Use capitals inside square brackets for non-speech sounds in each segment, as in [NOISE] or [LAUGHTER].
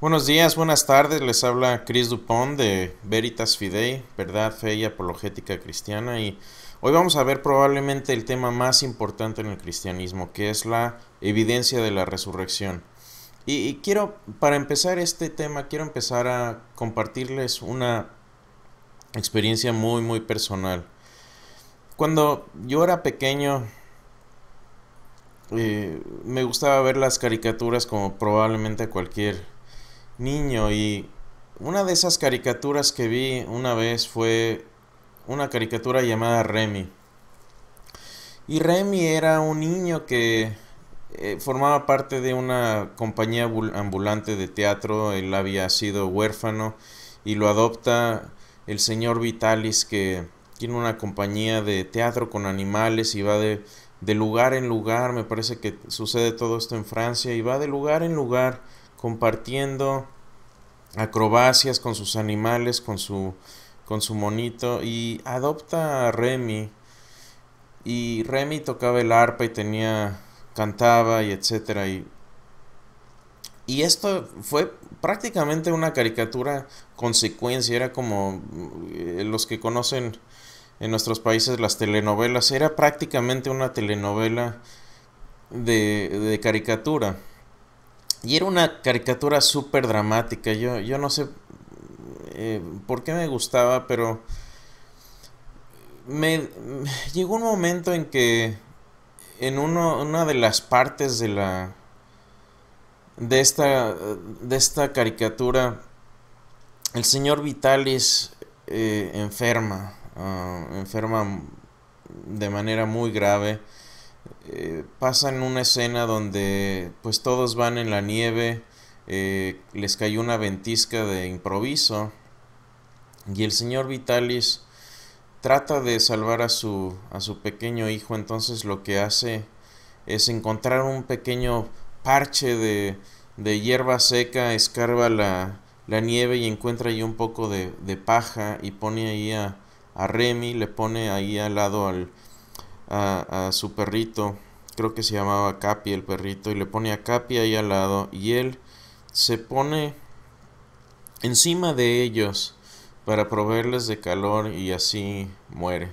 Buenos días, buenas tardes. Les habla Chris Dupont de Veritas Fidei, Verdad, Fe y Apologética Cristiana. Y hoy vamos a ver probablemente el tema más importante en el cristianismo, que es la evidencia de la resurrección. Y, quiero, para empezar este tema, quiero empezar a compartirles una experiencia muy, muy personal. Cuando yo era pequeño, eh, me gustaba ver las caricaturas como probablemente cualquier niño y una de esas caricaturas que vi una vez fue una caricatura llamada Remy. Y Remy era un niño que eh, formaba parte de una compañía ambulante de teatro, él había sido huérfano y lo adopta el señor Vitalis que tiene una compañía de teatro con animales y va de lugar en lugar, me parece que sucede todo esto en Francia y va de lugar en lugar compartiendo acrobacias con sus animales, con su, con su monito y adopta a Remy. Y Remy tocaba el arpa y tenía, cantaba y etcétera. Y, esto fue prácticamente una caricatura consecuencia, era como eh, los que conocen en nuestros países las telenovelas, era prácticamente una telenovela de, de caricatura. Y era una caricatura súper dramática. Yo, yo no sé eh, por qué me gustaba, pero me, llegó un momento en que en una de las partes de la de esta de esta caricatura el señor Vitalis eh, enferma, ah, enferma de manera muy grave eh, pasan una escena donde pues todos van en la nieve, eh, les cayó una ventisca de improviso y el señor Vitalis trata de salvar a su, a su pequeño hijo, entonces lo que hace es encontrar un pequeño parche de, de hierba seca, escarba la, la, nieve y encuentra ahí un poco de, de paja y pone ahí a, a Remy, le pone ahí al lado al, a, su perrito, creo que se llamaba Capi el perrito, y le pone a Capi ahí al lado, y él se pone encima de ellos para proveerles de calor y así muere.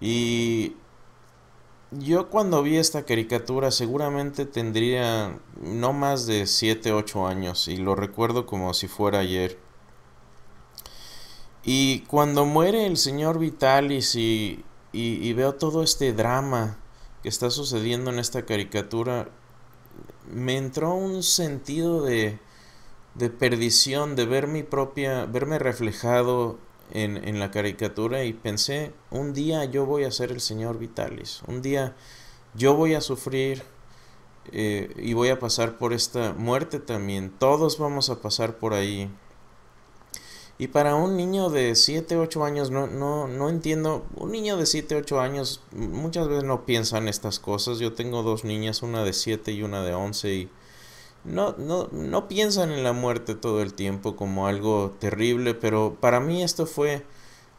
Y yo cuando vi esta caricatura seguramente tendría no más de 7, 8 años y lo recuerdo como si fuera ayer. Y cuando muere el señor Vitalis y y, veo todo este drama que está sucediendo en esta caricatura, me entró un sentido de, perdición, de ver mi propia, verme reflejado en, la caricatura y pensé, un día yo voy a ser el señor Vitalis, un día yo voy a sufrir eh, y voy a pasar por esta muerte también, todos vamos a pasar por ahí. Y para un niño de 7, 8 años, no, no, no entiendo. Un niño de 7, 8 años muchas veces no piensa en estas cosas. Yo tengo dos niñas, una de 7 y una de 11, y no, no, piensan en la muerte todo el tiempo como algo terrible, pero para mí esto fue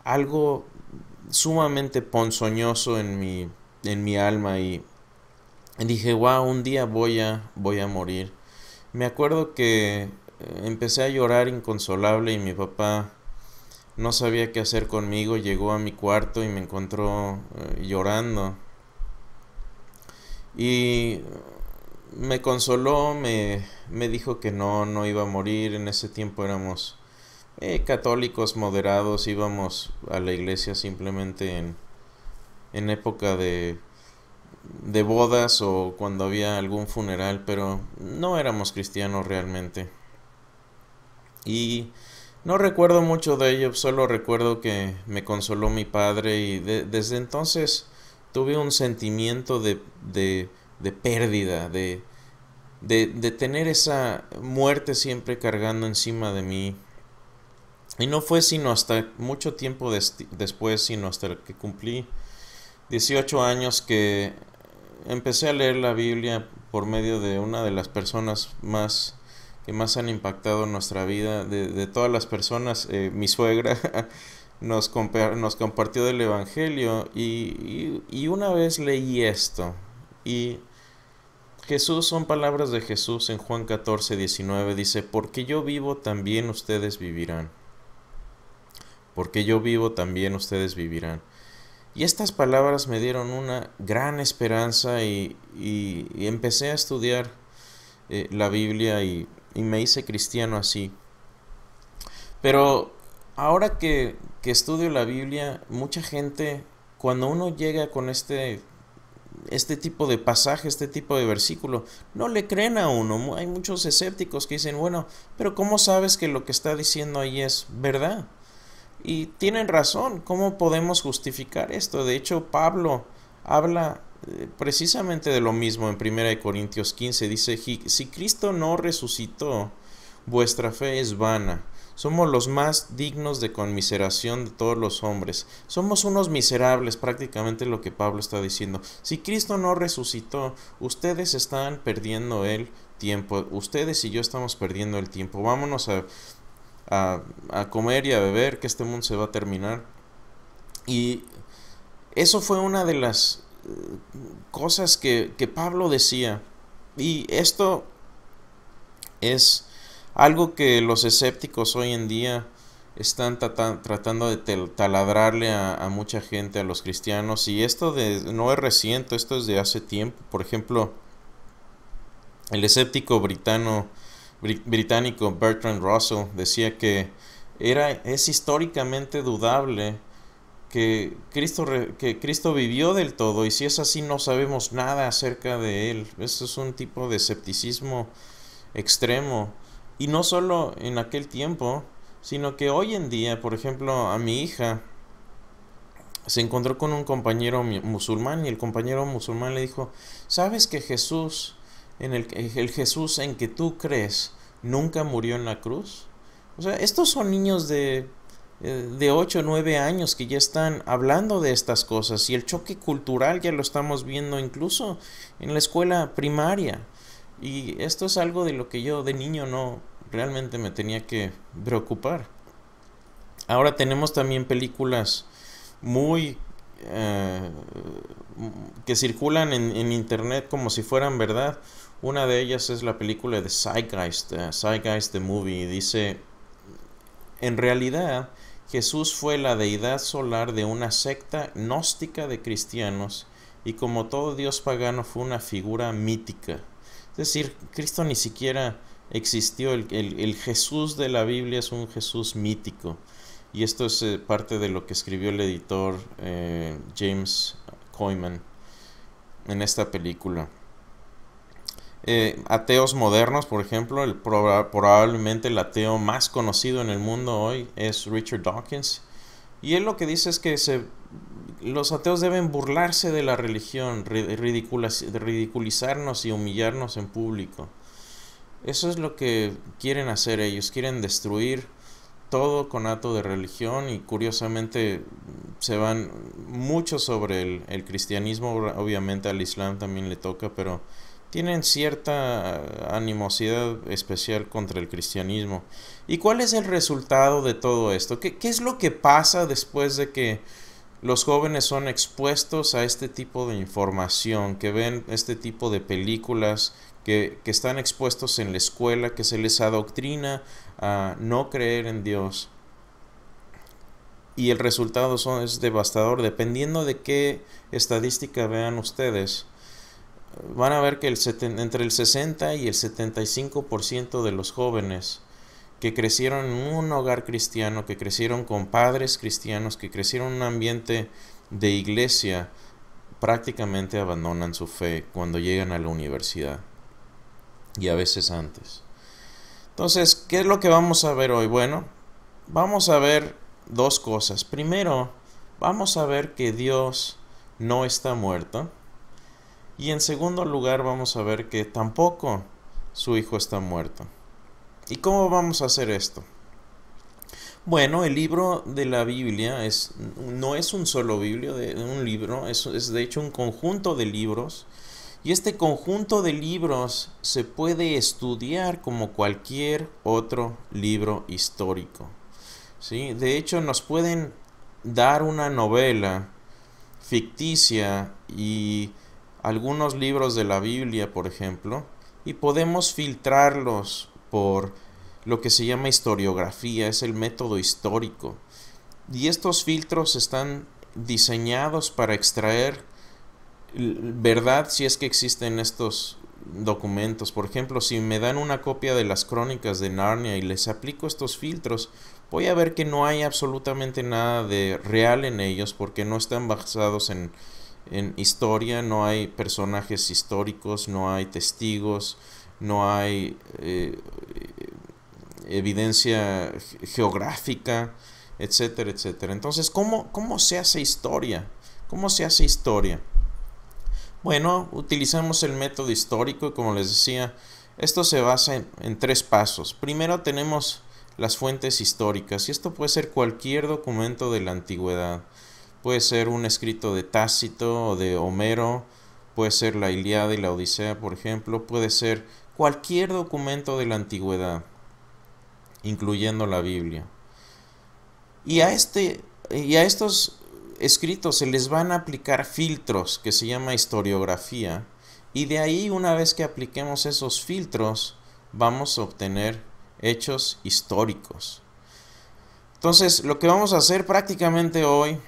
algo sumamente ponzoñoso en mi, en mi alma y dije, wow, un día voy a, voy a morir. Me acuerdo que empecé a llorar inconsolable y mi papá no sabía qué hacer conmigo, llegó a mi cuarto y me encontró eh, llorando. Y me consoló, me, dijo que no, no iba a morir, en ese tiempo éramos eh, católicos moderados, íbamos a la iglesia simplemente en, en época de bodas o cuando había algún funeral, pero no éramos cristianos realmente. Y no recuerdo mucho de ello, solo recuerdo que me consoló mi padre y desde entonces tuve un sentimiento de, de, pérdida, de, de tener esa muerte siempre cargando encima de mí. Y no fue sino hasta mucho tiempo después, sino hasta que cumplí 18 años que empecé a leer la Biblia por medio de una de las personas más que más han impactado nuestra vida de, todas las personas. Eh, mi suegra [LAUGHS] nos, nos compartió del Evangelio y, una vez leí esto y Jesús son palabras de Jesús en Juan 14, 19. Dice, porque yo vivo también ustedes vivirán. Porque yo vivo también ustedes vivirán. Y estas palabras me dieron una gran esperanza y, empecé a estudiar eh, la Biblia y y me hice cristiano así. Pero ahora que, estudio la Biblia, mucha gente, cuando uno llega con este este tipo de pasaje, este tipo de versículo. No le creen a uno. Hay muchos escépticos que dicen, bueno, pero ¿cómo sabes que lo que está diciendo ahí es verdad? Y tienen razón. ¿Cómo podemos justificar esto? De hecho, Pablo habla eh, precisamente de lo mismo en 1 Corintios 15 dice, si Cristo no resucitó, vuestra fe es vana. Somos los más dignos de conmiseración de todos los hombres. Somos unos miserables, prácticamente lo que Pablo está diciendo. Si Cristo no resucitó, ustedes están perdiendo el tiempo. Ustedes y yo estamos perdiendo el tiempo. Vámonos a, a, a comer y a beber, que este mundo se va a terminar. Y eso fue una de las cosas que, que Pablo decía. Y esto es algo que los escépticos hoy en día están tratando de taladrarle a, mucha gente, a los cristianos. Y esto no es reciente, esto es de hace tiempo. Por ejemplo, el escéptico britano, británico Bertrand Russell decía que era, es históricamente dudable que Cristo, que Cristo vivió del todo y si es así no sabemos nada acerca de él. Eso es un tipo de escepticismo extremo. Y no solo en aquel tiempo, sino que hoy en día, por ejemplo, a mi hija se encontró con un compañero musulmán y el compañero musulmán le dijo, ¿sabes que Jesús, en el, el Jesús en que tú crees, nunca murió en la cruz? O sea, estos son niños de eh, de 8 o 9 años que ya están hablando de estas cosas y el choque cultural ya lo estamos viendo incluso en la escuela primaria. Y esto es algo de lo que yo de niño no realmente me tenía que preocupar. Ahora tenemos también películas muy... Eh, que circulan en, internet como si fueran verdad. Una de ellas es la película de Zeitgeist, eh, the Movie. Dice, en realidad Jesús fue la deidad solar de una secta gnóstica de cristianos y como todo dios pagano fue una figura mítica. Es decir, Cristo ni siquiera existió, el, Jesús de la Biblia es un Jesús mítico. Y esto es eh, parte de lo que escribió el editor eh, James Coyman en esta película. Eh, ateos modernos, por ejemplo, el probablemente el ateo más conocido en el mundo hoy es Richard Dawkins. Y él lo que dice es que se, los ateos deben burlarse de la religión, ridiculizarnos y humillarnos en público. Eso es lo que quieren hacer ellos, quieren destruir todo con conato de religión y curiosamente se van mucho sobre el cristianismo, obviamente al islam también le toca, pero tienen cierta animosidad especial contra el cristianismo. ¿Y cuál es el resultado de todo esto? ¿Qué, es lo que pasa después de que los jóvenes son expuestos a este tipo de información, que ven este tipo de películas, que, están expuestos en la escuela, que se les adoctrina a no creer en Dios? Y el resultado es devastador, dependiendo de qué estadística vean ustedes van a ver que entre el 60 y el 75% de los jóvenes que crecieron en un hogar cristiano, que crecieron con padres cristianos, que crecieron en un ambiente de iglesia, prácticamente abandonan su fe cuando llegan a la universidad y a veces antes. Entonces, ¿qué es lo que vamos a ver hoy? Bueno, vamos a ver dos cosas. Primero, vamos a ver que Dios no está muerto y en segundo lugar vamos a ver que tampoco su hijo está muerto. ¿Y cómo vamos a hacer esto? Bueno, el libro de la Biblia es, no es un solo de, un libro, es, es de hecho un conjunto de libros. Y este conjunto de libros se puede estudiar como cualquier otro libro histórico. ¿sí? De hecho, nos pueden dar una novela ficticia y algunos libros de la Biblia, por ejemplo, y podemos filtrarlos por lo que se llama historiografía, es el método histórico. Y estos filtros están diseñados para extraer verdad si es que existen estos documentos. Por ejemplo, si me dan una copia de las crónicas de Narnia y les aplico estos filtros, voy a ver que no hay absolutamente nada de real en ellos porque no están basados en en historia, no hay personajes históricos, no hay testigos, no hay eh, evidencia geográfica, etcétera, etcétera. Entonces, ¿cómo, se hace historia? ¿Cómo se hace historia? Bueno, utilizamos el método histórico y como les decía, esto se basa en, tres pasos. Primero tenemos las fuentes históricas y esto puede ser cualquier documento de la antigüedad. Puede ser un escrito de Tácito o de Homero, puede ser la Iliada y la Odisea, por ejemplo, puede ser cualquier documento de la antigüedad, incluyendo la Biblia. Y a, este, y a estos escritos se les van a aplicar filtros que se llama historiografía, y de ahí una vez que apliquemos esos filtros, vamos a obtener hechos históricos. Entonces, lo que vamos a hacer prácticamente hoy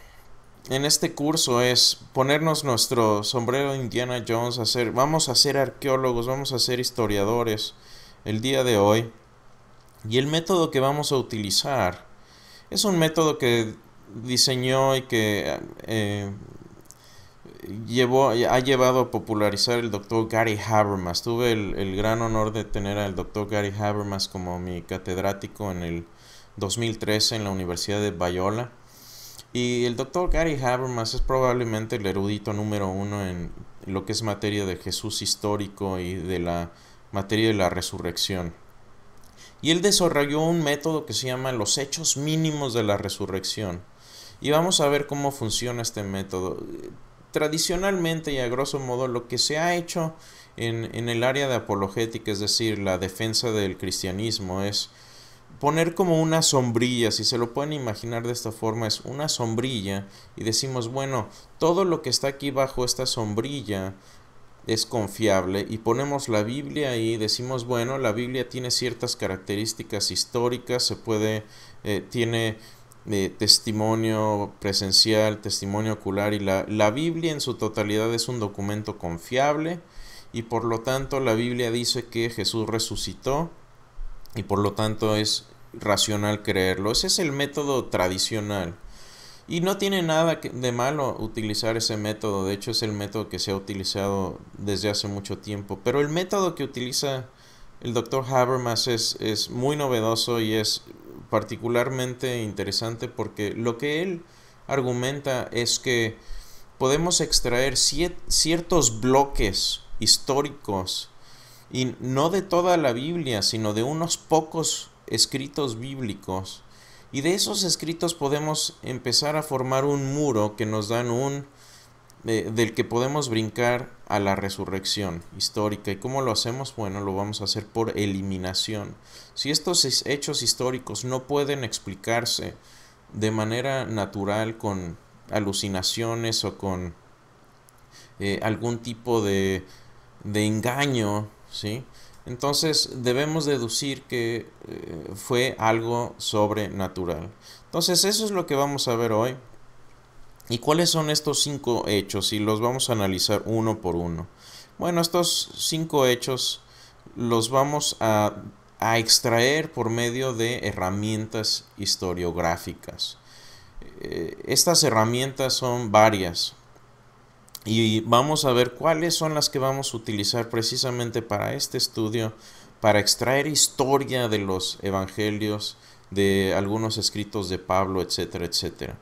en este curso es ponernos nuestro sombrero Indiana Jones, hacer, vamos a ser arqueólogos, vamos a ser historiadores el día de hoy. Y el método que vamos a utilizar es un método que diseñó y que eh, ha llevado a popularizar el doctor Gary Habermas. Tuve el, el gran honor de tener al doctor Gary Habermas como mi catedrático en el 2013 en la Universidad de Bayola y el doctor Gary Habermas es probablemente el erudito número uno en lo que es materia de Jesús histórico y de la materia de la resurrección. Y él desarrolló un método que se llama los hechos mínimos de la resurrección. Y vamos a ver cómo funciona este método. Tradicionalmente y a grosso modo lo que se ha hecho en, en el área de apologética, es decir, la defensa del cristianismo, es poner como una sombrilla, si se lo pueden imaginar de esta forma, es una sombrilla y decimos, bueno, todo lo que está aquí bajo esta sombrilla es confiable y ponemos la Biblia y decimos, bueno, la Biblia tiene ciertas características históricas, se puede, eh, tiene eh, testimonio presencial, testimonio ocular y la, la Biblia en su totalidad es un documento confiable y por lo tanto la Biblia dice que Jesús resucitó y por lo tanto es racional creerlo. Ese es el método tradicional. Y no tiene nada de malo utilizar ese método, de hecho es el método que se ha utilizado desde hace mucho tiempo, pero el método que utiliza el doctor Habermas es, es muy novedoso y es particularmente interesante porque lo que él argumenta es que podemos extraer ciertos bloques históricos y no de toda la Biblia, sino de unos pocos escritos bíblicos. Y de esos escritos podemos empezar a formar un muro que nos dan un eh, del que podemos brincar a la resurrección histórica. ¿Y cómo lo hacemos? Bueno, lo vamos a hacer por eliminación. Si estos hechos históricos no pueden explicarse de manera natural con alucinaciones o con eh, algún tipo de, de engaño, ¿sí? Entonces debemos deducir que eh, fue algo sobrenatural. Entonces eso es lo que vamos a ver hoy. ¿Y cuáles son estos cinco hechos? Y los vamos a analizar uno por uno. Bueno, estos cinco hechos los vamos a, extraer por medio de herramientas historiográficas. Eh, estas herramientas son varias, y vamos a ver cuáles son las que vamos a utilizar precisamente para este estudio, para extraer historia de los evangelios, de algunos escritos de Pablo, etcétera, etcétera.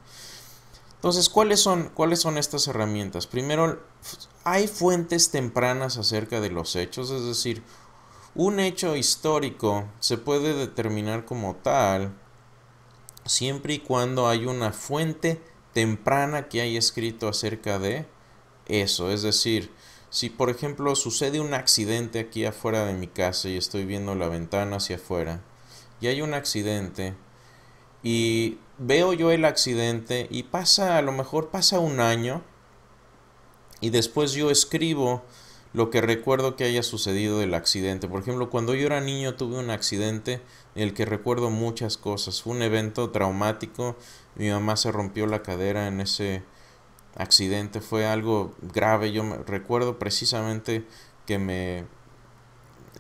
Entonces, ¿cuáles son, ¿cuáles son estas herramientas? Primero, hay fuentes tempranas acerca de los hechos, es decir, un hecho histórico se puede determinar como tal siempre y cuando hay una fuente temprana que hay escrito acerca de eso. Es decir, si por ejemplo sucede un accidente aquí afuera de mi casa y estoy viendo la ventana hacia afuera y hay un accidente y veo yo el accidente y pasa, a lo mejor pasa un año y después yo escribo lo que recuerdo que haya sucedido del accidente. Por ejemplo, cuando yo era niño tuve un accidente en el que recuerdo muchas cosas. Fue un evento traumático. Mi mamá se rompió la cadera en ese accidente, fue algo grave. Yo me, recuerdo precisamente que me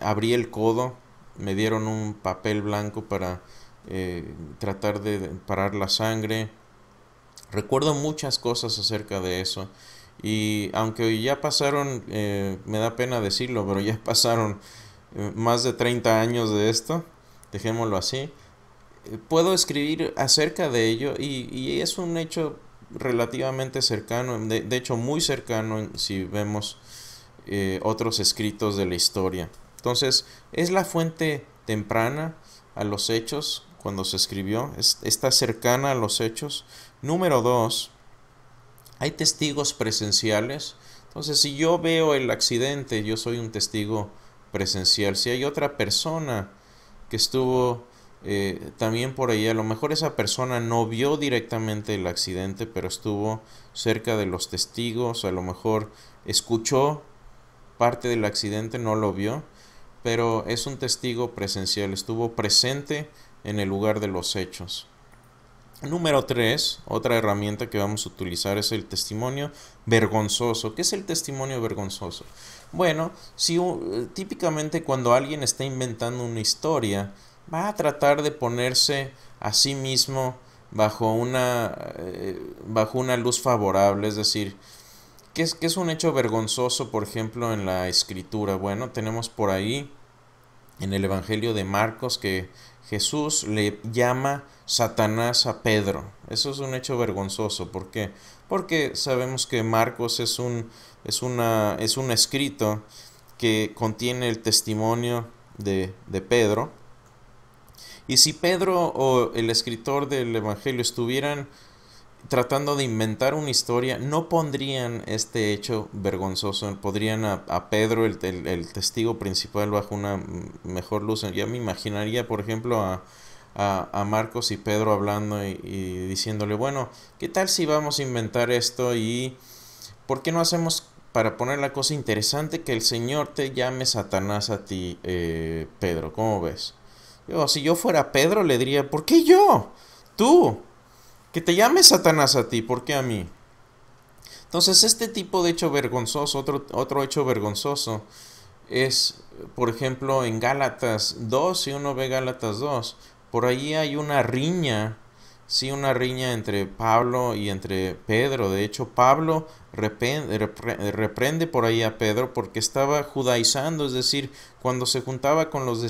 abrí el codo, me dieron un papel blanco para eh, tratar de parar la sangre. Recuerdo muchas cosas acerca de eso. Y aunque ya pasaron, eh, me da pena decirlo, pero ya [LAUGHS] pasaron eh, más de 30 años de esto, dejémoslo así, puedo escribir acerca de ello y, y es un hecho relativamente cercano, de, hecho muy cercano si vemos eh, otros escritos de la historia. Entonces, es la fuente temprana a los hechos cuando se escribió, está cercana a los hechos. Número dos, hay testigos presenciales. Entonces, si yo veo el accidente, yo soy un testigo presencial. Si hay otra persona que estuvo eh, también por ahí a lo mejor esa persona no vio directamente el accidente, pero estuvo cerca de los testigos, a lo mejor escuchó parte del accidente, no lo vio, pero es un testigo presencial, estuvo presente en el lugar de los hechos. Número 3, otra herramienta que vamos a utilizar es el testimonio vergonzoso. ¿Qué es el testimonio vergonzoso? Bueno, si eh, típicamente cuando alguien está inventando una historia, va a tratar de ponerse a sí mismo bajo una, eh, bajo una luz favorable, es decir, ¿qué es, que es un hecho vergonzoso, por ejemplo, en la escritura? Bueno, tenemos por ahí en el Evangelio de Marcos que Jesús le llama Satanás a Pedro. Eso es un hecho vergonzoso. ¿Por qué? Porque sabemos que Marcos es un, es una, es un escrito que contiene el testimonio de, de Pedro y si Pedro o el escritor del Evangelio estuvieran tratando de inventar una historia, no pondrían este hecho vergonzoso, podrían a, Pedro, el, testigo principal, bajo una mejor luz. Ya me imaginaría, por ejemplo, a, Marcos y Pedro hablando y, diciéndole, bueno, ¿qué tal si vamos a inventar esto y por qué no hacemos para poner la cosa interesante que el Señor te llame Satanás a ti, eh, Pedro? ¿Cómo ves? si yo fuera Pedro, le diría, ¿por qué yo? Tú. Que te llames Satanás a ti, ¿por qué a mí? Entonces, este tipo de hecho vergonzoso, otro, otro hecho vergonzoso, es, por ejemplo, en Gálatas 2, si uno ve Gálatas 2, por ahí hay una riña sí una riña entre Pablo y entre Pedro. De hecho, Pablo reprende por ahí a Pedro porque estaba judaizando, es decir, cuando se juntaba con los,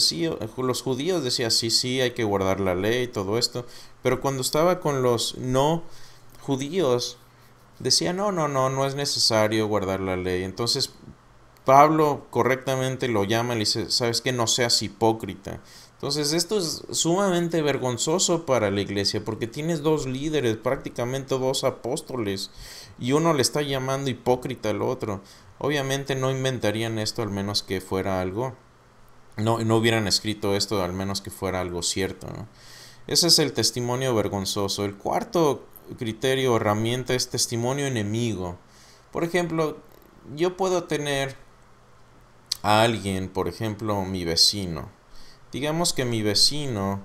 los judíos decía, sí, sí, hay que guardar la ley, y todo esto, pero cuando estaba con los no judíos, decía, no, no, no, no es necesario guardar la ley. Entonces, Pablo correctamente lo llama y le dice, sabes que no seas hipócrita. Entonces esto es sumamente vergonzoso para la iglesia porque tienes dos líderes, prácticamente dos apóstoles, y uno le está llamando hipócrita al otro. Obviamente no inventarían esto al menos que fuera algo. No, no hubieran escrito esto al menos que fuera algo cierto. Ese es el testimonio vergonzoso. El cuarto criterio o herramienta es testimonio enemigo. Por ejemplo, yo puedo tener a alguien, por ejemplo, mi vecino digamos que mi vecino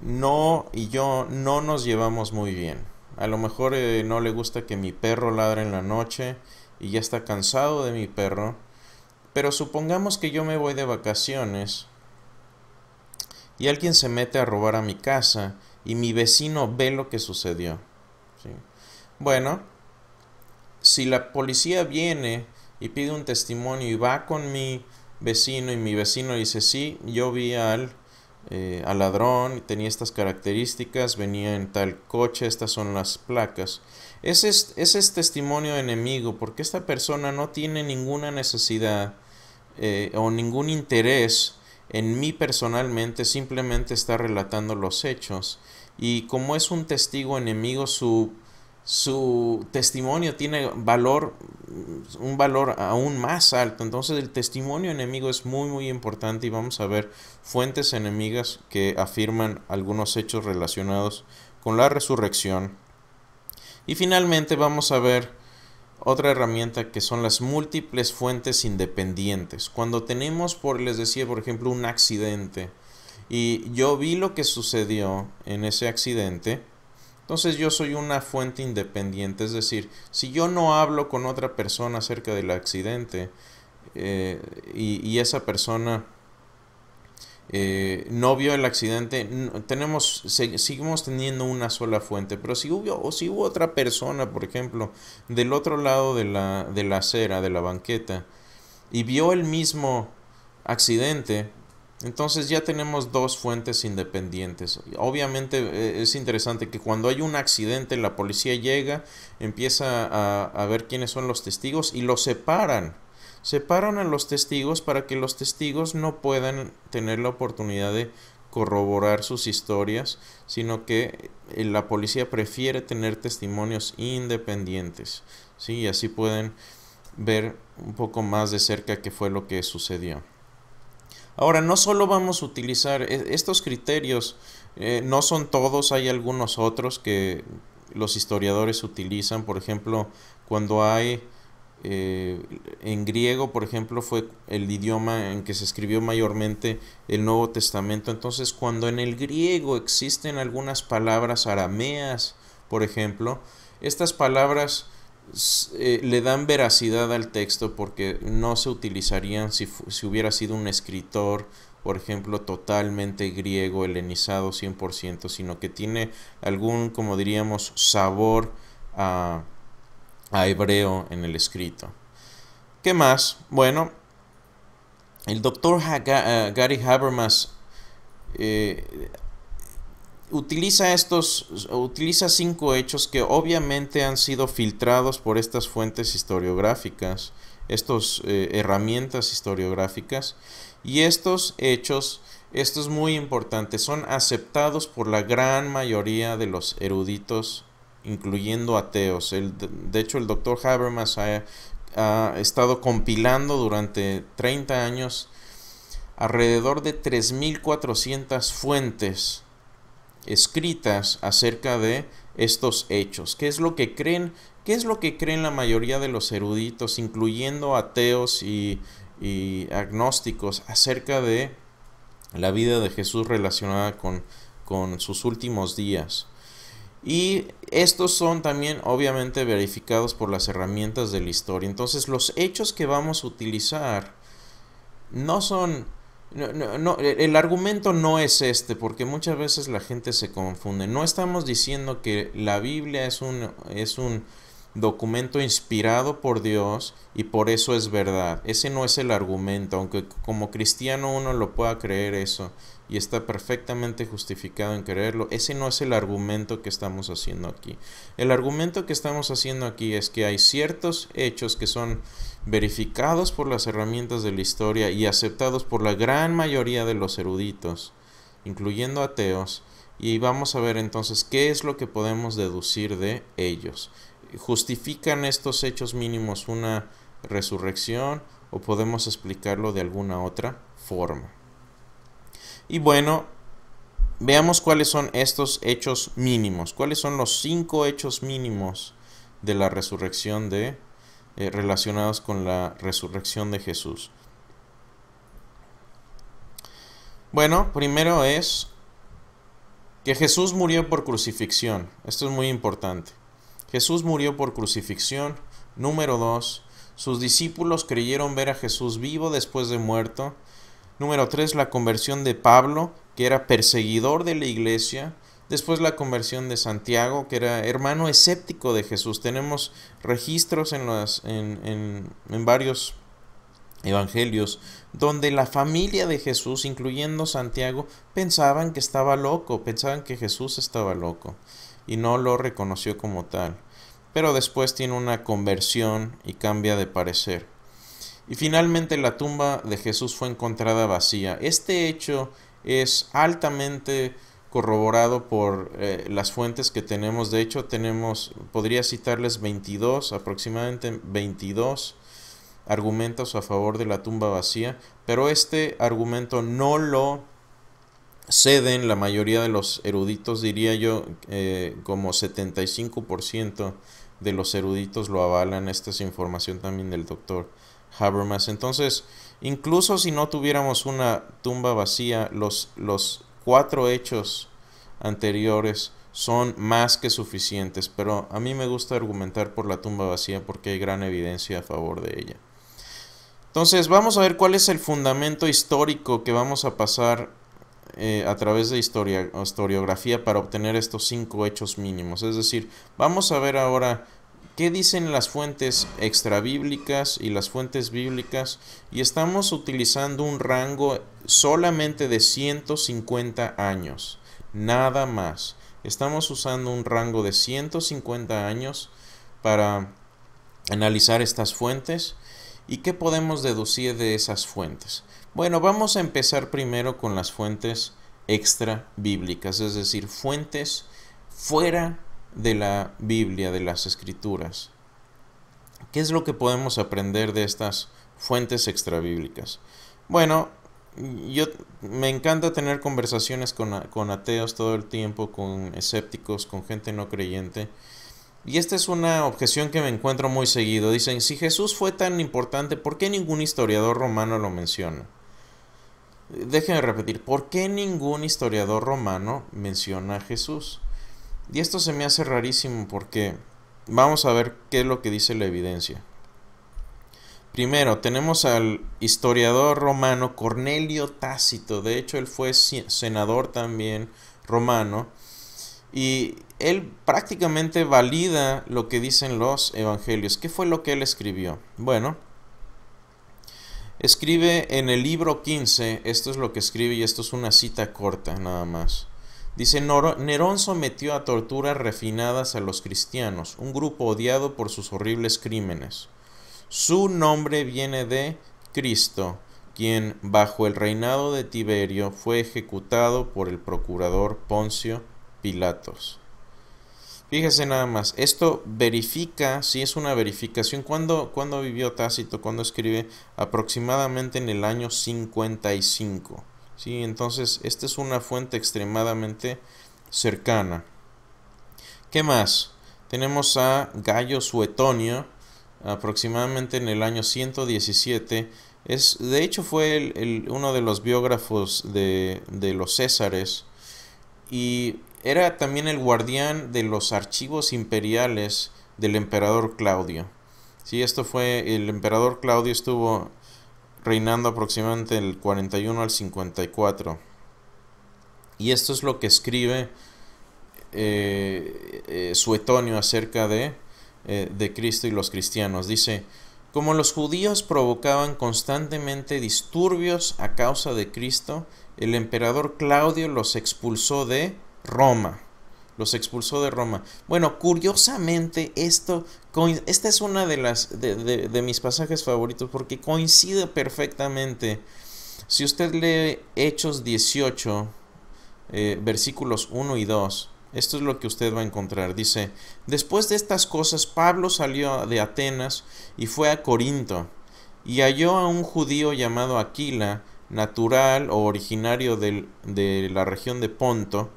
no y yo no nos llevamos muy bien. A lo mejor eh, no le gusta que mi perro ladre en la noche y ya está cansado de mi perro. Pero supongamos que yo me voy de vacaciones y alguien se mete a robar a mi casa y mi vecino ve lo que sucedió. Bueno, si la policía viene y pide un testimonio y va con mi vecino y mi vecino dice, sí, yo vi al, eh, al ladrón, tenía estas características, venía en tal coche, estas son las placas. Ese es, ese este testimonio enemigo, porque esta persona no tiene ninguna necesidad eh, o ningún interés en mí personalmente, simplemente está relatando los hechos. Y como es un testigo enemigo, su su testimonio tiene valor, mm, un valor aún más alto. Entonces el testimonio enemigo es muy muy importante y vamos a ver fuentes enemigas que afirman algunos hechos relacionados con la resurrección. Y finalmente vamos a ver otra herramienta que son las múltiples fuentes independientes. Cuando tenemos, por les decía, por ejemplo, un accidente y yo vi lo que sucedió en ese accidente, entonces yo soy una fuente independiente, es decir, si yo no hablo con otra persona acerca del accidente eh, y, esa persona eh, no vio el accidente, tenemos, seguimos teniendo una sola fuente, pero si hubo, o si hubo otra persona, por ejemplo, del otro lado de la, de la acera, de la banqueta, y vio el mismo accidente, entonces ya tenemos dos fuentes independientes. Obviamente eh, es interesante que cuando hay un accidente la policía llega, empieza a, ver quiénes son los testigos y los separan. Separan a los testigos para que los testigos no puedan tener la oportunidad de corroborar sus historias, sino que eh, la policía prefiere tener testimonios independientes. Y así pueden ver un poco más de cerca qué fue lo que sucedió. Ahora, no solo vamos a utilizar e, estos criterios, eh, no son todos, hay algunos otros que los historiadores utilizan, por ejemplo, cuando hay... Eh, en griego, por ejemplo, fue el idioma en que se escribió mayormente el Nuevo Testamento. Entonces, cuando en el griego existen algunas palabras arameas, por ejemplo, estas palabras eh, le dan veracidad al texto porque no se utilizarían si, hubiera sido un escritor, por ejemplo, totalmente griego, helenizado 100%, sino que tiene algún, como diríamos, sabor a, hebreo en el escrito. ¿Qué más? Bueno, el doctor eh, Gary Habermas eh, utiliza estos, utiliza cinco hechos que obviamente han sido filtrados por estas fuentes historiográficas, estas eh, herramientas historiográficas, y estos hechos, esto es muy importante, son aceptados por la gran mayoría de los eruditos, incluyendo ateos. El, de hecho, el doctor Habermas ha, ha estado compilando durante 30 años alrededor de 3.400 fuentes escritas acerca de estos hechos. ¿Qué es lo que creen? ¿Qué es lo que creen la mayoría de los eruditos, incluyendo ateos y, agnósticos, acerca de la vida de Jesús relacionada con, con sus últimos días? Y estos son también obviamente verificados por las herramientas de la historia. Entonces los hechos que vamos a utilizar no son no, no, el argumento no es este, porque muchas veces la gente se confunde. No estamos diciendo que la Biblia es un, es un documento inspirado por Dios y por eso es verdad. Ese no es el argumento, aunque como cristiano uno lo pueda creer eso y está perfectamente justificado en creerlo, ese no es el argumento que estamos haciendo aquí. El argumento que estamos haciendo aquí es que hay ciertos hechos que son verificados por las herramientas de la historia y aceptados por la gran mayoría de los eruditos, incluyendo ateos, y vamos a ver entonces qué es lo que podemos deducir de ellos. ¿Justifican estos hechos mínimos una resurrección o podemos explicarlo de alguna otra forma? Y bueno, veamos cuáles son estos hechos mínimos, cuáles son los cinco hechos mínimos de la resurrección de eh, relacionados con la resurrección de Jesús. Bueno, primero es que Jesús murió por crucifixión. Esto es muy importante. Jesús murió por crucifixión. Número dos, Sus discípulos creyeron ver a Jesús vivo después de muerto. Número tres, La conversión de Pablo, que era perseguidor de la iglesia. Después la conversión de Santiago, que era hermano escéptico de Jesús. Tenemos registros en, en, varios evangelios donde la familia de Jesús, incluyendo Santiago, pensaban que estaba loco, pensaban que Jesús estaba loco y no lo reconoció como tal. Pero después tiene una conversión y cambia de parecer. Y finalmente la tumba de Jesús fue encontrada vacía. Este hecho es altamente corroborado por eh, las fuentes que tenemos. De hecho, tenemos, podría citarles 22, aproximadamente 22 argumentos a favor de la tumba vacía, pero este argumento no lo ceden la mayoría de los eruditos, diría yo, eh, como 75% de los eruditos lo avalan. Esta es información también del doctor Habermas. Entonces, incluso si no tuviéramos una tumba vacía, los, los cuatro hechos anteriores son más que suficientes, pero a mí me gusta argumentar por la tumba vacía porque hay gran evidencia a favor de ella. Entonces vamos a ver cuál es el fundamento histórico que vamos a pasar eh, a través de historia, historiografía para obtener estos cinco hechos mínimos. Es decir, vamos a ver ahora qué dicen las fuentes extrabíblicas y las fuentes bíblicas y estamos utilizando un rango solamente de 150 años, nada más. Estamos usando un rango de 150 años para analizar estas fuentes y qué podemos deducir de esas fuentes. Bueno, vamos a empezar primero con las fuentes extrabíblicas, es decir, fuentes fuera de la Biblia, de las Escrituras. ¿Qué es lo que podemos aprender de estas fuentes extrabíblicas? Bueno, yo me encanta tener conversaciones con, con, ateos todo el tiempo, con escépticos, con gente no creyente. Y esta es una objeción que me encuentro muy seguido. Dicen, si Jesús fue tan importante, ¿por qué ningún historiador romano lo menciona? Déjenme repetir, ¿por qué ningún historiador romano menciona a Jesús? Y esto se me hace rarísimo porque vamos a ver qué es lo que dice la evidencia. Primero, tenemos al historiador romano Cornelio Tácito. De hecho, él fue senador también romano. Y él prácticamente valida lo que dicen los evangelios. ¿Qué fue lo que él escribió? Bueno, escribe en el libro 15, esto es lo que escribe y esto es una cita corta nada más. Dice, Nerón sometió a torturas refinadas a los cristianos, un grupo odiado por sus horribles crímenes. Su nombre viene de Cristo, quien bajo el reinado de Tiberio fue ejecutado por el procurador Poncio Pilatos. Fíjese nada más, esto verifica, si es una verificación, ¿cuándo, cuando vivió Tácito? ¿Cuándo escribe? Aproximadamente en el año 55. ¿sí? Entonces, esta es una fuente extremadamente cercana. ¿Qué más? Tenemos a Gallo Suetonio, aproximadamente en el año 117. Es, de hecho, fue uno de los biógrafos de, de los Césares y era también el guardián de los archivos imperiales del emperador Claudio. Sí, esto fue, el emperador Claudio estuvo reinando aproximadamente el 41 al 54. Y esto es lo que escribe eh, eh, Suetonio acerca de, eh, de Cristo y los cristianos. Dice, como los judíos provocaban constantemente disturbios a causa de Cristo, el emperador Claudio los expulsó de Roma los expulsó de Roma. Bueno, curiosamente, esto, esta es una de las de, de, mis pasajes favoritos porque coincide perfectamente. Si usted lee Hechos 18, eh, versículos 1 y 2, esto es lo que usted va a encontrar. Dice, después de estas cosas, Pablo salió de Atenas y fue a Corinto, y halló a un judío llamado Aquila, natural o originario de la región de Ponto,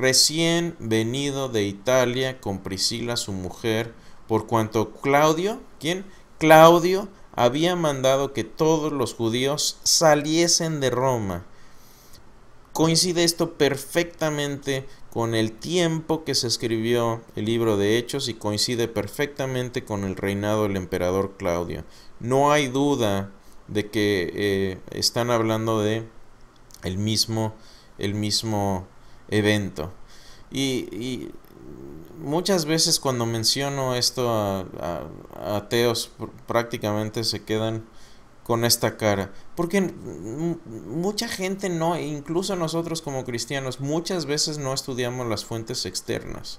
recién venido de Italia con Priscila su mujer, por cuanto Claudio, ¿quién? Claudio había mandado que todos los judíos saliesen de Roma. Coincide esto perfectamente con el tiempo que se escribió el libro de Hechos y coincide perfectamente con el reinado del emperador Claudio. No hay duda de que eh, están hablando de el mismo, el mismo evento. Y, muchas veces cuando menciono esto a, ateos prácticamente se quedan con esta cara. Porque mucha gente no, e incluso nosotros como cristianos, muchas veces no estudiamos las fuentes externas.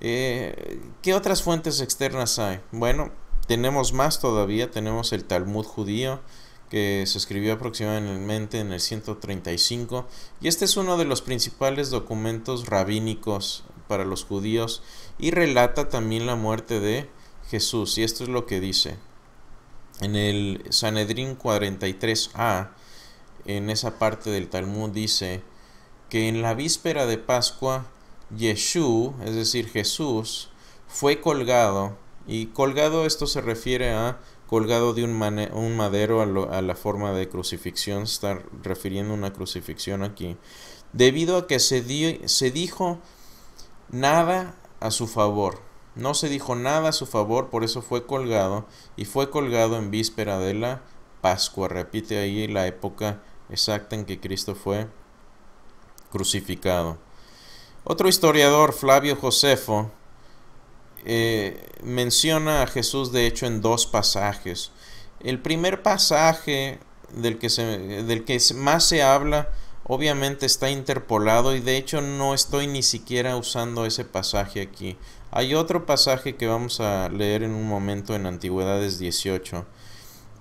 Eh, ¿Qué otras fuentes externas hay? Bueno, tenemos más todavía, tenemos el Talmud judío, que se escribió aproximadamente en el 135 y este es uno de los principales documentos rabínicos para los judíos y relata también la muerte de Jesús y esto es lo que dice en el Sanedrín 43a en esa parte del Talmud dice que en la víspera de Pascua Yeshú, es decir Jesús, fue colgado y colgado esto se refiere a colgado de un, madero a, la forma de crucifixión, está refiriendo una crucifixión aquí, debido a que se, se dijo nada a su favor. No se dijo nada a su favor, por eso fue colgado y fue colgado en víspera de la Pascua. Repite ahí la época exacta en que Cristo fue crucificado. Otro historiador, Flavio Josefo, eh, menciona a Jesús de hecho en dos pasajes. El primer pasaje del que, se, del que más se habla obviamente está interpolado y de hecho no estoy ni siquiera usando ese pasaje aquí. Hay otro pasaje que vamos a leer en un momento en Antigüedades 18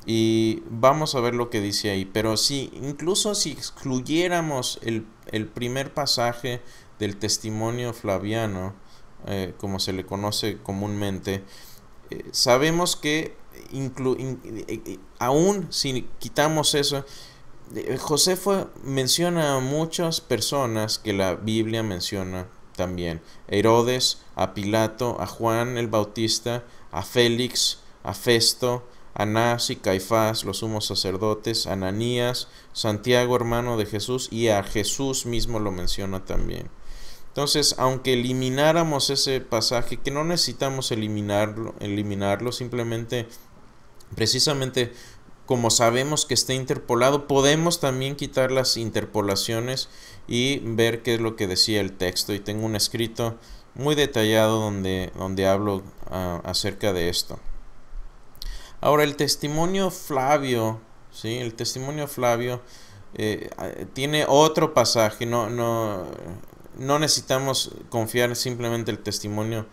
y vamos a ver lo que dice ahí. Pero si incluso si excluyéramos el, el primer pasaje del testimonio flaviano, eh, como se le conoce comúnmente, eh, sabemos que eh, aún si quitamos eso, José fue, menciona a muchas personas que la Biblia menciona también. Herodes, a Pilato, a Juan el Bautista, a Félix, a Festo, a Anás y Caifás, los sumos sacerdotes, a Ananías, Santiago hermano de Jesús y a Jesús mismo lo menciona también. Entonces, aunque elimináramos ese pasaje, que no necesitamos eliminarlo, eliminarlo simplemente, precisamente como sabemos que está interpolado, podemos también quitar las interpolaciones y ver qué es lo que decía el texto. Y tengo un escrito muy detallado donde, donde hablo ah, acerca de esto. Ahora, el testimonio Flavio, ¿sí? El testimonio Flavio eh, ah, tiene otro pasaje, no, no no necesitamos confiar simplemente el testimonio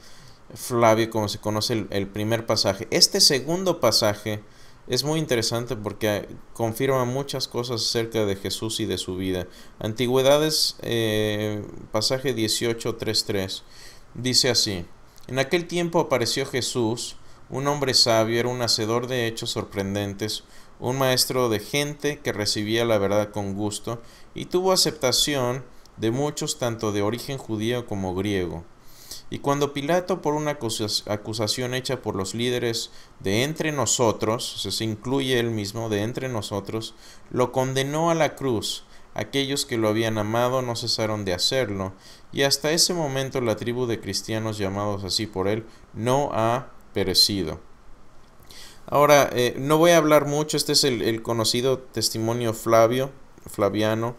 Flavio, como se conoce el, primer pasaje. Este segundo pasaje es muy interesante porque eh, confirma muchas cosas acerca de Jesús y de su vida. Antigüedades, eh, pasaje 18.3.3, dice así, en aquel tiempo apareció Jesús, un hombre sabio, era un hacedor de hechos sorprendentes, un maestro de gente que recibía la verdad con gusto y tuvo aceptación de muchos tanto de origen judío como griego. Y cuando Pilato, por una acusación hecha por los líderes de entre nosotros, se incluye él mismo de entre nosotros, lo condenó a la cruz. Aquellos que lo habían amado no cesaron de hacerlo, y hasta ese momento la tribu de cristianos llamados así por él no ha perecido. Ahora, eh, no voy a hablar mucho, este es el, el conocido testimonio Flavio, Flaviano,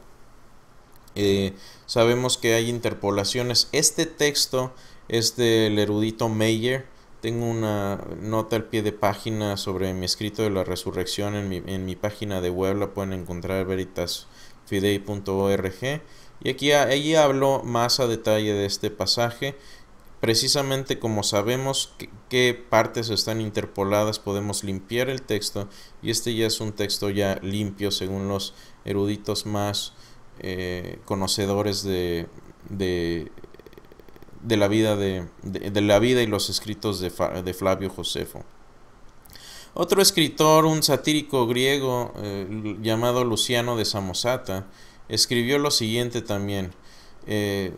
eh, sabemos que hay interpolaciones. Este texto es del erudito Meyer. Tengo una nota al pie de página sobre mi escrito de la resurrección en mi, página de web. La pueden encontrar veritasfidei.org. Y aquí ella hablo más a detalle de este pasaje. Precisamente como sabemos qué partes están interpoladas, podemos limpiar el texto. Y este ya es un texto ya limpio según los eruditos más eh, conocedores de, la vida de, la vida y los escritos de, Flavio Josefo. Otro escritor, un satírico griego eh, llamado Luciano de Samosata, escribió lo siguiente también. Eh,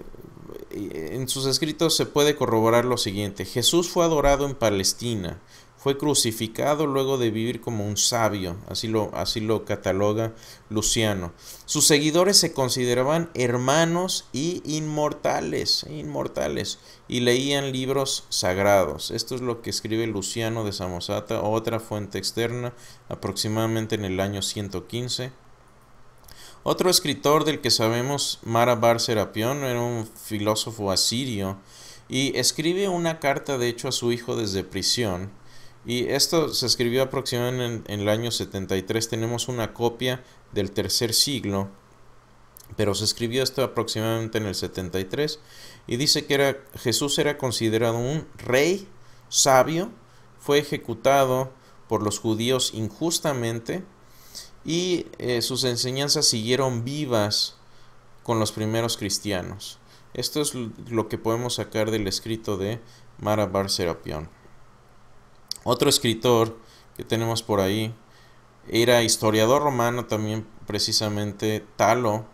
en sus escritos se puede corroborar lo siguiente. Jesús fue adorado en Palestina, fue crucificado luego de vivir como un sabio, así lo, así lo cataloga Luciano. Sus seguidores se consideraban hermanos y inmortales, inmortales, y leían libros sagrados. Esto es lo que escribe Luciano de Samosata, otra fuente externa, aproximadamente en el año 115. Otro escritor del que sabemos, Marabar Serapión, era un filósofo asirio y escribe una carta de hecho a su hijo desde prisión y esto se escribió aproximadamente en, el año 73. Tenemos una copia del tercer siglo, pero se escribió esto aproximadamente en el 73. Y dice que era, Jesús era considerado un rey sabio, fue ejecutado por los judíos injustamente y eh, sus enseñanzas siguieron vivas con los primeros cristianos. Esto es lo que podemos sacar del escrito de Mara Bar Serapión. Otro escritor que tenemos por ahí era historiador romano también precisamente Talo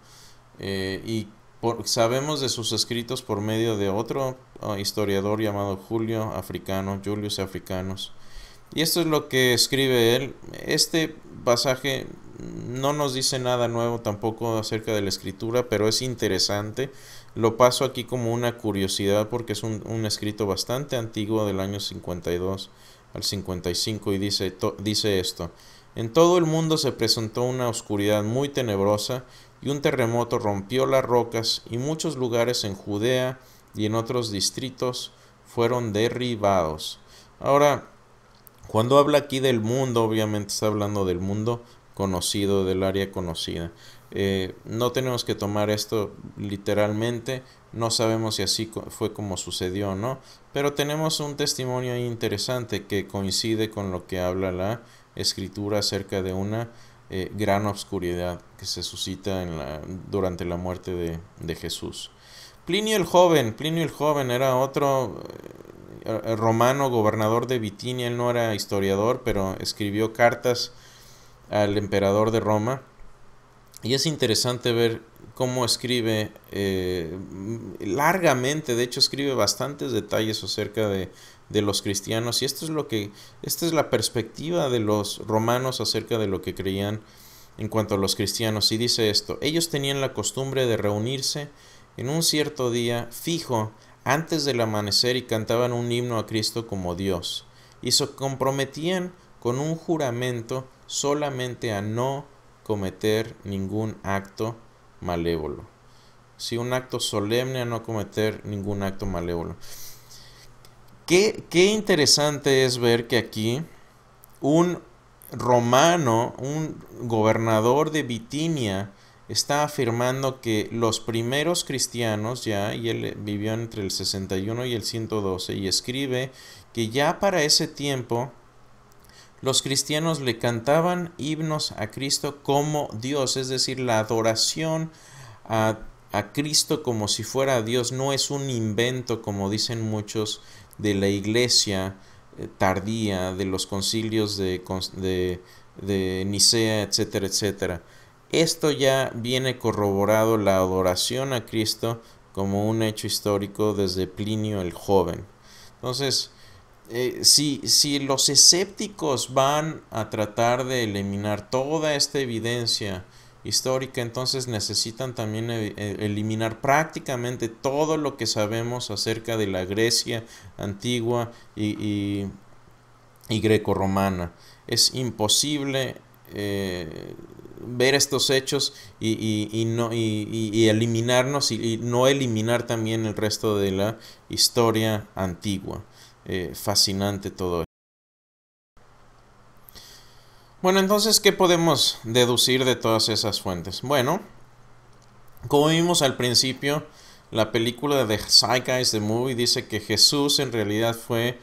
eh, y sabemos de sus escritos por medio de otro ah, historiador llamado Julio Africano, Julius Africanus. Y esto es lo que escribe él. Este pasaje no nos dice nada nuevo tampoco acerca de la escritura, pero es interesante. Lo paso aquí como una curiosidad porque es un escrito bastante antiguo del año 52 al 55 y dice, dice esto. En todo el mundo se presentó una oscuridad muy tenebrosa y un terremoto rompió las rocas y muchos lugares en Judea y en otros distritos fueron derribados. Ahora, cuando habla aquí del mundo, obviamente está hablando del mundo conocido, del área conocida. Eh, no tenemos que tomar esto literalmente, no sabemos si así fue como sucedió no, pero tenemos un testimonio interesante que coincide con lo que habla la escritura acerca de una eh, gran obscuridad que se suscita durante la muerte de, Jesús. Plinio el joven, Plinio el joven era otro eh, romano gobernador de Bitinia, él no era historiador, pero escribió cartas al emperador de Roma y es interesante ver cómo escribe eh, largamente, de hecho escribe bastantes detalles acerca de, los cristianos y esto es lo que, esta es la perspectiva de los romanos acerca de lo que creían en cuanto a los cristianos y dice esto, ellos tenían la costumbre de reunirse en un cierto día fijo antes del amanecer y cantaban un himno a Cristo como Dios y se comprometían con un juramento solamente a no cometer ningún acto malévolo. Si un acto solemne a no cometer ningún acto malévolo. Qué, qué interesante es ver que aquí un romano, un gobernador de Bitinia, está afirmando que los primeros cristianos ya, y él vivió entre el 61 y el 112, y escribe que ya para ese tiempo los cristianos le cantaban himnos a Cristo como Dios, es decir, la adoración a, Cristo como si fuera Dios no es un invento, como dicen muchos, de la iglesia eh, tardía, de los concilios de, de, de Nicea, etcétera, etcétera. Esto ya viene corroborado la adoración a Cristo como un hecho histórico desde Plinio el Joven. Entonces, eh, si, los escépticos van a tratar de eliminar toda esta evidencia histórica, entonces necesitan también eh, eh, eliminar prácticamente todo lo que sabemos acerca de la Grecia antigua y, y, grecorromana. Es imposible ver estos hechos y eliminarnos y, no eliminar también el resto de la historia antigua. Eh, fascinante todo esto. Bueno, entonces, ¿qué podemos deducir de todas esas fuentes? Bueno, como vimos al principio, la película de The The Movie, dice que Jesús en realidad fue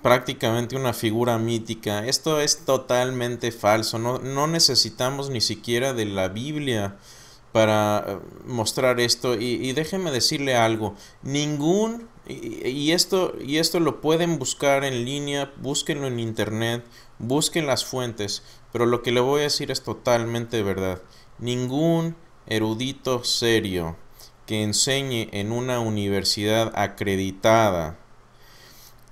prácticamente una figura mítica. Esto es totalmente falso. No, necesitamos ni siquiera de la Biblia para eh, mostrar esto. Y, y déjeme decirle algo. Ningún y, esto, y esto lo pueden buscar en línea, búsquenlo en internet, busquen las fuentes, pero lo que le voy a decir es totalmente verdad. Ningún erudito serio que enseñe en una universidad acreditada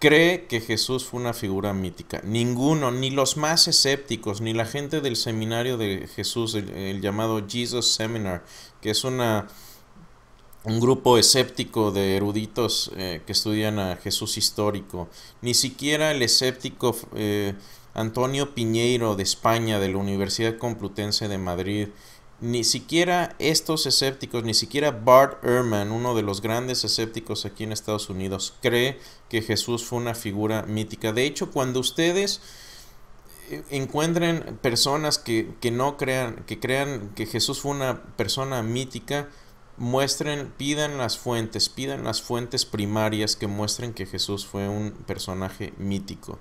cree que Jesús fue una figura mítica. Ninguno, ni los más escépticos, ni la gente del seminario de Jesús, el llamado Jesus Seminar, que es una un grupo escéptico de eruditos eh, que estudian a Jesús histórico. Ni siquiera el escéptico eh, Antonio Piñeiro de España, de la Universidad Complutense de Madrid, ni siquiera estos escépticos, ni siquiera Bart Ehrman, uno de los grandes escépticos aquí en Estados Unidos, cree que Jesús fue una figura mítica. De hecho, cuando ustedes eh, encuentren personas que, que no crean, que crean que Jesús fue una persona mítica, muestren, pidan las fuentes, pidan las fuentes primarias que muestren que Jesús fue un personaje mítico.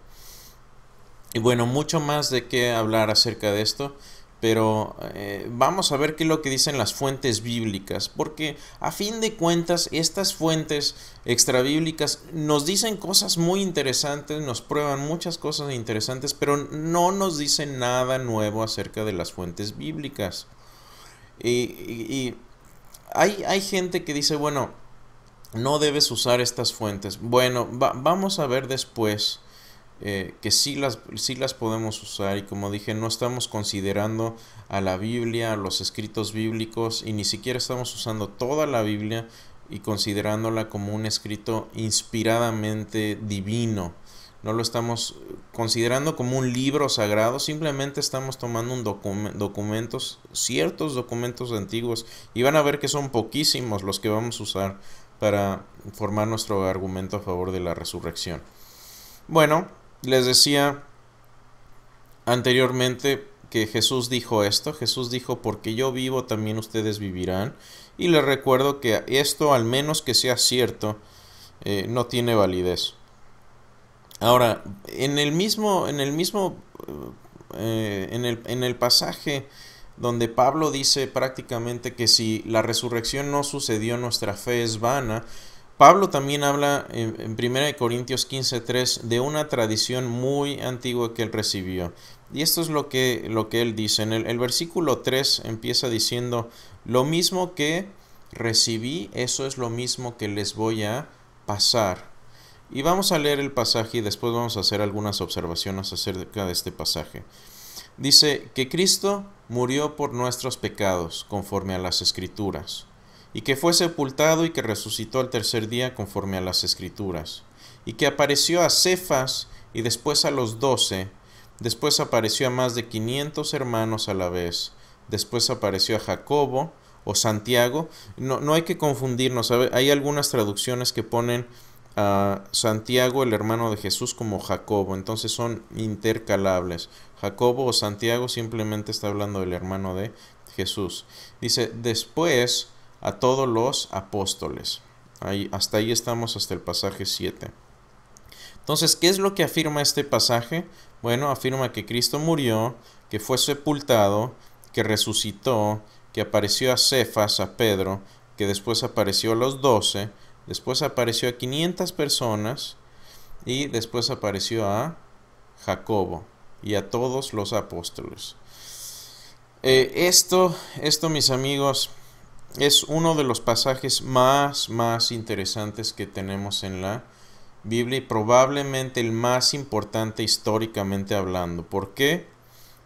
Y bueno, mucho más de qué hablar acerca de esto, pero eh, vamos a ver qué es lo que dicen las fuentes bíblicas, porque a fin de cuentas estas fuentes extrabíblicas nos dicen cosas muy interesantes, nos prueban muchas cosas interesantes, pero no nos dicen nada nuevo acerca de las fuentes bíblicas. y hay, hay gente que dice, bueno, no debes usar estas fuentes. Bueno, vamos a ver después eh, que sí las, sí las podemos usar y como dije, no estamos considerando a la Biblia, a los escritos bíblicos y ni siquiera estamos usando toda la Biblia y considerándola como un escrito inspiradamente divino no lo estamos eh, considerando como un libro sagrado, simplemente estamos tomando un documentos, ciertos documentos antiguos, y van a ver que son poquísimos los que vamos a usar para formar nuestro argumento a favor de la resurrección. Bueno, les decía anteriormente que Jesús dijo esto, Jesús dijo, porque yo vivo, también ustedes vivirán, y les recuerdo que esto, al menos que sea cierto, eh, no tiene validez. Ahora, en el mismo, en el mismo, eh, en, el, en el pasaje donde Pablo dice prácticamente que si la resurrección no sucedió, nuestra fe es vana, Pablo también habla en, 1 Corintios 15.3 de una tradición muy antigua que él recibió. Y esto es lo que, lo que él dice. En el, el versículo 3 empieza diciendo, lo mismo que recibí, eso es lo mismo que les voy a pasar. Y vamos a leer el pasaje y después vamos a hacer algunas observaciones acerca de este pasaje. Dice que Cristo murió por nuestros pecados conforme a las escrituras, y que fue sepultado y que resucitó al tercer día conforme a las escrituras, y que apareció a Cefas y después a los doce, después apareció a más de 500 hermanos a la vez, después apareció a Jacobo o Santiago. No, no hay que confundirnos, hay algunas traducciones que ponen a Santiago, el hermano de Jesús, como Jacobo. Entonces son intercalables. Jacobo o Santiago simplemente está hablando del hermano de Jesús. Dice, después a todos los apóstoles. Ahí, hasta ahí estamos, hasta el pasaje 7. Entonces, ¿qué es lo que afirma este pasaje? Bueno, afirma que Cristo murió, que fue sepultado, que resucitó, que apareció a Cefas, a Pedro, que después apareció a los doce, después apareció a 500 personas y después apareció a Jacobo y a todos los apóstoles. Eh, esto, esto, mis amigos, es uno de los pasajes más, más interesantes que tenemos en la Biblia y probablemente el más importante históricamente hablando. ¿Por qué?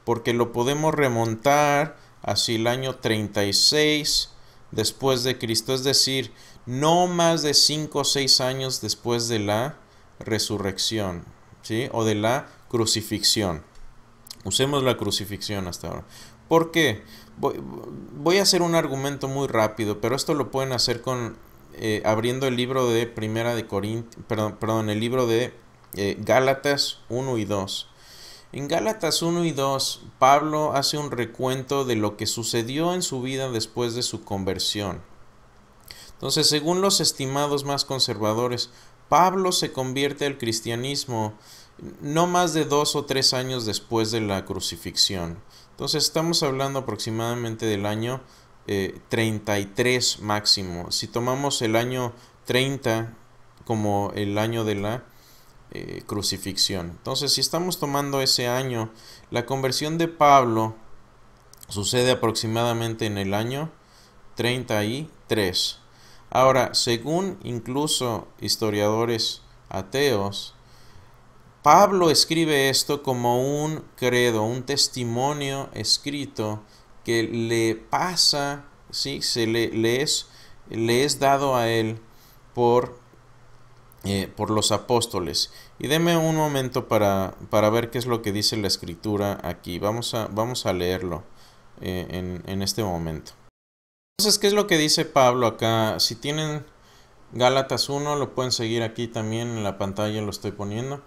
Porque lo podemos remontar hacia el año 36 después de Cristo, es decir, no más de 5 o 6 años después de la resurrección, O de la crucifixión. Usemos la crucifixión hasta ahora. ¿Por qué? Voy, a hacer un argumento muy rápido, pero esto lo pueden hacer con eh, abriendo el libro de Primera de perdón, el libro de eh, Gálatas 1 y 2. En Gálatas 1 y 2, Pablo hace un recuento de lo que sucedió en su vida después de su conversión. Entonces, según los estimados más conservadores, Pablo se convierte al cristianismo no más de dos o tres años después de la crucifixión. Entonces estamos hablando aproximadamente del año 33 eh, máximo. Si tomamos el año 30 como el año de la eh, crucifixión. Entonces si estamos tomando ese año, la conversión de Pablo sucede aproximadamente en el año 33. Ahora, según incluso historiadores ateos, Pablo escribe esto como un credo, un testimonio escrito que le pasa, ¿sí? se le, es, le es dado a él por, eh, por los apóstoles. Y deme un momento para, para, ver qué es lo que dice la escritura aquí. Vamos a, vamos a leerlo eh, en, en este momento. Entonces, ¿qué es lo que dice Pablo acá? Si tienen Gálatas 1, lo pueden seguir aquí también en la pantalla, lo estoy poniendo.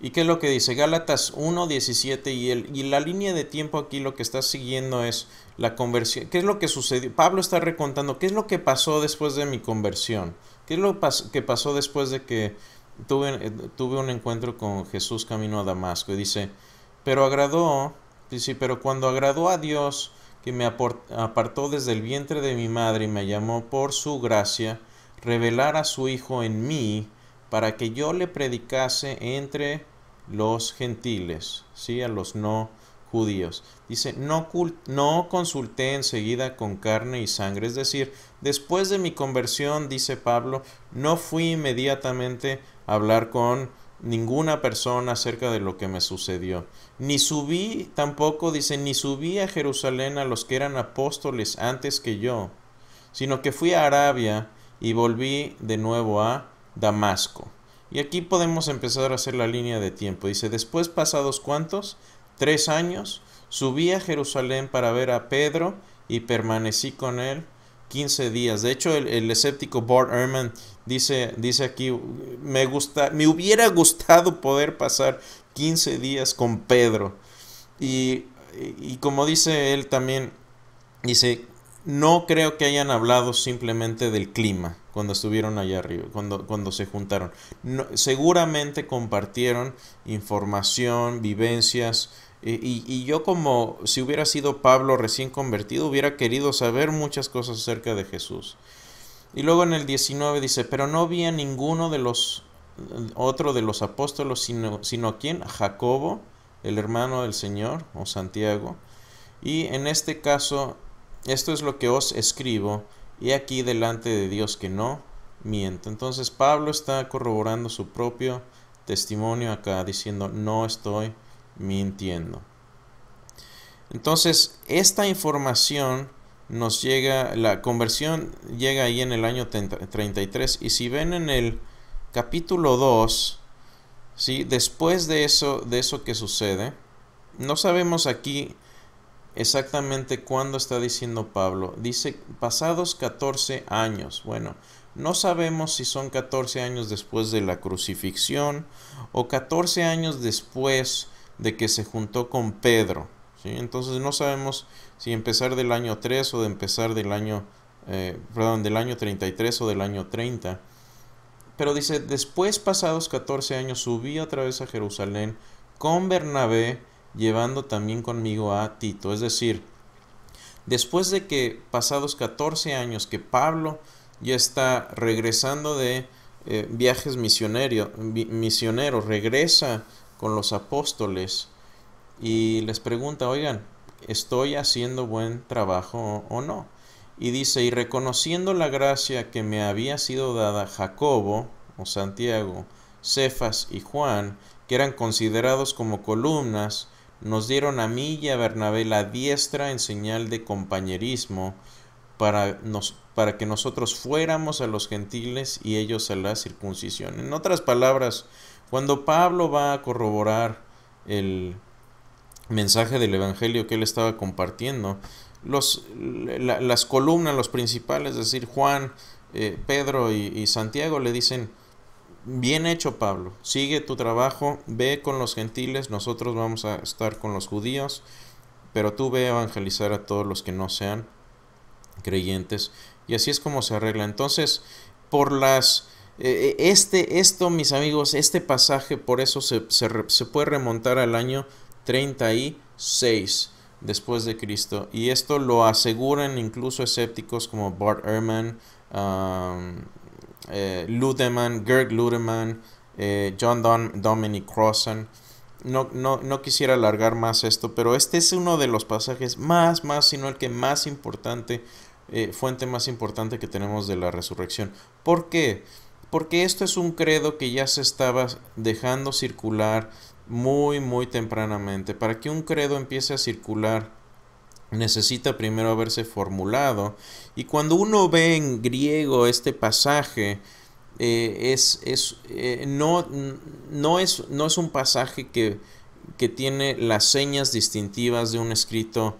¿Y qué es lo que dice? Gálatas 1, 17 y, el, y la línea de tiempo aquí lo que está siguiendo es la conversión. ¿Qué es lo que sucedió? Pablo está recontando qué es lo que pasó después de mi conversión. ¿Qué es lo que pasó después de que tuve, eh, tuve un encuentro con Jesús camino a Damasco? Y dice, pero agradó, dice, pero cuando agradó a Dios, que me apartó desde el vientre de mi madre y me llamó por su gracia, revelar a su Hijo en mí, para que yo le predicase entre los gentiles, ¿sí? a los no judíos. Dice, no, no consulté enseguida con carne y sangre, es decir, después de mi conversión, dice Pablo, no fui inmediatamente a hablar con ninguna persona acerca de lo que me sucedió. Ni subí tampoco, dice, ni subí a Jerusalén a los que eran apóstoles antes que yo, sino que fui a Arabia y volví de nuevo a Damasco. Y aquí podemos empezar a hacer la línea de tiempo. Dice, después pasados cuantos Tres años, subí a Jerusalén para ver a Pedro y permanecí con él 15 días. De hecho, el, escéptico Bart Ehrman dice, dice aquí, me, gusta, me hubiera gustado poder pasar 15 días con Pedro. Y, como dice él también, dice, no creo que hayan hablado simplemente del clima cuando estuvieron allá arriba, cuando, cuando se juntaron. seguramente compartieron información, vivencias, y, yo como si hubiera sido Pablo recién convertido, hubiera querido saber muchas cosas acerca de Jesús. Y luego en el 19 dice, pero no vi a ninguno de los, otro de los apóstolos, sino, sino a quién, Jacobo, el hermano del Señor, o Santiago. Y en este caso, esto es lo que os escribo, y aquí delante de Dios que no miento. Entonces Pablo está corroborando su propio testimonio acá, diciendo, no estoy mintiendo. Entonces, esta información nos llega, la conversión llega ahí en el año 33. Y si ven en el capítulo 2, ¿sí? después de eso, de eso que sucede, no sabemos aquí exactamente cuándo está diciendo Pablo. Dice pasados 14 años. Bueno, no sabemos si son 14 años después de la crucifixión o 14 años después de que se juntó con Pedro. ¿sí? Entonces no sabemos si empezar del año 3 o de empezar del año, eh, perdón, del año 33 o del año 30. Pero dice, después pasados 14 años subí otra vez a Jerusalén con Bernabé, llevando también conmigo a Tito. Es decir, después de que pasados 14 años que Pablo ya está regresando de eh, viajes misioneros, misionero, regresa con los apóstoles y les pregunta, oigan, ¿estoy haciendo buen trabajo o no? Y dice, y reconociendo la gracia que me había sido dada Jacobo, o Santiago, Cefas y Juan, que eran considerados como columnas, nos dieron a mí y a Bernabé la diestra en señal de compañerismo para, nos, para que nosotros fuéramos a los gentiles y ellos a la circuncisión. En otras palabras, cuando Pablo va a corroborar el mensaje del Evangelio que él estaba compartiendo, los, las columnas, los principales, es decir, Juan, eh, Pedro y, y, Santiago le dicen, bien hecho Pablo, sigue tu trabajo, ve con los gentiles, nosotros vamos a estar con los judíos, pero tú ve a evangelizar a todos los que no sean creyentes. Y así es como se arregla. Entonces, por las eh, eh, este, esto, mis amigos, este pasaje por eso se, puede remontar al año 36 después de Cristo. Y esto lo aseguran incluso escépticos como Bart Ehrman, um, eh, Ludemann Ludeman, Gerg Ludeman, John Dominic Crossan. No, no, quisiera alargar más esto, pero este es uno de los pasajes más, más, sino el que más importante, fuente más importante que tenemos de la resurrección. ¿Por qué? porque esto es un credo que ya se estaba dejando circular muy muy tempranamente. Para que un credo empiece a circular necesita primero haberse formulado y cuando uno ve en griego este pasaje eh, es, eh, no, no, es, no es un pasaje que, que tiene las señas distintivas de un escrito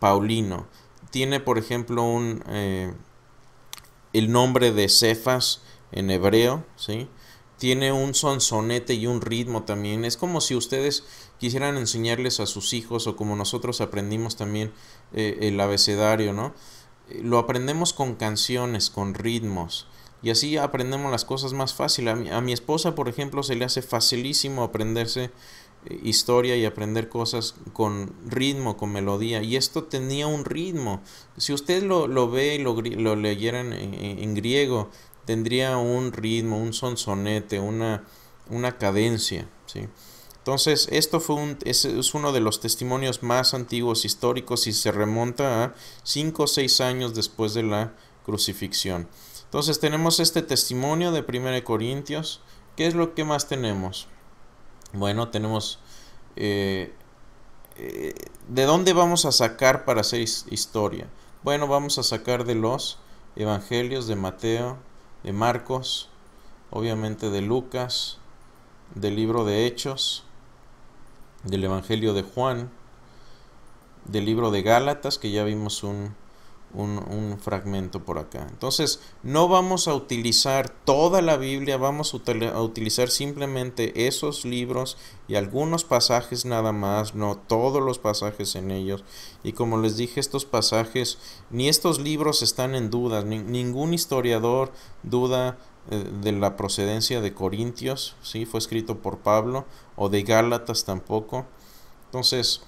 paulino. Tiene, por ejemplo, un, eh, el nombre de Cefas, en hebreo, ¿sí? Tiene un sonsonete y un ritmo también. Es como si ustedes quisieran enseñarles a sus hijos o como nosotros aprendimos también eh, el abecedario, ¿no? Eh, lo aprendemos con canciones, con ritmos. Y así aprendemos las cosas más fácil. A mi, esposa, por ejemplo, se le hace facilísimo aprenderse eh, historia y aprender cosas con ritmo, con melodía. Y esto tenía un ritmo. Si usted lo, lo ve y lo, leyeran en, griego, tendría un ritmo, un sonsonete, una, una cadencia. ¿sí? Entonces, esto fue un, es, uno de los testimonios más antiguos históricos y se remonta a 5 o 6 años después de la crucifixión. Entonces, tenemos este testimonio de 1 Corintios. ¿Qué es lo que más tenemos? Bueno, tenemos... Eh, eh, ¿De dónde vamos a sacar para hacer historia? Bueno, vamos a sacar de los Evangelios de Mateo, de Marcos, obviamente de Lucas, del libro de Hechos, del Evangelio de Juan, del libro de Gálatas, que ya vimos un un, fragmento por acá. Entonces, no vamos a utilizar toda la Biblia, vamos a utilizar simplemente esos libros y algunos pasajes nada más, no todos los pasajes en ellos. Y como les dije, estos pasajes, ni estos libros están en duda, ningún historiador duda eh, de la procedencia de Corintios, si fue escrito por Pablo, o de Gálatas tampoco. Entonces,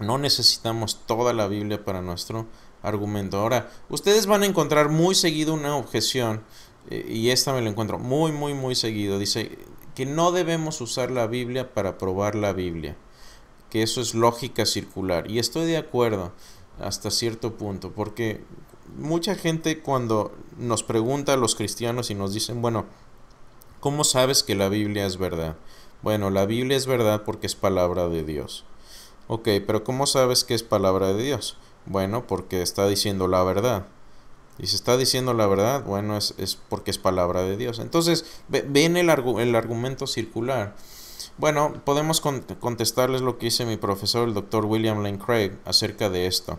no necesitamos toda la Biblia para nuestro argumento. Ahora, ustedes van a encontrar muy seguido una objeción, eh, y esta me la encuentro muy, muy, muy seguido. Dice que no debemos usar la Biblia para probar la Biblia, que eso es lógica circular. Y estoy de acuerdo hasta cierto punto, porque mucha gente cuando nos pregunta a los cristianos y nos dicen, bueno, ¿cómo sabes que la Biblia es verdad? Bueno, la Biblia es verdad porque es palabra de Dios. Ok, pero ¿cómo sabes que es palabra de Dios? Bueno, porque está diciendo la verdad. Y si está diciendo la verdad, bueno, es, es porque es palabra de Dios. Entonces, ven el, el argumento circular. Bueno, podemos contestarles lo que dice mi profesor, el doctor William Lane Craig, acerca de esto.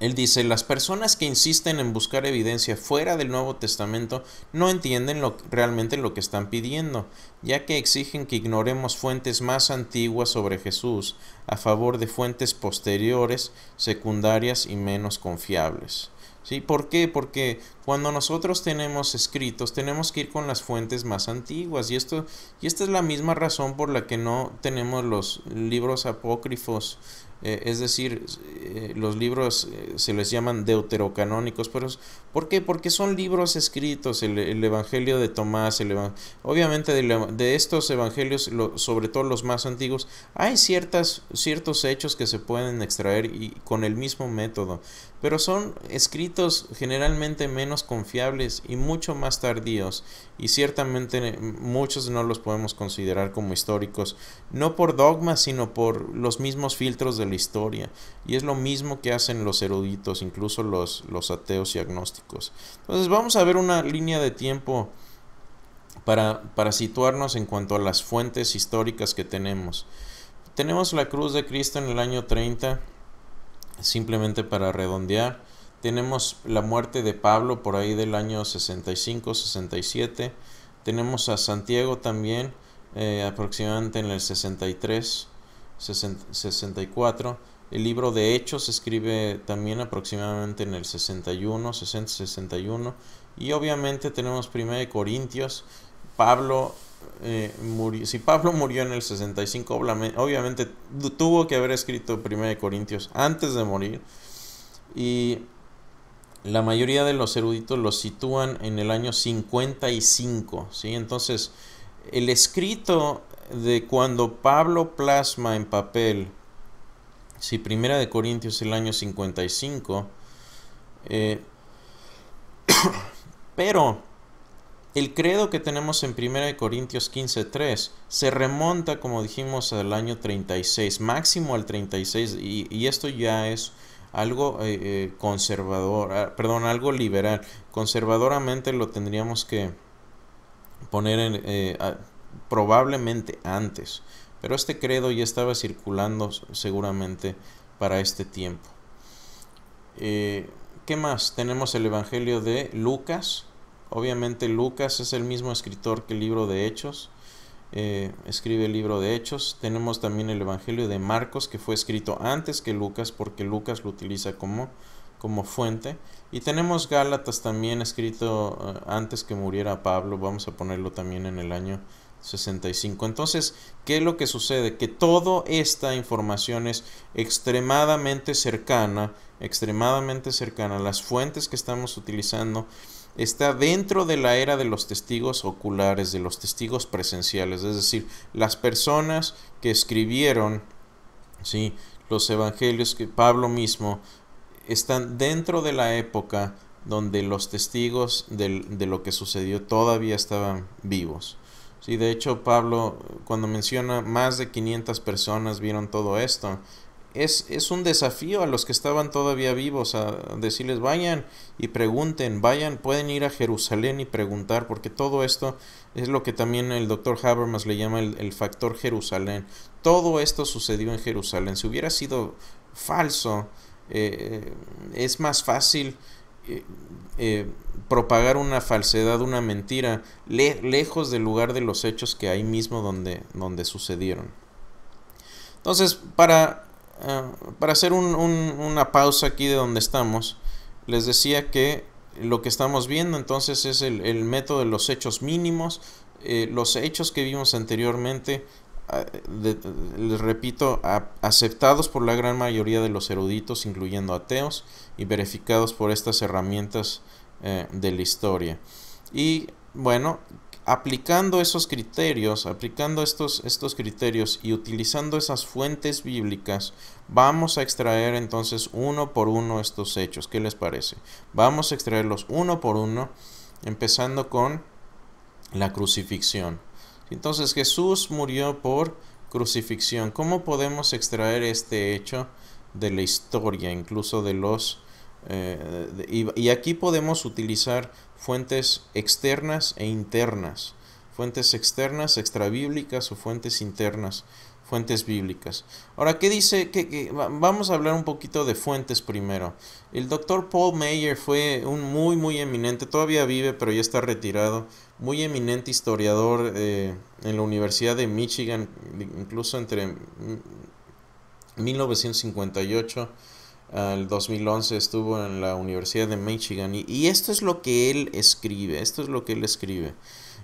Él dice, las personas que insisten en buscar evidencia fuera del Nuevo Testamento no entienden realmente lo que están pidiendo, ya que exigen que ignoremos fuentes más antiguas sobre Jesús a favor de fuentes posteriores, secundarias y menos confiables. ¿Sí? ¿Por qué? Porque cuando nosotros tenemos escritos, tenemos que ir con las fuentes más antiguas. Y, esto, y esta es la misma razón por la que no tenemos los libros apócrifos eh, es decir, eh, los libros eh, se les llaman deuterocanónicos, pero ¿Por qué? Porque son libros escritos, el, Evangelio de Tomás, el obviamente de, estos evangelios, sobre todo los más antiguos, hay ciertas, ciertos hechos que se pueden extraer y, con el mismo método, pero son escritos generalmente menos confiables y mucho más tardíos, y ciertamente muchos no los podemos considerar como históricos, no por dogmas, sino por los mismos filtros de la historia, y es lo mismo que hacen los eruditos, incluso los, los ateos y agnósticos. Entonces vamos a ver una línea de tiempo para, para situarnos en cuanto a las fuentes históricas que tenemos. Tenemos la cruz de Cristo en el año 30, simplemente para redondear. Tenemos la muerte de Pablo por ahí del año 65-67. Tenemos a Santiago también eh, aproximadamente en el 63-64. El libro de Hechos se escribe también aproximadamente en el 61, 60, 61. Y obviamente tenemos 1 Corintios. Pablo eh, murió, si Pablo murió en el 65, obviamente tuvo que haber escrito 1 Corintios antes de morir. Y la mayoría de los eruditos lo sitúan en el año 55. ¿sí? Entonces, el escrito de cuando Pablo plasma en papel si Primera de Corintios el año 55. Eh, [COUGHS] pero el credo que tenemos en Primera de Corintios 15.3 se remonta, como dijimos, al año 36, máximo al 36, y, esto ya es algo eh, eh, conservador, ah, perdón, algo liberal. Conservadoramente lo tendríamos que poner probablemente antes. Pero este credo ya estaba circulando seguramente para este tiempo. Eh, ¿Qué más? Tenemos el Evangelio de Lucas. Obviamente Lucas es el mismo escritor que el libro de Hechos. Eh, escribe el libro de Hechos. Tenemos también el Evangelio de Marcos, que fue escrito antes que Lucas, porque Lucas lo utiliza como, como fuente. Y tenemos Gálatas también escrito eh, antes que muriera Pablo. Vamos a ponerlo también en el año 65. Entonces, ¿qué es lo que sucede? Que toda esta información es extremadamente cercana, extremadamente cercana. Las fuentes que estamos utilizando está dentro de la era de los testigos oculares, de los testigos presenciales, es decir, las personas que escribieron ¿sí? los evangelios que Pablo mismo están dentro de la época donde los testigos de lo que sucedió todavía estaban vivos. Sí, de hecho Pablo cuando menciona más de 500 personas vieron todo esto, es, es, un desafío a los que estaban todavía vivos a decirles vayan y pregunten, vayan, pueden ir a Jerusalén y preguntar, porque todo esto es lo que también el doctor Habermas le llama el, factor Jerusalén. Todo esto sucedió en Jerusalén. Si hubiera sido falso, eh, eh, es más fácil eh, propagar una falsedad, una mentira, lejos del lugar de los hechos que ahí mismo donde, donde sucedieron. Entonces, para, eh, para hacer una pausa aquí de donde estamos, les decía que lo que estamos viendo entonces es el, método de los hechos mínimos, eh, los hechos que vimos anteriormente, ah, les repito, aceptados por la gran mayoría de los eruditos, incluyendo ateos, y verificados por estas herramientas eh, de la historia. Y bueno, aplicando esos criterios, aplicando estos, estos criterios y utilizando esas fuentes bíblicas, vamos a extraer entonces uno por uno estos hechos. ¿Qué les parece? Vamos a extraerlos uno por uno, empezando con la crucifixión. Entonces Jesús murió por crucifixión. ¿Cómo podemos extraer este hecho de la historia, incluso de los eh, y, aquí podemos utilizar fuentes externas e internas. Fuentes externas, extrabíblicas o fuentes internas, fuentes bíblicas. Ahora, ¿qué dice? que Vamos a hablar un poquito de fuentes primero. El doctor Paul Mayer fue un muy, muy eminente, todavía vive, pero ya está retirado, muy eminente historiador eh, en la Universidad de Michigan, incluso entre 1958 el 2011 estuvo en la Universidad de Michigan y, esto es lo que él escribe, esto es lo que él escribe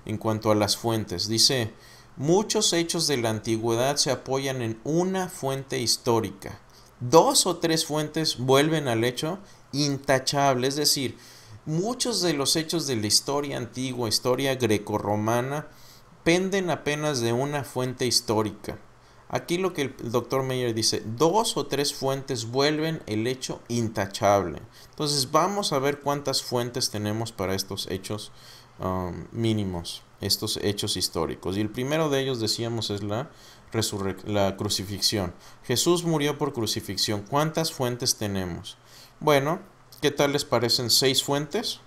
en cuanto a las fuentes. Dice, muchos hechos de la antigüedad se apoyan en una fuente histórica. Dos o tres fuentes vuelven al hecho intachable, es decir, muchos de los hechos de la historia antigua, historia grecorromana, penden apenas de una fuente histórica. Aquí lo que el doctor Meyer dice, dos o tres fuentes vuelven el hecho intachable. Entonces vamos a ver cuántas fuentes tenemos para estos hechos um, mínimos, estos hechos históricos. Y el primero de ellos, decíamos, es la, la crucifixión. Jesús murió por crucifixión. ¿Cuántas fuentes tenemos? Bueno, ¿qué tal les parecen seis fuentes?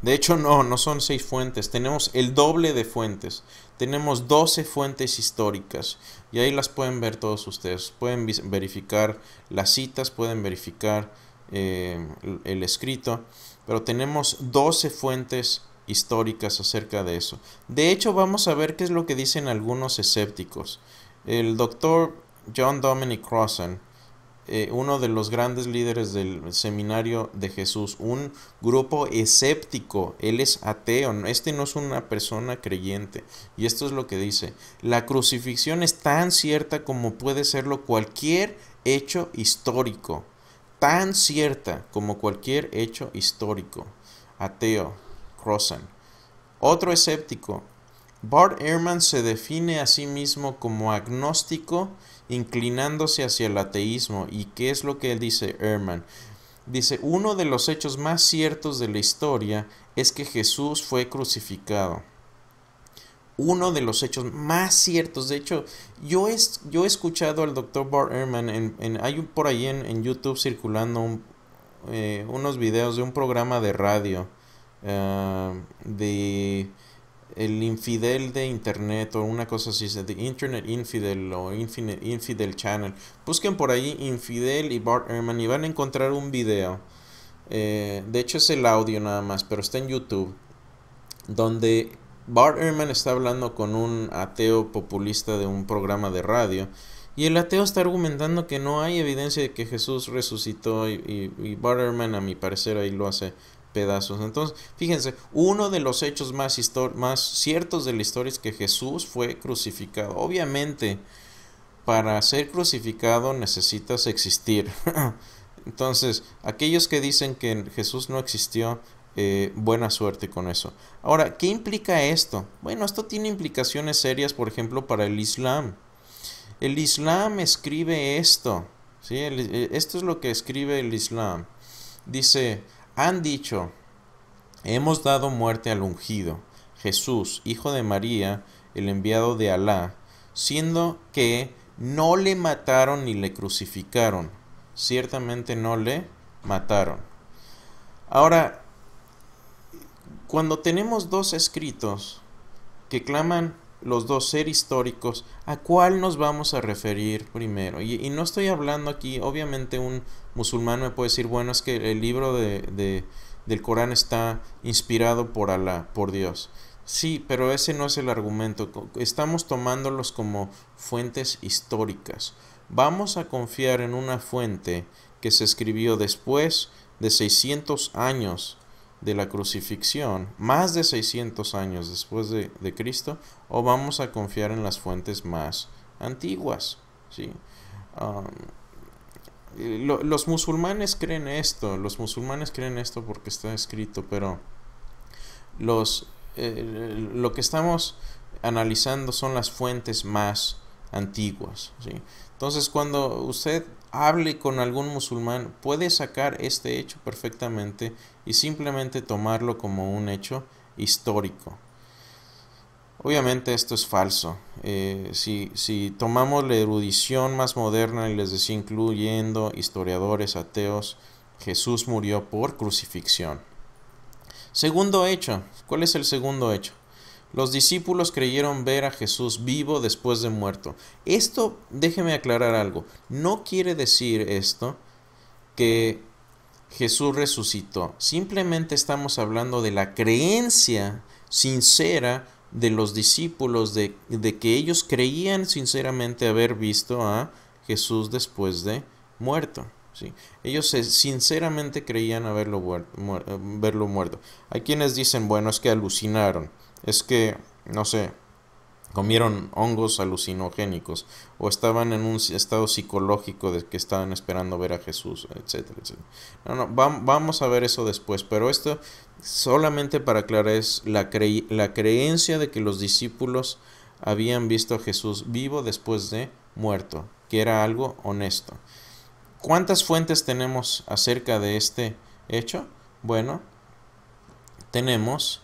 De hecho, no, no son seis fuentes. Tenemos el doble de fuentes tenemos 12 fuentes históricas y ahí las pueden ver todos ustedes. Pueden verificar las citas, pueden verificar eh, el escrito, pero tenemos 12 fuentes históricas acerca de eso. De hecho, vamos a ver qué es lo que dicen algunos escépticos. El doctor John Dominic Crossan, eh, uno de los grandes líderes del seminario de Jesús, un grupo escéptico, él es ateo, este no es una persona creyente. Y esto es lo que dice, la crucifixión es tan cierta como puede serlo cualquier hecho histórico, tan cierta como cualquier hecho histórico. Ateo, Crossan. Otro escéptico, Bart Ehrman se define a sí mismo como agnóstico inclinándose hacia el ateísmo. ¿Y qué es lo que él dice Ehrman? Dice, uno de los hechos más ciertos de la historia es que Jesús fue crucificado. Uno de los hechos más ciertos. De hecho, yo he, yo he escuchado al doctor Bart Ehrman, en, hay por ahí en, YouTube circulando eh, unos videos de un programa de radio eh, de el infidel de internet o una cosa así, de Internet Infidel o Infidel Channel. Busquen por ahí Infidel y Bart Ehrman y van a encontrar un video. Eh, de hecho es el audio nada más, pero está en YouTube. Donde Bart Ehrman está hablando con un ateo populista de un programa de radio. Y el ateo está argumentando que no hay evidencia de que Jesús resucitó y, y Bart Ehrman a mi parecer ahí lo hace pedazos. Entonces, fíjense, uno de los hechos más, más ciertos de la historia es que Jesús fue crucificado. Obviamente, para ser crucificado necesitas existir. [LAUGHS] Entonces, aquellos que dicen que Jesús no existió, eh, buena suerte con eso. Ahora, ¿qué implica esto? Bueno, esto tiene implicaciones serias, por ejemplo, para el Islam. El Islam escribe esto. ¿sí? Eh, esto es lo que escribe el Islam. Dice, han dicho, hemos dado muerte al ungido, Jesús, hijo de María, el enviado de Alá, siendo que no le mataron ni le crucificaron. Ciertamente no le mataron. Ahora, cuando tenemos dos escritos que claman los dos ser históricos, ¿a cuál nos vamos a referir primero? Y, y no estoy hablando aquí, obviamente, un, musulmán me puede decir, bueno, es que el libro de, del Corán está inspirado por Alá, por Dios. Sí, pero ese no es el argumento. Estamos tomándolos como fuentes históricas. Vamos a confiar en una fuente que se escribió después de 600 años de la crucifixión, más de 600 años después de, Cristo, o vamos a confiar en las fuentes más antiguas. ¿sí? Ah, los musulmanes creen esto, los musulmanes creen esto porque está escrito, pero los, eh, lo que estamos analizando son las fuentes más antiguas. Entonces, cuando usted hable con algún musulmán, puede sacar este hecho perfectamente y simplemente tomarlo como un hecho histórico. Obviamente esto es falso. Eh, si, si, tomamos la erudición más moderna y les decía incluyendo historiadores ateos, Jesús murió por crucifixión. Segundo hecho, ¿cuál es el segundo hecho? Los discípulos creyeron ver a Jesús vivo después de muerto. Esto, déjeme aclarar algo, no quiere decir esto que Jesús resucitó. Simplemente estamos hablando de la creencia sincera de los discípulos, de, que ellos creían sinceramente haber visto a Jesús después de muerto. ¿sí? Ellos sinceramente creían haberlo, verlo muerto. Hay quienes dicen, bueno, es que alucinaron, es que, no sé, comieron hongos alucinogénicos o estaban en un estado psicológico de que estaban esperando ver a Jesús, etcétera, etcétera. No, no, vamos a ver eso después, pero esto solamente para aclarar es la, la creencia de que los discípulos habían visto a Jesús vivo después de muerto, que era algo honesto. ¿Cuántas fuentes tenemos acerca de este hecho? Bueno, tenemos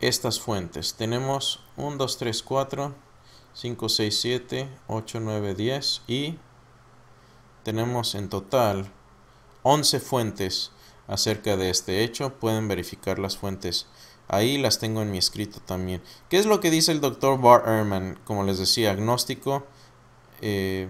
estas fuentes. Tenemos 1, 2, 3, 4, 5, 6, 7, 8, 9, 10 y tenemos en total 11 fuentes acerca de este hecho. Pueden verificar las fuentes. Ahí las tengo en mi escrito también. ¿Qué es lo que dice el doctor Bart Ehrman? Como les decía, agnóstico, eh,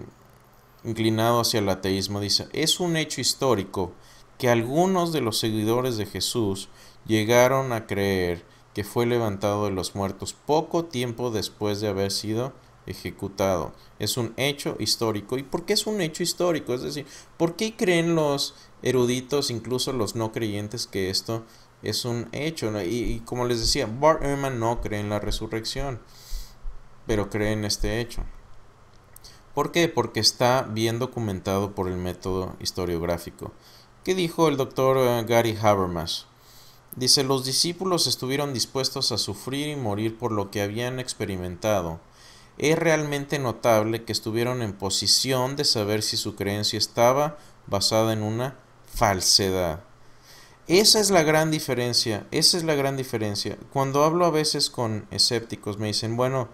inclinado hacia el ateísmo. Dice, es un hecho histórico que algunos de los seguidores de Jesús llegaron a creer que fue levantado de los muertos poco tiempo después de haber sido ejecutado. Es un hecho histórico. ¿Y por qué es un hecho histórico? Es decir, ¿por qué creen los eruditos, incluso los no creyentes, que esto es un hecho? Y, y, como les decía, Bart Ehrman no cree en la resurrección, pero cree en este hecho. ¿Por qué? Porque está bien documentado por el método historiográfico. ¿Qué dijo el doctor eh, Gary Habermas? Dice, los discípulos estuvieron dispuestos a sufrir y morir por lo que habían experimentado. Es realmente notable que estuvieron en posición de saber si su creencia estaba basada en una falsedad. Esa es la gran diferencia, esa es la gran diferencia. Cuando hablo a veces con escépticos me dicen, bueno,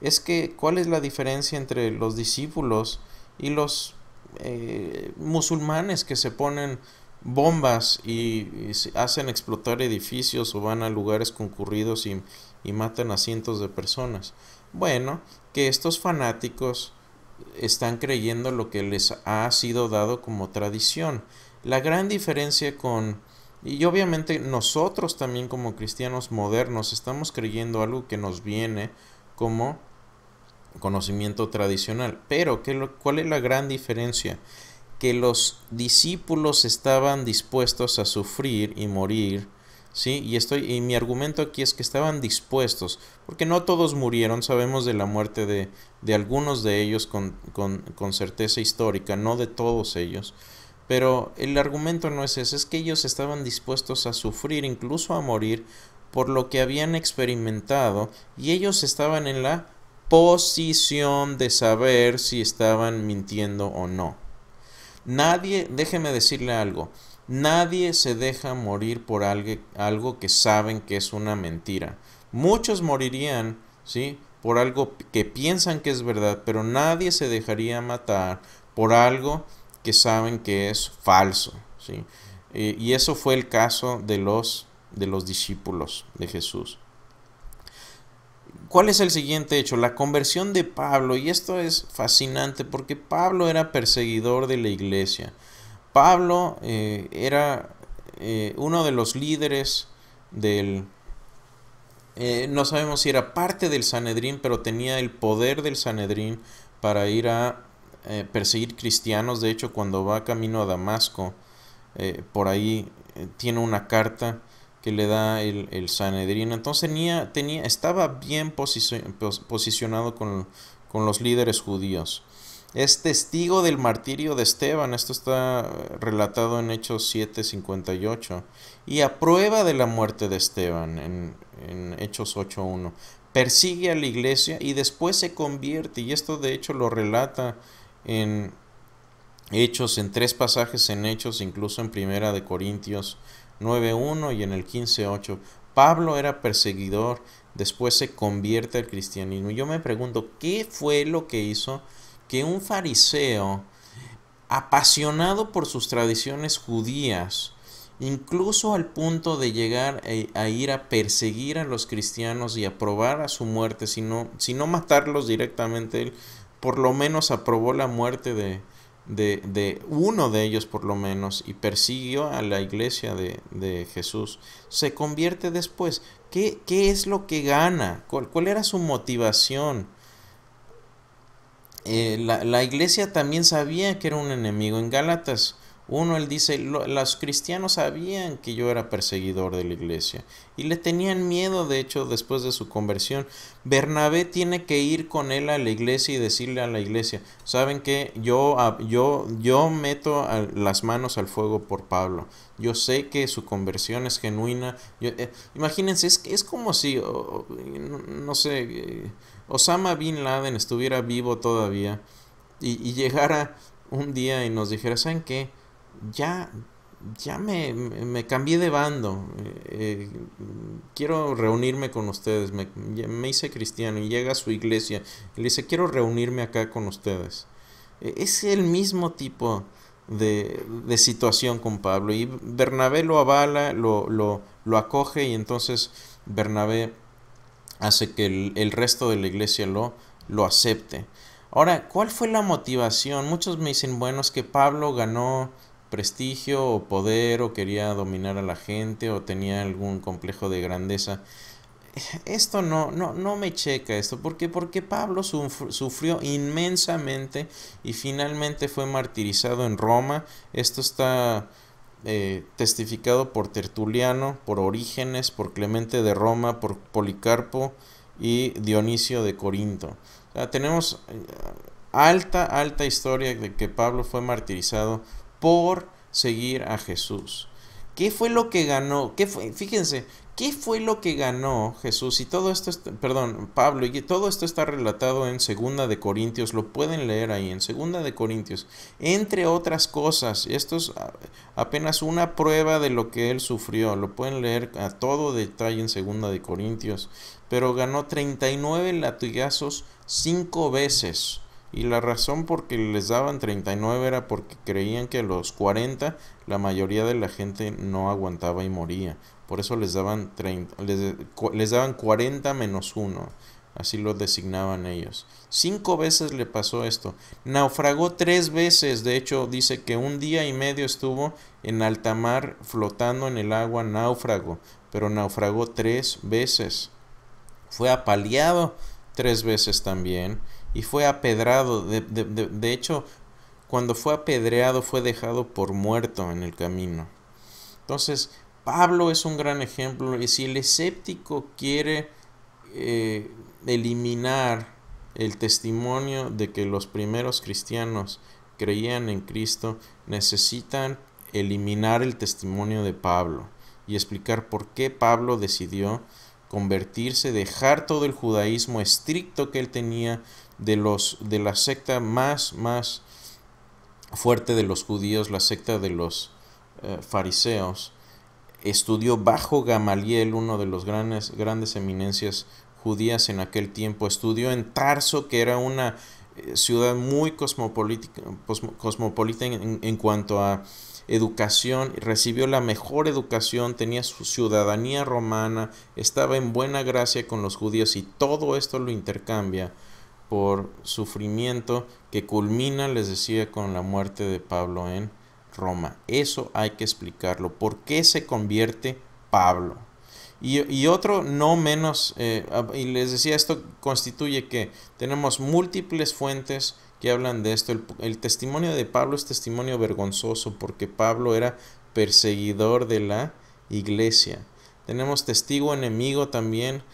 es que ¿cuál es la diferencia entre los discípulos y los eh, musulmanes que se ponen bombas y, hacen explotar edificios o van a lugares concurridos y, matan a cientos de personas. Bueno, que estos fanáticos están creyendo lo que les ha sido dado como tradición. La gran diferencia con... Y obviamente nosotros también como cristianos modernos estamos creyendo algo que nos viene como conocimiento tradicional. Pero, ¿qué, ¿cuál es la gran diferencia? que los discípulos estaban dispuestos a sufrir y morir, ¿sí? Y estoy y mi argumento aquí es que estaban dispuestos, porque no todos murieron, sabemos de la muerte de, algunos de ellos con, con certeza histórica, no de todos ellos. Pero el argumento no es ese, es que ellos estaban dispuestos a sufrir, incluso a morir, por lo que habían experimentado, y ellos estaban en la posición de saber si estaban mintiendo o no. Nadie, déjeme decirle algo, nadie se deja morir por algo que saben que es una mentira. Muchos morirían, ¿sí? Por algo que piensan que es verdad, pero nadie se dejaría matar por algo que saben que es falso, ¿sí? Eh, y eso fue el caso de los discípulos de Jesús. ¿Cuál es el siguiente hecho? La conversión de Pablo. Y esto es fascinante porque Pablo era perseguidor de la iglesia. Pablo eh, era eh, uno de los líderes del... Eh, no sabemos si era parte del Sanedrín, pero tenía el poder del Sanedrín para ir a perseguir cristianos. De hecho, cuando va camino a Damasco, por ahí tiene una carta que le da el, el Sanedrín. Entonces tenía, tenía, estaba bien posicionado con, los líderes judíos. Es testigo del martirio de Esteban, esto está eh, relatado en Hechos 7:58, y aprueba de la muerte de Esteban en, en Hechos 8:1. Persigue a la iglesia y después se convierte, y esto de hecho lo relata en Hechos, en tres pasajes en Hechos, incluso en Primera de Corintios 9.1 y en el 15.8. Pablo era perseguidor, después se convierte al cristianismo. Yo me pregunto, ¿qué fue lo que hizo que un fariseo apasionado por sus tradiciones judías, incluso al punto de llegar e, a, ir a perseguir a los cristianos y aprobar a su muerte, si no, si no matarlos directamente, él por lo menos aprobó la muerte de, de, uno de ellos por lo menos y persiguió a la iglesia de, Jesús, se convierte después. ¿Qué, ¿Qué, es lo que gana? ¿Cuál, era su motivación? Eh, la, la, iglesia también sabía que era un enemigo. En Gálatas uno, él dice, los cristianos sabían que yo era perseguidor de la iglesia y le tenían miedo, de hecho, después de su conversión. Bernabé tiene que ir con él a la iglesia y decirle a la iglesia, saben que yo, ah, yo, yo meto las manos al fuego por Pablo. Yo sé que su conversión es genuina. Eh, imagínense, es, es como si, no, sé, eh, Osama Bin Laden estuviera vivo todavía y llegara un día y nos dijera, ¿saben qué? ya, ya me, me cambié de bando, eh, eh, quiero reunirme con ustedes, me, hice cristiano y llega a su iglesia y le dice, quiero reunirme acá con ustedes. E, es el mismo tipo de, de situación con Pablo y Bernabé lo avala, lo, lo, lo acoge y entonces Bernabé hace que el, el, resto de la iglesia lo, lo acepte. Ahora, ¿cuál fue la motivación? Muchos me dicen, bueno, es que Pablo ganó prestigio o poder o quería dominar a la gente o tenía algún complejo de grandeza. [SIGHS] Esto no, no, no me checa esto, porque, porque Pablo sufrió inmensamente y finalmente fue martirizado en Roma. Esto está eh, testificado por Tertuliano, por Orígenes, por Clemente de Roma, por Policarpo y Dionisio de Corinto. tenemos eh, alta, alta historia de que Pablo fue martirizado por seguir a Jesús. ¿Qué fue lo que ganó? ¿Qué fue? Fíjense, ¿qué fue lo que ganó Jesús? Y todo esto, perdón, Pablo, y todo esto está relatado en Segunda de Corintios, lo pueden leer ahí, en Segunda de Corintios. Entre otras cosas, esto es apenas una prueba de lo que él sufrió, lo pueden leer a todo detalle en Segunda de Corintios, pero ganó 39 latigazos cinco veces y la razón por qué les daban 39 era porque creían que a los 40 la mayoría de la gente no aguantaba y moría. Por eso les daban, les, les daban 40 menos 1. Así lo designaban ellos. Cinco veces le pasó esto. Naufragó tres veces. De hecho, dice que un día y medio estuvo en alta mar flotando en el agua náufrago. Pero naufragó tres veces. Fue apaleado tres veces también y fue apedrado. De, hecho, cuando fue apedreado fue dejado por muerto en el camino. Entonces, Pablo es un gran ejemplo y si el escéptico quiere eh, eliminar el testimonio de que los primeros cristianos creían en Cristo, necesitan eliminar el testimonio de Pablo y explicar por qué Pablo decidió convertirse, dejar todo el judaísmo estricto que él tenía, de, los, de la secta más, más fuerte de los judíos, la secta de los eh, fariseos, estudió bajo Gamaliel, uno de los grandes, grandes eminencias judías en aquel tiempo, estudió en Tarso, que era una eh, ciudad muy cosmopolita, cosmopolita en, en, cuanto a educación, recibió la mejor educación, tenía su ciudadanía romana, estaba en buena gracia con los judíos y todo esto lo intercambia por sufrimiento que culmina, les decía, con la muerte de Pablo en Roma. Eso hay que explicarlo. ¿Por qué se convierte Pablo? Y, otro no menos, eh, y les decía, esto constituye que tenemos múltiples fuentes que hablan de esto. El, testimonio de Pablo es testimonio vergonzoso porque Pablo era perseguidor de la iglesia. Tenemos testigo enemigo también,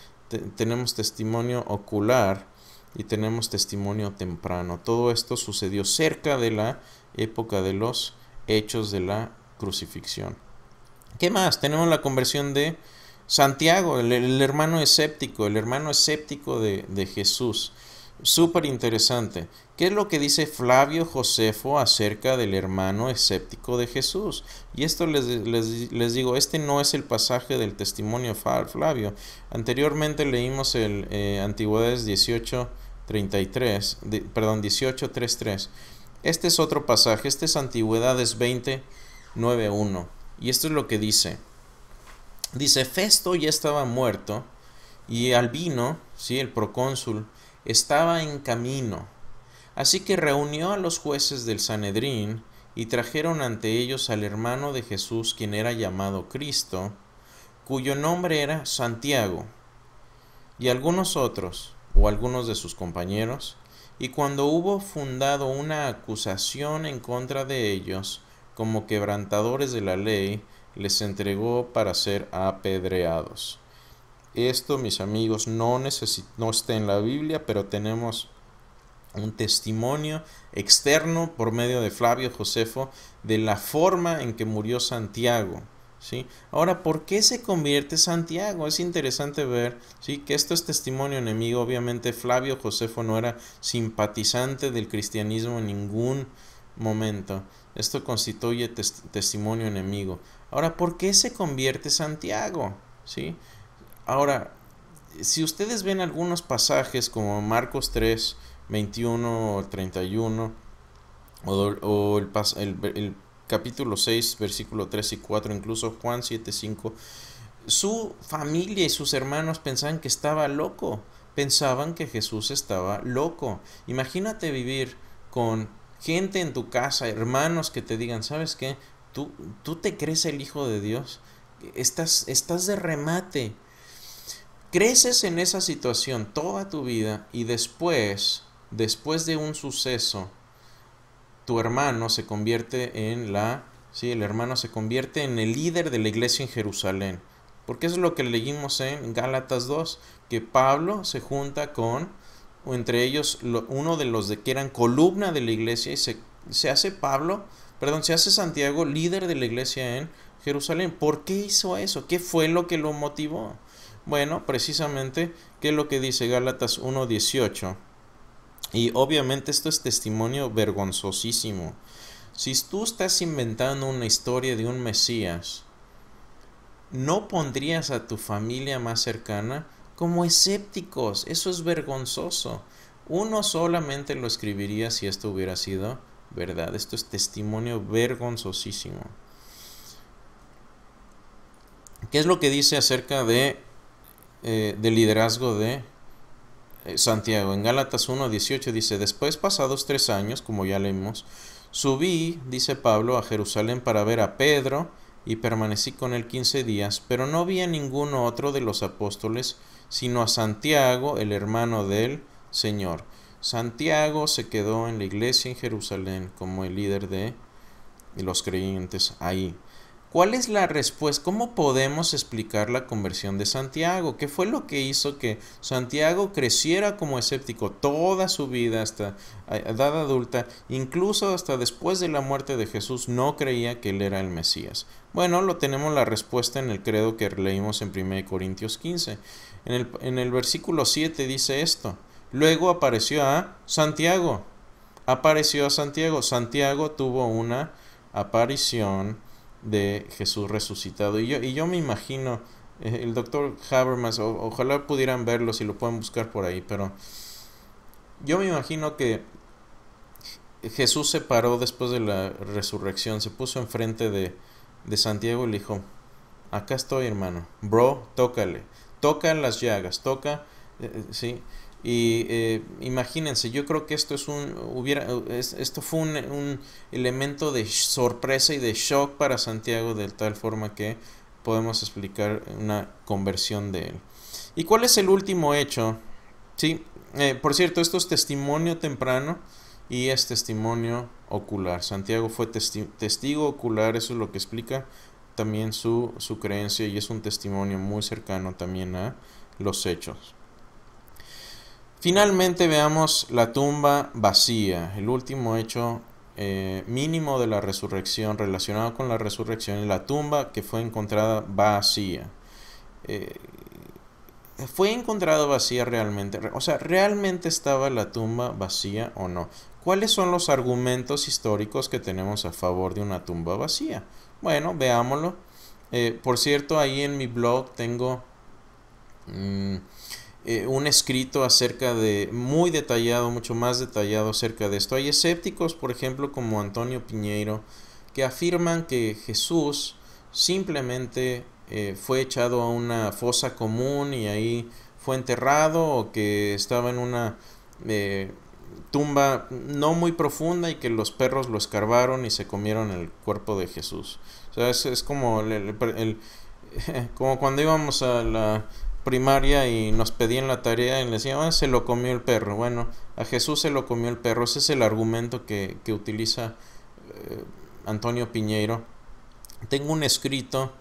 tenemos testimonio ocular y tenemos testimonio temprano. Todo esto sucedió cerca de la época de los hechos de la crucifixión. ¿Qué más? Tenemos la conversión de Santiago, el, hermano escéptico, el hermano escéptico de, Jesús. Súper interesante. ¿Qué es lo que dice Flavio Josefo acerca del hermano escéptico de Jesús? Y esto les, digo, este no es el pasaje del testimonio Flavio. Anteriormente leímos el eh, Antigüedades 18 33, perdón, 18, Este es otro pasaje, este es Antigüedades 20, Y esto es lo que dice. Dice, Festo ya estaba muerto y Albino, ¿sí? el procónsul, estaba en camino. Así que reunió a los jueces del Sanedrín y trajeron ante ellos al hermano de Jesús, quien era llamado Cristo, cuyo nombre era Santiago, y algunos otros o algunos de sus compañeros, y cuando hubo fundado una acusación en contra de ellos, como quebrantadores de la ley, les entregó para ser apedreados. Esto, mis amigos, no, no está en la Biblia, pero tenemos un testimonio externo por medio de Flavio Josefo de la forma en que murió Santiago. Ahora, ¿por qué se convierte Santiago? Es interesante ver ¿sí? que esto es testimonio enemigo. Obviamente Flavio Josefo no era simpatizante del cristianismo en ningún momento. Esto constituye testimonio enemigo. Ahora, ¿por qué se convierte Santiago? ¿Sí? Ahora, si ustedes ven algunos pasajes como Marcos 3, 21 o 31, o, el, el, el capítulo 6, versículo 3 y 4, incluso Juan 7, 5, su familia y sus hermanos pensaban que estaba loco, pensaban que Jesús estaba loco. Imagínate vivir con gente en tu casa, hermanos que te digan, ¿sabes qué? Tú, tú te crees el Hijo de Dios, estás, estás de remate. Creces en esa situación toda tu vida y después, después de un suceso, tu hermano se convierte en la, sí, el hermano se convierte en el líder de la iglesia en Jerusalén. Porque es lo que leímos en Gálatas 2, que Pablo se junta con, o entre ellos, uno de los de que eran columna de la iglesia y se, se hace Pablo, perdón, se hace Santiago líder de la iglesia en Jerusalén. ¿Por qué hizo eso? ¿Qué fue lo que lo motivó? Bueno, precisamente, ¿qué es lo que dice Gálatas 1.18? Y obviamente esto es testimonio vergonzosísimo. Si tú estás inventando una historia de un Mesías, ¿no pondrías a tu familia más cercana como escépticos? Eso es vergonzoso. Uno solamente lo escribiría si esto hubiera sido verdad. Esto es testimonio vergonzosísimo. ¿Qué es lo que dice acerca de, eh, del liderazgo de eh, Santiago, en Gálatas 18 dice, después pasados tres años, como ya leemos subí, dice Pablo, a Jerusalén para ver a Pedro y permanecí con él 15 días, pero no vi a ninguno otro de los apóstoles, sino a Santiago, el hermano del Señor. Santiago se quedó en la iglesia en Jerusalén como el líder de los creyentes ahí. ¿Cuál es la respuesta? ¿Cómo podemos explicar la conversión de Santiago? ¿Qué fue lo que hizo que Santiago creciera como escéptico toda su vida hasta edad adulta? Incluso hasta después de la muerte de Jesús no creía que él era el Mesías. Bueno, lo tenemos la respuesta en el credo que leímos en 1 Corintios 15. En el, en el versículo 7 dice esto. Luego apareció a Santiago. Apareció a Santiago. Santiago tuvo una aparición de Jesús resucitado. Y yo, y yo me imagino, eh, el doctor Habermas, ojalá pudieran verlo si lo pueden buscar por ahí, pero yo me imagino que Jesús se paró después de la resurrección, se puso enfrente de, de Santiago y le dijo, acá estoy hermano, bro, tócale, toca las llagas, toca, eh, eh, sí y eh, imagínense, yo creo que esto es un hubiera esto fue un, elemento de sorpresa y de shock para Santiago de tal forma que podemos explicar una conversión de él. ¿Y cuál es el último hecho? Sí, eh, por cierto, esto es testimonio temprano y es testimonio ocular. Santiago fue testigo ocular, eso es lo que explica también su, su creencia y es un testimonio muy cercano también a los hechos. Finalmente veamos la tumba vacía, el último hecho eh, mínimo de la resurrección relacionado con la resurrección en la tumba que fue encontrada vacía. Eh, ¿Fue encontrada vacía realmente? O sea, ¿realmente estaba la tumba vacía o no? ¿Cuáles son los argumentos históricos que tenemos a favor de una tumba vacía? Bueno, veámoslo. Eh, por cierto, ahí en mi blog tengo... Mm, eh, un escrito acerca de, muy detallado, mucho más detallado acerca de esto. Hay escépticos, por ejemplo, como Antonio Piñeiro, que afirman que Jesús simplemente eh, fue echado a una fosa común y ahí fue enterrado o que estaba en una eh, tumba no muy profunda y que los perros lo escarbaron y se comieron el cuerpo de Jesús. O sea, es, como, [LAUGHS] como cuando íbamos a la primaria y nos pedían la tarea y les decían, ah, se lo comió el perro. Bueno, a Jesús se lo comió el perro. Ese es el argumento que, utiliza eh, Antonio Piñeiro. Tengo un escrito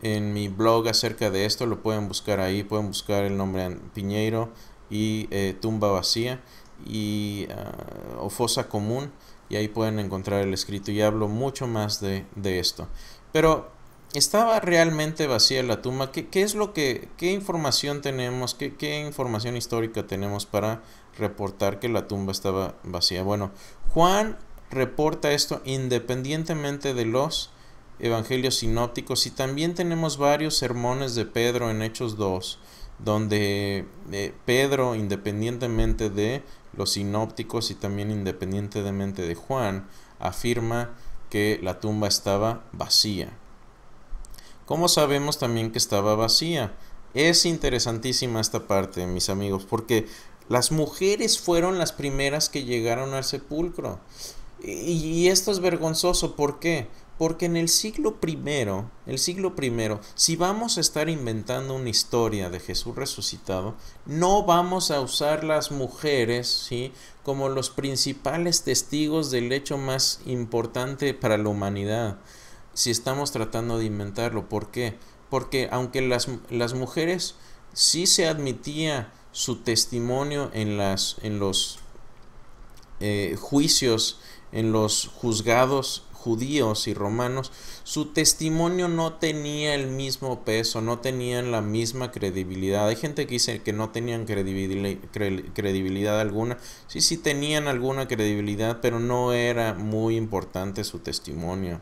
en mi blog acerca de esto, lo pueden buscar ahí, pueden buscar el nombre Piñeiro y eh, Tumba Vacía y ah, o Fosa Común y ahí pueden encontrar el escrito y hablo mucho más de, de esto. Pero ¿Estaba realmente vacía la tumba? ¿Qué, es lo que, qué información tenemos, qué, información histórica tenemos para reportar que la tumba estaba vacía? Bueno, Juan reporta esto independientemente de los evangelios sinópticos y también tenemos varios sermones de Pedro en Hechos 2, donde eh, Pedro, independientemente de los sinópticos y también independientemente de Juan, afirma que la tumba estaba vacía. ¿Cómo sabemos también que estaba vacía? Es interesantísima esta parte, mis amigos, porque las mujeres fueron las primeras que llegaron al sepulcro. Y, esto es vergonzoso, ¿por qué? Porque en el siglo primero, el siglo primero, si vamos a estar inventando una historia de Jesús resucitado, no vamos a usar las mujeres, ¿sí? Como los principales testigos del hecho más importante para la humanidad si estamos tratando de inventarlo. ¿Por qué? Porque aunque las, las mujeres sí se admitía su testimonio en, las, en los eh, juicios, en los juzgados judíos y romanos, su testimonio no tenía el mismo peso, no tenían la misma credibilidad. Hay gente que dice que no tenían credibilidad alguna. Sí, sí tenían alguna credibilidad, pero no era muy importante su testimonio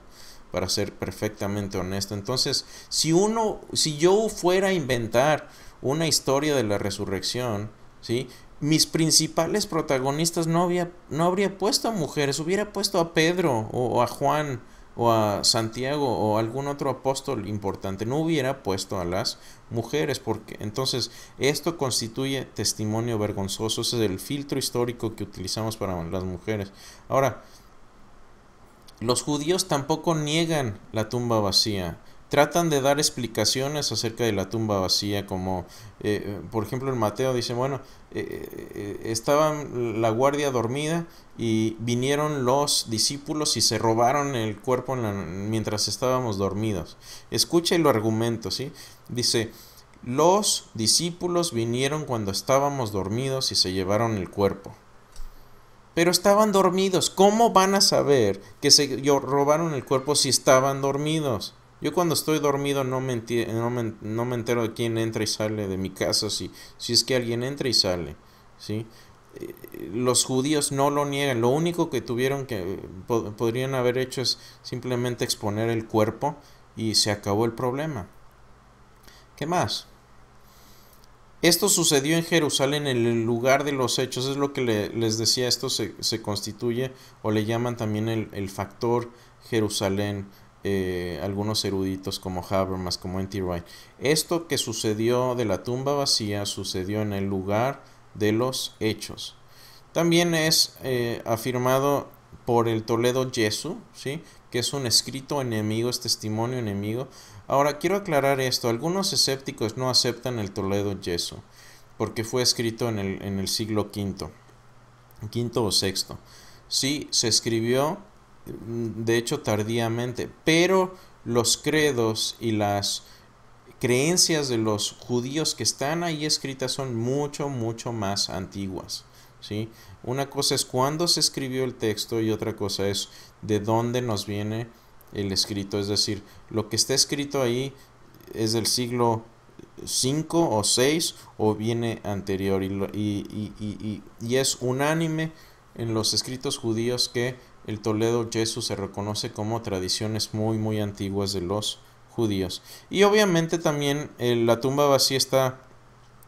para ser perfectamente honesto. Entonces, si uno, si yo fuera a inventar una historia de la resurrección, ¿sí? Mis principales protagonistas no, había, no habría puesto a mujeres, hubiera puesto a Pedro o, a Juan o a Santiago o algún otro apóstol importante, no hubiera puesto a las mujeres, porque entonces esto constituye testimonio vergonzoso, ese es el filtro histórico que utilizamos para las mujeres. Ahora, los judíos tampoco niegan la tumba vacía. Tratan de dar explicaciones acerca de la tumba vacía, como eh, eh, por ejemplo el Mateo dice, bueno, eh, estaba la guardia dormida y vinieron los discípulos y se robaron el cuerpo mientras estábamos dormidos. Escucha el argumento, ¿sí? Dice, los discípulos vinieron cuando estábamos dormidos y se llevaron el cuerpo. Pero estaban dormidos. ¿Cómo van a saber que se robaron el cuerpo si estaban dormidos? Yo cuando estoy dormido no me, no me, entero de quién entra y sale de mi casa, si, si es que alguien entra y sale. ¿sí? Eh, los judíos no lo niegan. Lo único que tuvieron que eh, podrían haber hecho es simplemente exponer el cuerpo y se acabó el problema. ¿Qué más? Esto sucedió en Jerusalén, en el lugar de los hechos, es lo que les decía, esto se, constituye o le llaman también el, factor Jerusalén, eh, algunos eruditos como Habermas, como N.T. Wright. Esto que sucedió de la tumba vacía sucedió en el lugar de los hechos. También es eh, afirmado por el Toledo Jesu, ¿sí? que es un escrito enemigo, es testimonio enemigo, Ahora quiero aclarar esto, algunos escépticos no aceptan el Toledo yeso, porque fue escrito en el, siglo V, V o sexto. Sí, se escribió, de hecho, tardíamente, pero los credos y las creencias de los judíos que están ahí escritas son mucho, mucho más antiguas. ¿sí? Una cosa es cuándo se escribió el texto y otra cosa es de dónde nos viene el escrito, es decir, lo que está escrito ahí es del siglo 5 o 6 o viene anterior y, es unánime en los escritos judíos que el Toledo Jesús se reconoce como tradiciones muy muy antiguas de los judíos y obviamente también eh, la tumba vacía está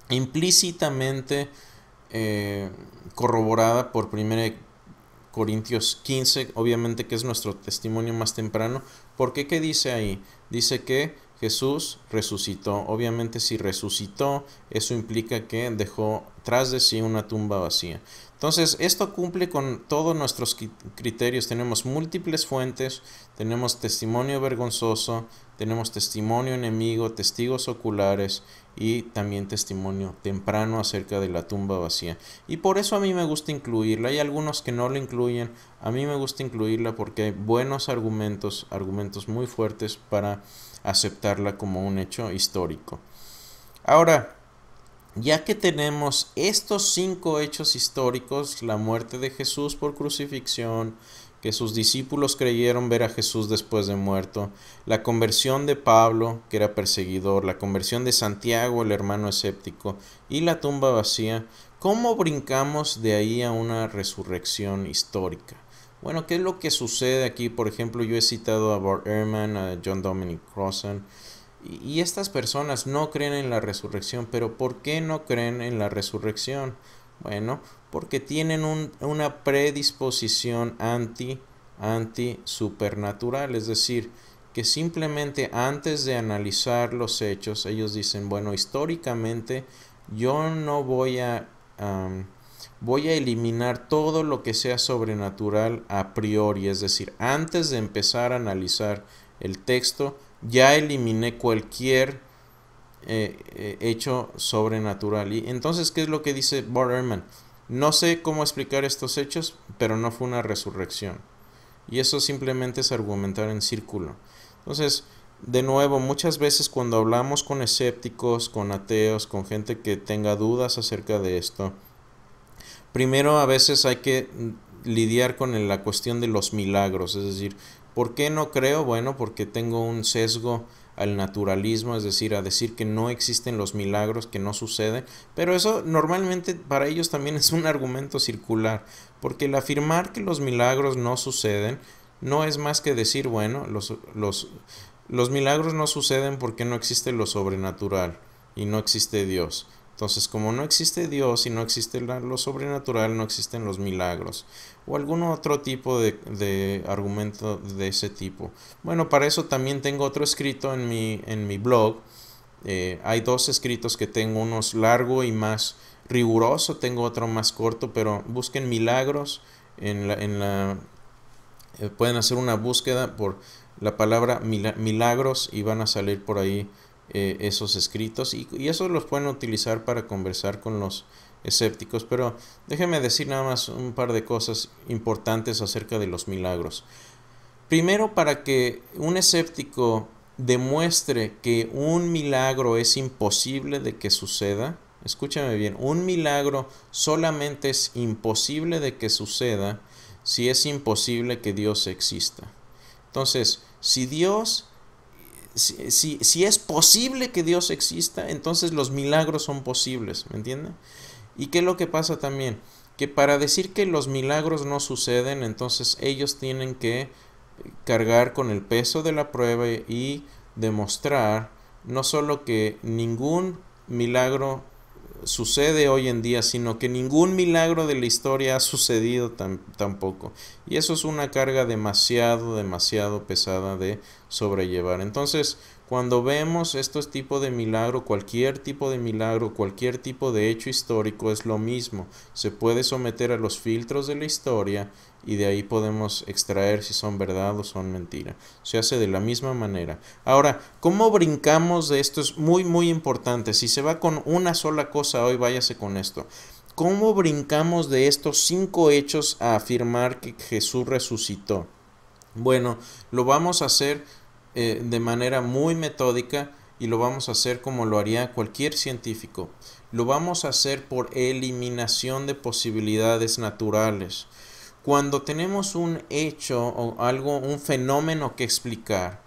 implícitamente eh, corroborada por primera Corintios 15, obviamente que es nuestro testimonio más temprano, porque ¿qué dice ahí? Dice que Jesús resucitó. Obviamente si resucitó, eso implica que dejó tras de sí una tumba vacía. Entonces, esto cumple con todos nuestros criterios. Tenemos múltiples fuentes, tenemos testimonio vergonzoso, tenemos testimonio enemigo, testigos oculares y también testimonio temprano acerca de la tumba vacía. Y por eso a mí me gusta incluirla. Hay algunos que no la incluyen. A mí me gusta incluirla porque hay buenos argumentos, argumentos muy fuertes para aceptarla como un hecho histórico. Ahora, ya que tenemos estos cinco hechos históricos, la muerte de Jesús por crucifixión, que sus discípulos creyeron ver a Jesús después de muerto, la conversión de Pablo, que era perseguidor, la conversión de Santiago, el hermano escéptico, y la tumba vacía, ¿cómo brincamos de ahí a una resurrección histórica? Bueno, ¿qué es lo que sucede aquí? Por ejemplo, yo he citado a Bart Ehrman, a John Dominic Crossan, y estas personas no creen en la resurrección, pero ¿por qué no creen en la resurrección? Bueno, porque tienen un, una predisposición anti, anti supernatural, es decir, que simplemente antes de analizar los hechos, ellos dicen, bueno, históricamente yo no voy a, voy a eliminar todo lo que sea sobrenatural a priori, es decir, antes de empezar a analizar el texto, ya eliminé cualquier eh, eh, hecho sobrenatural. Y entonces, ¿qué es lo que dice Borderman? No sé cómo explicar estos hechos, pero no fue una resurrección. Y eso simplemente es argumentar en círculo. Entonces, de nuevo, muchas veces cuando hablamos con escépticos, con ateos, con gente que tenga dudas acerca de esto, primero a veces hay que lidiar con la cuestión de los milagros, es decir, ¿Por qué no creo? Bueno, porque tengo un sesgo al naturalismo, es decir, a decir que no existen los milagros, que no suceden, pero eso normalmente para ellos también es un argumento circular, porque el afirmar que los milagros no suceden no es más que decir, bueno, los, los, los milagros no suceden porque no existe lo sobrenatural y no existe Dios. Entonces, como no existe Dios y no existe lo sobrenatural, no existen los milagros o algún otro tipo de, argumento de ese tipo. Bueno, para eso también tengo otro escrito en mi, en mi blog. Eh, hay dos escritos que tengo, uno es largo y más riguroso, tengo otro más corto, pero busquen milagros en la... En la eh, pueden hacer una búsqueda por la palabra milagros y van a salir por ahí eh, esos escritos y, esos los pueden utilizar para conversar con los escépticos, pero déjeme decir nada más un par de cosas importantes acerca de los milagros. Primero, para que un escéptico demuestre que un milagro es imposible de que suceda, escúchame bien, un milagro solamente es imposible de que suceda si es imposible que Dios exista. Entonces, si Dios si, si, es posible que Dios exista, entonces los milagros son posibles, ¿me entienden? ¿Y qué es lo que pasa también? Que para decir que los milagros no suceden, entonces ellos tienen que eh, cargar con el peso de la prueba y demostrar no solo que ningún milagro sucede hoy en día, sino que ningún milagro de la historia ha sucedido tampoco. Y eso es una carga demasiado, demasiado pesada de sobrellevar. Entonces, cuando vemos estos tipos de milagro, cualquier tipo de milagro, cualquier tipo de hecho histórico es lo mismo. Se puede someter a los filtros de la historia y de ahí podemos extraer si son verdad o son mentira. Se hace de la misma manera. Ahora, ¿cómo brincamos de esto? Es muy, muy importante. Si se va con una sola cosa hoy, váyase con esto. ¿Cómo brincamos de estos cinco hechos a afirmar que Jesús resucitó? Bueno, lo vamos a hacer eh, de manera muy metódica y lo vamos a hacer como lo haría cualquier científico. Lo vamos a hacer por eliminación de posibilidades naturales. Cuando tenemos un hecho o algo, un fenómeno que explicar,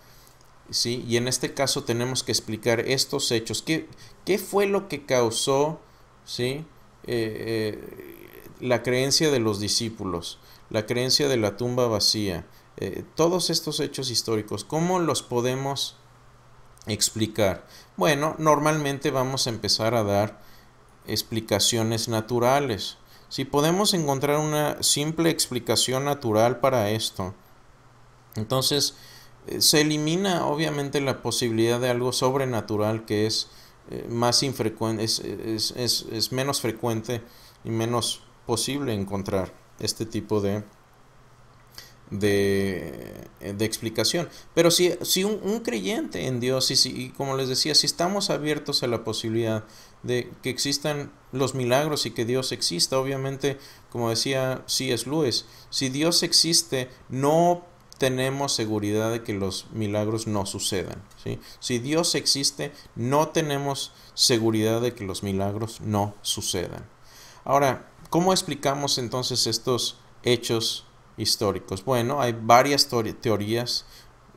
¿sí? y en este caso tenemos que explicar estos hechos, ¿qué, qué fue lo que causó ¿sí? Eh, eh, la creencia de los discípulos, la creencia de la tumba vacía? Eh, todos estos hechos históricos, ¿cómo los podemos explicar? Bueno, normalmente vamos a empezar a dar explicaciones naturales. Si podemos encontrar una simple explicación natural para esto, entonces eh, se elimina obviamente la posibilidad de algo sobrenatural que es eh, más infrecuente, es menos frecuente y menos posible encontrar este tipo de de, explicación. Pero si, si un, creyente en Dios, y, si, como les decía, si estamos abiertos a la posibilidad de que existan los milagros y que Dios exista, obviamente, como decía C.S. Lewis, si Dios existe, no tenemos seguridad de que los milagros no sucedan. Si Dios existe, no tenemos seguridad de que los milagros no sucedan. Ahora, ¿cómo explicamos entonces estos hechos históricos. Bueno, hay varias teorías,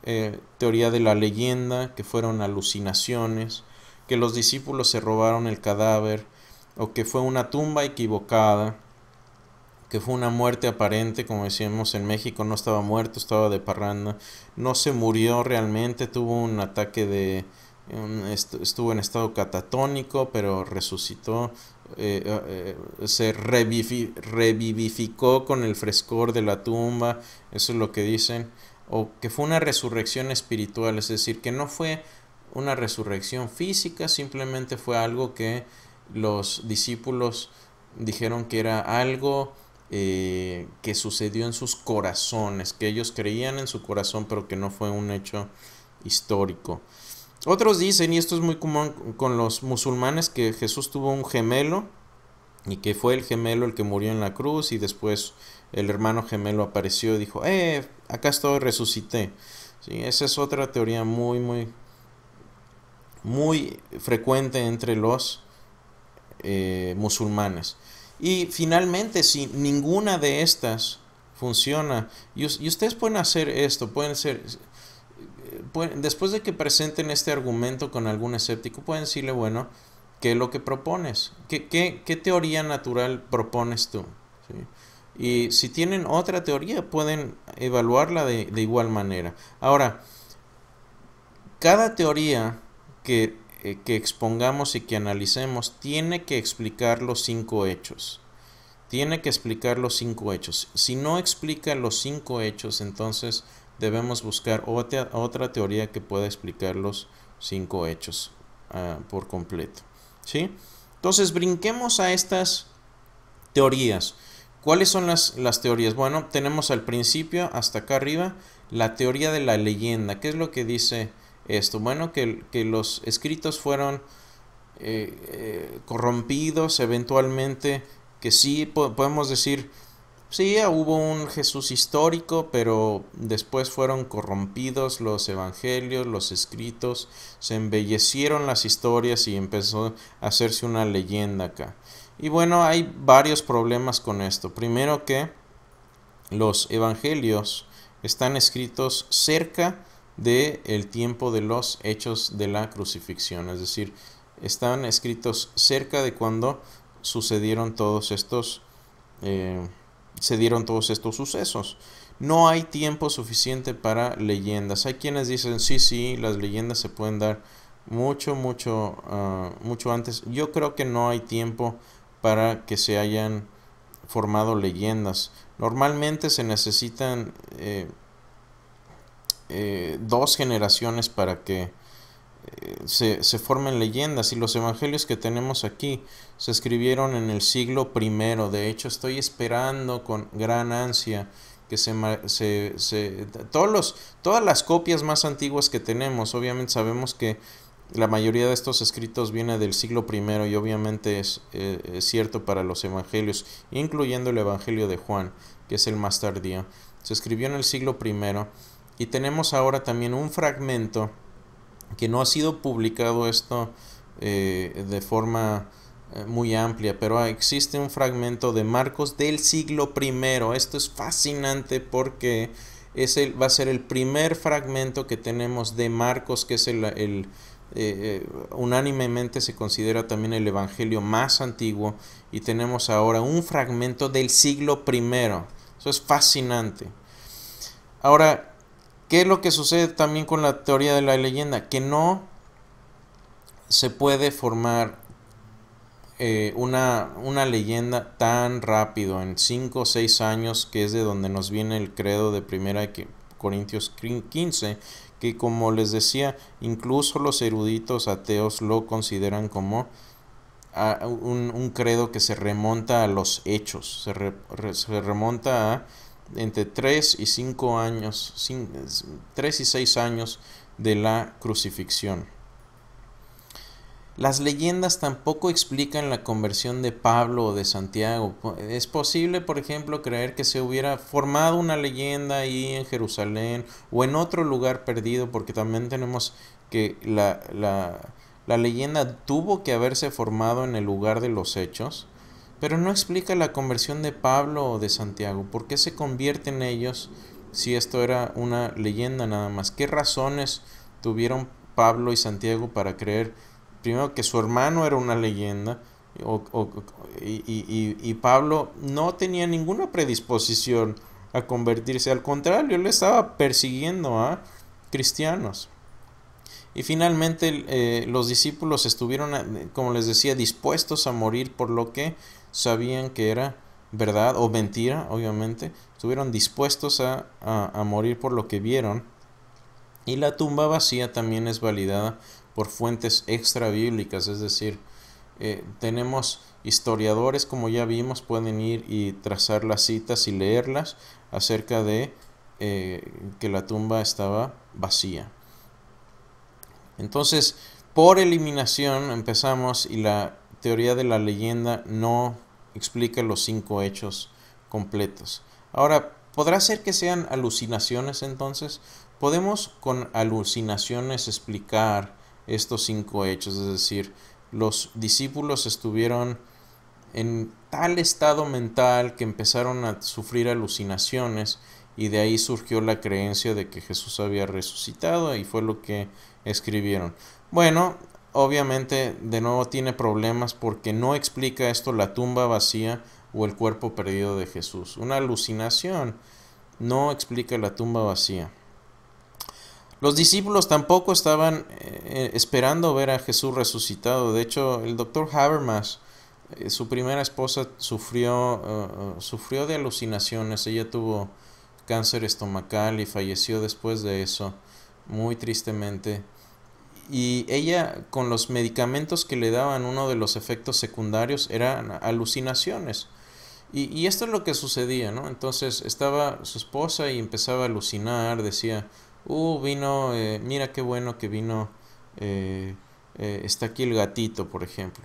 eh, teoría de la leyenda, que fueron alucinaciones, que los discípulos se robaron el cadáver, o que fue una tumba equivocada, que fue una muerte aparente, como decíamos en México, no estaba muerto, estaba de parranda, no se murió realmente, tuvo un ataque de, estuvo en estado catatónico, pero resucitó, eh, eh, eh, se revivificó con el frescor de la tumba, eso es lo que dicen, o que fue una resurrección espiritual, es decir, que no fue una resurrección física, simplemente fue algo que los discípulos dijeron que era algo que sucedió en sus corazones, que ellos creían en su corazón, pero que no fue un hecho histórico. Otros dicen, y esto es muy común con los musulmanes, que Jesús tuvo un gemelo y que fue el gemelo el que murió en la cruz y después el hermano gemelo apareció y dijo, eh, acá estoy, resucité. esa es otra teoría muy, muy, muy frecuente entre los eh, musulmanes. Y finalmente, si ninguna de estas funciona, y, ustedes pueden hacer esto, pueden ser después de que presenten este argumento con algún escéptico, pueden decirle, bueno, ¿qué es lo que propones? ¿Qué, teoría natural propones tú? Y si tienen otra teoría, pueden evaluarla de, igual manera. Ahora, cada teoría que, eh, que, expongamos y que analicemos tiene que explicar los cinco hechos. Tiene que explicar los cinco hechos. Si no explica los cinco hechos, entonces debemos buscar otra, otra teoría que pueda explicar los cinco hechos ah, por completo. ¿sí? Entonces, brinquemos a estas teorías. ¿Cuáles son las, teorías? Bueno, tenemos al principio, hasta acá arriba, la teoría de la leyenda. ¿Qué es lo que dice esto? Bueno, que, los escritos fueron eh, eh, corrompidos eventualmente, que sí podemos decir Sí, ah, hubo un Jesús histórico, pero después fueron corrompidos los evangelios, los escritos, se embellecieron las historias y empezó a hacerse una leyenda acá. Y bueno, hay varios problemas con esto. Primero que los evangelios están escritos cerca del tiempo de los hechos de la crucifixión, es decir, están escritos cerca de cuando sucedieron todos estos... Eh, se dieron todos estos sucesos. No hay tiempo suficiente para leyendas. Hay quienes dicen, sí, sí, las leyendas se pueden dar mucho, mucho, ah, mucho antes. Yo creo que no hay tiempo para que se hayan formado leyendas. Normalmente se necesitan eh, eh, dos generaciones para que se, se formen leyendas y los evangelios que tenemos aquí se escribieron en el siglo primero. De hecho, estoy esperando con gran ansia que se, se, todos los, todas las copias más antiguas que tenemos, obviamente sabemos que la mayoría de estos escritos viene del siglo primero y obviamente es, eh, es cierto para los evangelios, incluyendo el Evangelio de Juan, que es el más tardío. Se escribió en el siglo primero y tenemos ahora también un fragmento que no ha sido publicado esto eh, de forma eh, muy amplia, pero existe un fragmento de Marcos del siglo I. Esto es fascinante porque es el, va a ser el primer fragmento que tenemos de Marcos, que es el, eh, unánimemente se considera también el evangelio más antiguo, y tenemos ahora un fragmento del siglo I. Eso es fascinante. Ahora, ¿Qué es lo que sucede también con la teoría de la leyenda? Que no se puede formar eh, una, una, leyenda tan rápido, en 5 o 6 años, que es de donde nos viene el credo de primera que, Corintios 15, que como les decía, incluso los eruditos ateos lo consideran como ah, un, credo que se remonta a los hechos, se remonta a entre 3 y 5 años, 3 y 6 años de la crucifixión. Las leyendas tampoco explican la conversión de Pablo o de Santiago. Es posible, por ejemplo, creer que se hubiera formado una leyenda ahí en Jerusalén o en otro lugar perdido, porque también tenemos que la leyenda tuvo que haberse formado en el lugar de los hechos pero no explica la conversión de Pablo o de Santiago. ¿Por qué se convierten ellos si esto era una leyenda nada más? ¿Qué razones tuvieron Pablo y Santiago para creer primero que su hermano era una leyenda? y, Pablo no tenía ninguna predisposición a convertirse, al contrario, él estaba persiguiendo a cristianos. Y finalmente eh, los discípulos estuvieron, eh, como les decía, dispuestos a morir por lo que sabían que era verdad o mentira, obviamente, estuvieron dispuestos a, morir por lo que vieron. Y la tumba vacía también es validada por fuentes bíblicas. es decir, eh, tenemos historiadores, como ya vimos, pueden ir y trazar las citas y leerlas acerca de eh, que la tumba estaba vacía. Entonces, por eliminación empezamos y la teoría de la leyenda no explica los cinco hechos completos. Ahora, ¿podrá ser que sean alucinaciones entonces? Podemos con alucinaciones explicar estos cinco hechos, es decir, los discípulos estuvieron en tal estado mental que empezaron a sufrir alucinaciones y de ahí surgió la creencia de que Jesús había resucitado y fue lo que escribieron. Bueno, obviamente de nuevo tiene problemas porque no explica esto la tumba vacía o el cuerpo perdido de Jesús. Una alucinación no explica la tumba vacía. Los discípulos tampoco estaban eh, eh, esperando ver a Jesús resucitado. De hecho, el doctor Habermas, eh, su primera esposa, sufrió, sufrió de alucinaciones. Ella tuvo cáncer estomacal y falleció después de eso, muy tristemente y ella con los medicamentos que le daban uno de los efectos secundarios eran alucinaciones. Y, esto es lo que sucedía, ¿no? Entonces estaba su esposa y empezaba a alucinar, decía, uh, vino, eh, mira qué bueno que vino, eh, eh, está aquí el gatito, por ejemplo.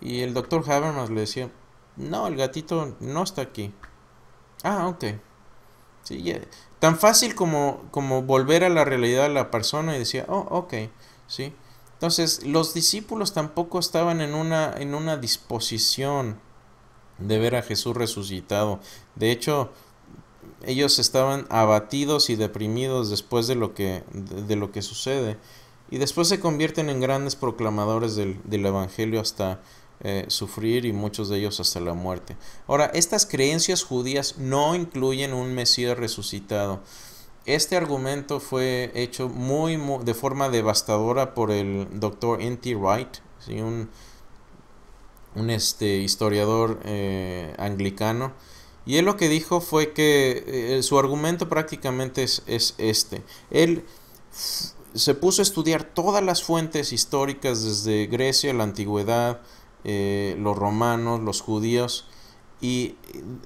Y el doctor Habermas le decía, no, el gatito no está aquí. Ah, ok. Sí, Tan fácil como, como volver a la realidad de la persona y decía, oh, ok. ¿sí? Entonces, los discípulos tampoco estaban en una, en una disposición de ver a Jesús resucitado. De hecho, ellos estaban abatidos y deprimidos después de lo que, de, lo que sucede. Y después se convierten en grandes proclamadores del, del Evangelio hasta eh, sufrir y muchos de ellos hasta la muerte. Ahora, estas creencias judías no incluyen un Mesías resucitado. Este argumento fue hecho muy, de forma devastadora por el doctor N.T. Wright, un, este, historiador eh, anglicano. Y él lo que dijo fue que eh, su argumento prácticamente es, este. Él se puso a estudiar todas las fuentes históricas desde Grecia, la antigüedad, eh, los romanos, los judíos. Y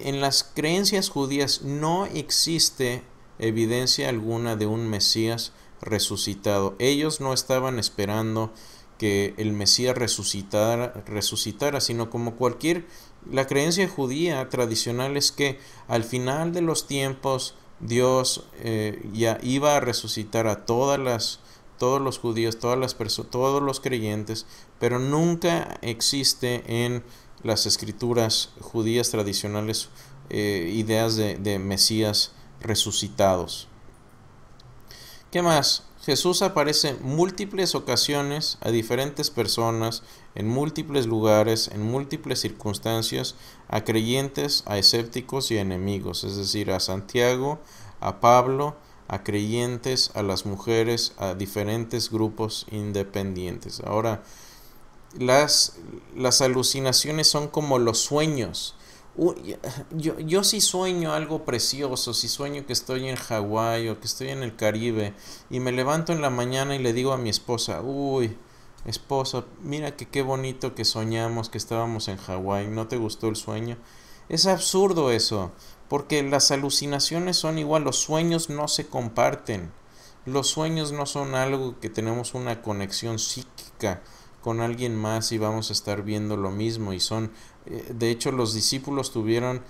en las creencias judías no existe evidencia alguna de un Mesías resucitado. Ellos no estaban esperando que el Mesías resucitara, sino como cualquier... La creencia judía tradicional es que al final de los tiempos Dios eh, ya iba a resucitar a todas las, todos los judíos, todas las todos los creyentes, pero nunca existe en las escrituras judías tradicionales eh, ideas de, de Mesías resucitados. ¿Qué más? Jesús aparece en múltiples ocasiones a diferentes personas, en múltiples lugares, en múltiples circunstancias, a creyentes, a escépticos y enemigos, es decir, a Santiago, a Pablo, a creyentes, a las mujeres, a diferentes grupos independientes. Ahora, las, las alucinaciones son como los sueños yo, yo sí sueño algo precioso, si sueño que estoy en Hawái o que estoy en el Caribe y me levanto en la mañana y le digo a mi esposa, uy, esposa, mira que qué bonito que soñamos que estábamos en Hawái, ¿no te gustó el sueño? Es absurdo eso, porque las alucinaciones son igual, los sueños no se comparten, los sueños no son algo que tenemos una conexión psíquica con alguien más y vamos a estar viendo lo mismo y son eh, de hecho, los discípulos tuvieron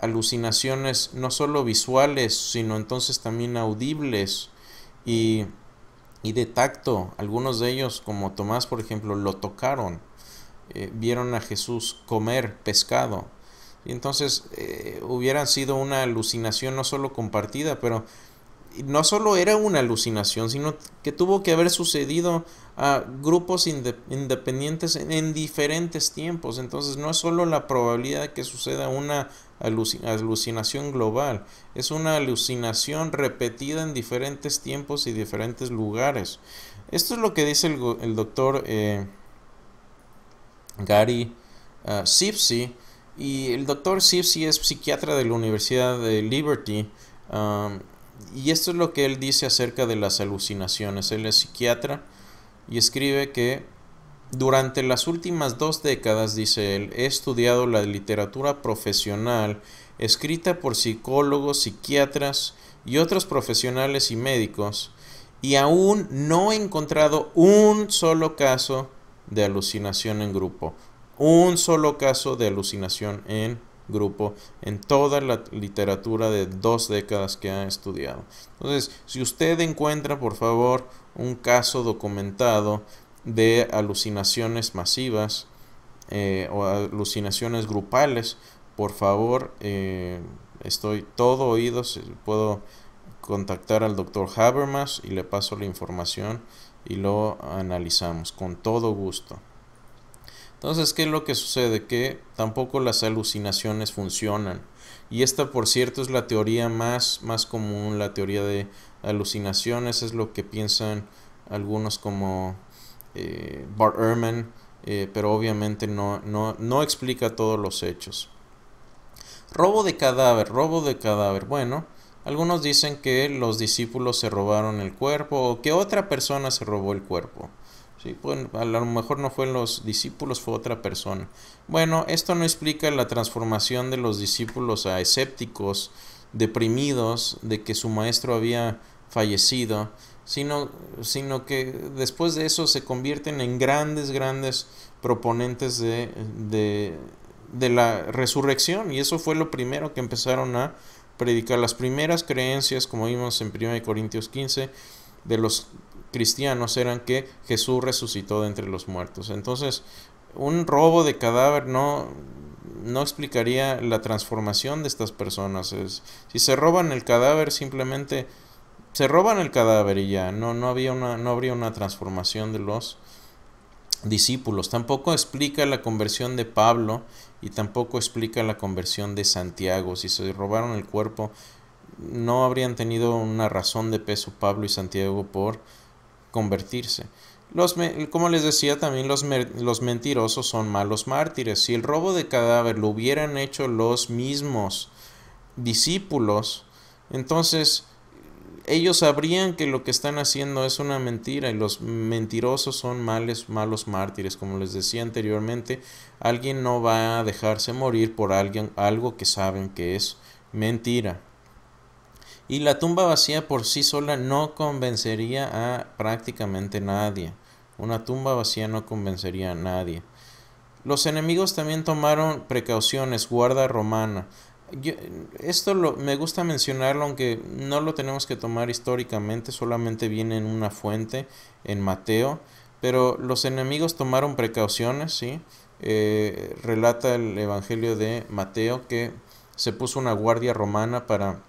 alucinaciones no solo visuales, sino entonces también audibles y, de tacto. Algunos de ellos, como Tomás, por ejemplo, lo tocaron. Eh, vieron a Jesús comer pescado. Y entonces eh, hubieran sido una alucinación no solo compartida, pero no solo era una alucinación, sino que tuvo que haber sucedido a grupos independientes en, diferentes tiempos. Entonces no es solo la probabilidad de que suceda una alucinación global, es una alucinación repetida en diferentes tiempos y diferentes lugares. Esto es lo que dice el, doctor eh, Gary eh, Sipsi... Y el doctor Sipsi... es psiquiatra de la Universidad de Liberty. Um, y esto es lo que él dice acerca de las alucinaciones. Él es psiquiatra y escribe que durante las últimas dos décadas, dice él, he estudiado la literatura profesional escrita por psicólogos, psiquiatras y otros profesionales y médicos, y aún no he encontrado un solo caso de alucinación en grupo, un solo caso de alucinación en grupo en toda la literatura de dos décadas que ha estudiado. Entonces, si usted encuentra, por favor, un caso documentado de alucinaciones masivas eh, o alucinaciones grupales, por favor, eh, estoy todo oído, puedo contactar al doctor Habermas y le paso la información y lo analizamos con todo gusto. Entonces, ¿qué es lo que sucede? Que tampoco las alucinaciones funcionan. Y esta, por cierto, es la teoría más, más común, la teoría de alucinaciones, es lo que piensan algunos como eh, Bart Ehrman, eh, pero obviamente no explica todos los hechos. Robo de cadáver, robo de cadáver. Bueno, algunos dicen que los discípulos se robaron el cuerpo o que otra persona se robó el cuerpo. Pues, a lo mejor no fue los discípulos, fue otra persona. Bueno, esto no explica la transformación de los discípulos a escépticos, deprimidos de que su maestro había fallecido, sino, sino que después de eso se convierten en grandes, grandes proponentes de, de la resurrección. Y eso fue lo primero que empezaron a predicar. Las primeras creencias, como vimos en 1 Corintios 15, de los cristianos eran que Jesús resucitó de entre los muertos. Entonces, un robo de cadáver no, no explicaría la transformación de estas personas. si se roban el cadáver, simplemente se roban el cadáver y ya. No, no, había una, no habría una transformación de los discípulos. Tampoco explica la conversión de Pablo y tampoco explica la conversión de Santiago. Si se robaron el cuerpo, no habrían tenido una razón de peso Pablo y Santiago por convertirse. como les decía también, los, los mentirosos son malos mártires. Si el robo de cadáver lo hubieran hecho los mismos discípulos, entonces ellos sabrían que lo que están haciendo es una mentira y los mentirosos son malos mártires. Como les decía anteriormente, alguien no va a dejarse morir por alguien, algo que saben que es mentira y la tumba vacía por sí sola no convencería a prácticamente nadie. Una tumba vacía no convencería a nadie. Los enemigos también tomaron precauciones, guarda romana. esto lo, me gusta mencionarlo, aunque no lo tenemos que tomar históricamente, solamente viene en una fuente, en Mateo. Pero los enemigos tomaron precauciones, ¿sí? Eh, relata el Evangelio de Mateo que se puso una guardia romana para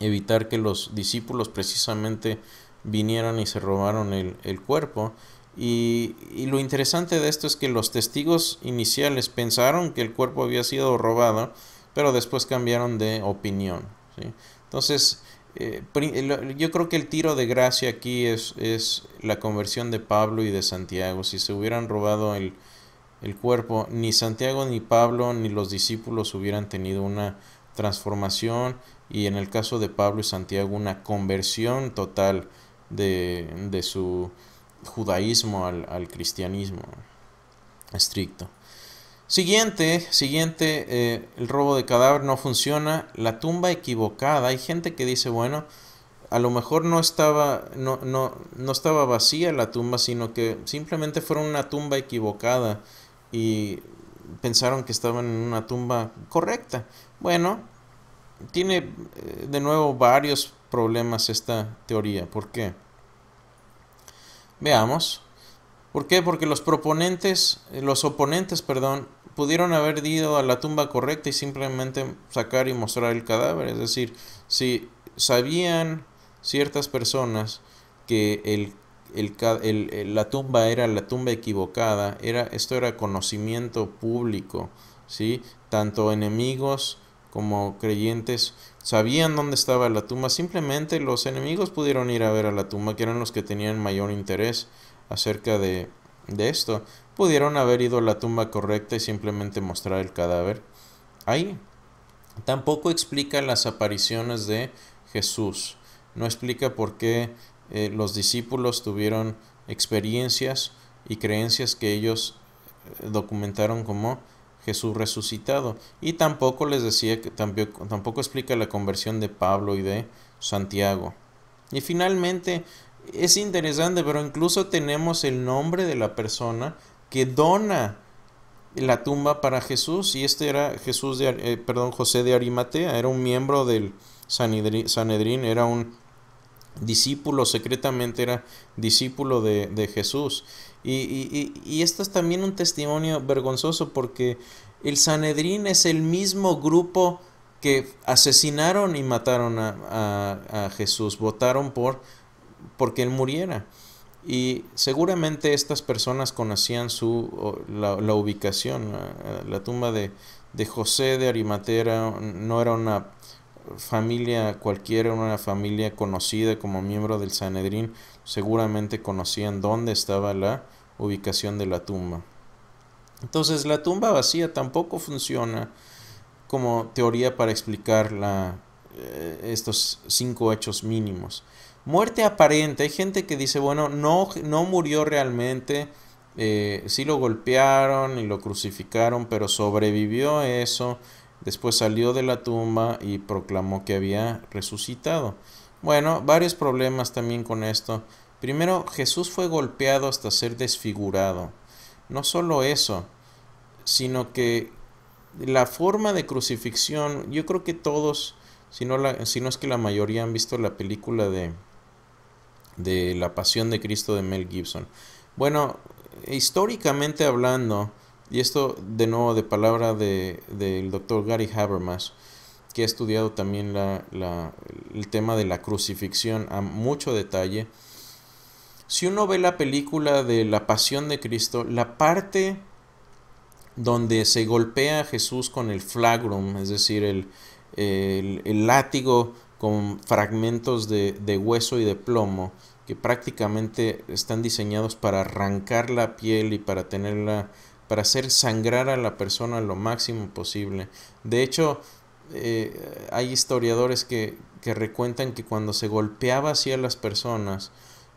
evitar que los discípulos precisamente vinieran y se robaron el, cuerpo. Y, lo interesante de esto es que los testigos iniciales pensaron que el cuerpo había sido robado, pero después cambiaron de opinión. Entonces, eh, yo creo que el tiro de gracia aquí es, la conversión de Pablo y de Santiago. Si se hubieran robado el, el cuerpo, ni Santiago ni Pablo ni los discípulos hubieran tenido una transformación y en el caso de Pablo y Santiago una conversión total de, de su judaísmo al, cristianismo estricto. Siguiente, siguiente, eh, el robo de cadáver no funciona, la tumba equivocada, hay gente que dice, bueno, a lo mejor no estaba, no, no, no estaba vacía la tumba, sino que simplemente fueron una tumba equivocada y pensaron que estaban en una tumba correcta. Bueno, tiene eh, de nuevo varios problemas esta teoría. ¿Por qué? Veamos. ¿Por qué? Porque los proponentes, eh, los oponentes, perdón, pudieron haber ido a la tumba correcta y simplemente sacar y mostrar el cadáver. Es decir, si sabían ciertas personas que el, la tumba era la tumba equivocada, era, esto era conocimiento público, ¿sí? Tanto enemigos como creyentes sabían dónde estaba la tumba, simplemente los enemigos pudieron ir a ver a la tumba, que eran los que tenían mayor interés acerca de, de esto. Pudieron haber ido a la tumba correcta y simplemente mostrar el cadáver ahí. Tampoco explica las apariciones de Jesús. No explica por qué eh, los discípulos tuvieron experiencias y creencias que ellos eh, documentaron como Jesús resucitado. Y tampoco les decía que tampoco, tampoco explica la conversión de Pablo y de Santiago. Y finalmente, es interesante, pero incluso tenemos el nombre de la persona que dona la tumba para Jesús. Y este era Jesús de, eh, perdón, José de Arimatea, era un miembro del Sanedrín, era un discípulo, secretamente era discípulo de, de Jesús. Y, esto es también un testimonio vergonzoso porque el Sanedrín es el mismo grupo que asesinaron y mataron a, a, Jesús, votaron por que él muriera. Y seguramente estas personas conocían su, la, ubicación. Eh, la tumba de, José de Arimatera no era una familia cualquiera, era una familia conocida como miembro del Sanedrín. Seguramente conocían dónde estaba la, ubicación de la tumba. Entonces la tumba vacía tampoco funciona como teoría para explicar la, eh, estos cinco hechos mínimos. Muerte aparente, hay gente que dice, bueno, no, no murió realmente, si eh, sí lo golpearon y lo crucificaron, pero sobrevivió a eso, después salió de la tumba y proclamó que había resucitado. Bueno, varios problemas también con esto. Primero, Jesús fue golpeado hasta ser desfigurado. No solo eso, sino que la forma de crucifixión, yo creo que todos, si no, es que la mayoría han visto la película de, de La Pasión de Cristo de Mel Gibson. Bueno, históricamente hablando, y esto de nuevo de palabra del de, doctor Gary Habermas, que ha estudiado también el tema de la crucifixión a mucho detalle, si uno ve la película de la Pasión de Cristo, la parte donde se golpea a Jesús con el flagrum, es decir, el, látigo con fragmentos de, hueso y de plomo, que prácticamente están diseñados para arrancar la piel y para tenerla, para hacer sangrar a la persona lo máximo posible. De hecho, eh, hay historiadores que, que recuentan que cuando se golpeaba así a las personas,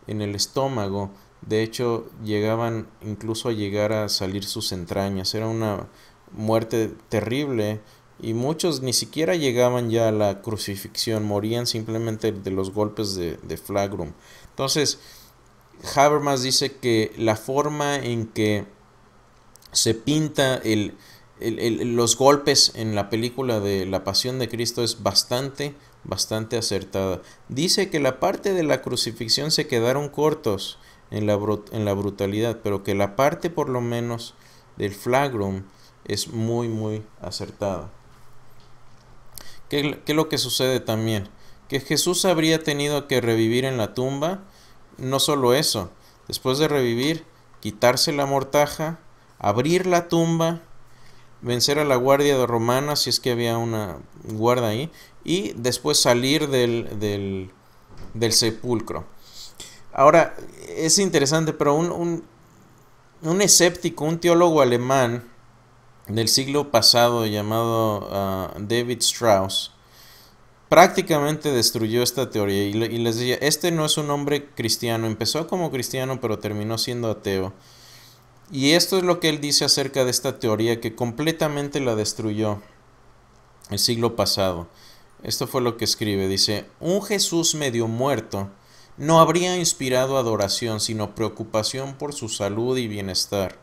en el estómago. De hecho, llegaban incluso a llegar a salir sus entrañas. Era una muerte terrible y muchos ni siquiera llegaban ya a la crucifixión, morían simplemente de los golpes de, flagrum. Entonces, Habermas dice que la forma en que se pinta los golpes en la película de La Pasión de Cristo es bastante bastante acertada. Dice que la parte de la crucifixión se quedaron cortos en la, en la brutalidad, pero que la parte por lo menos del flagrum es muy muy acertada. ¿Qué, ¿Qué, es lo que sucede también? Que Jesús habría tenido que revivir en la tumba. No solo eso, después de revivir, quitarse la mortaja, abrir la tumba, vencer a la guardia romana, si es que había una guarda ahí, y después salir del, sepulcro. Ahora, es interesante, pero un, escéptico, un teólogo alemán del siglo pasado llamado ah, David Strauss, prácticamente destruyó esta teoría y, y, les decía, este no es un hombre cristiano, empezó como cristiano pero terminó siendo ateo. Y esto es lo que él dice acerca de esta teoría que completamente la destruyó el siglo pasado. Esto fue lo que escribe, dice, un Jesús medio muerto no habría inspirado adoración, sino preocupación por su salud y bienestar.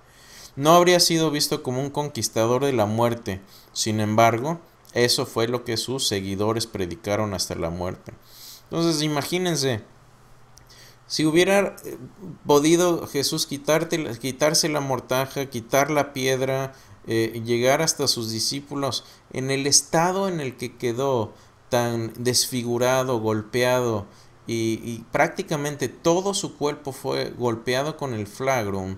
No habría sido visto como un conquistador de la muerte. Sin embargo, eso fue lo que sus seguidores predicaron hasta la muerte. Entonces, imagínense, si hubiera eh, podido Jesús quitarse la mortaja, quitar la piedra, eh, llegar hasta sus discípulos, en el estado en el que quedó, tan desfigurado, golpeado y, prácticamente todo su cuerpo fue golpeado con el flagrum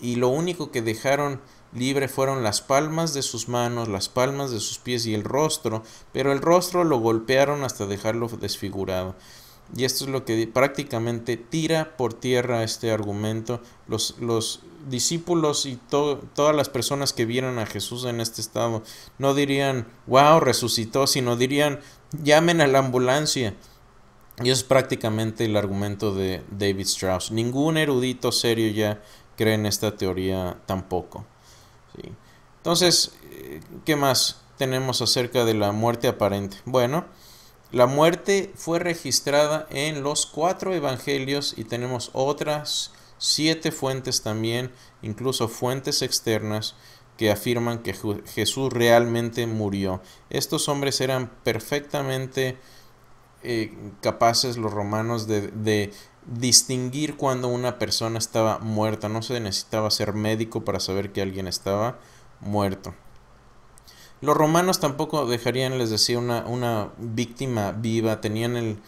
y lo único que dejaron libre fueron las palmas de sus manos, las palmas de sus pies y el rostro, pero el rostro lo golpearon hasta dejarlo desfigurado. Y esto es lo que prácticamente tira por tierra este argumento. Los, los discípulos y todas las personas que vieron a Jesús en este estado no dirían, wow, resucitó, sino dirían, llamen a la ambulancia. Y es prácticamente el argumento de David Strauss. Ningún erudito serio ya cree en esta teoría tampoco. Entonces, eh, ¿qué más tenemos acerca de la muerte aparente? Bueno, la muerte fue registrada en los cuatro evangelios y tenemos otras siete fuentes también, incluso fuentes externas, que afirman que Jesús realmente murió. Estos hombres eran perfectamente eh, capaces los romanos de distinguir cuando una persona estaba muerta. No se necesitaba ser médico para saber que alguien estaba muerto. Los romanos tampoco dejarían, les decía, una, una víctima viva. Tenían, el,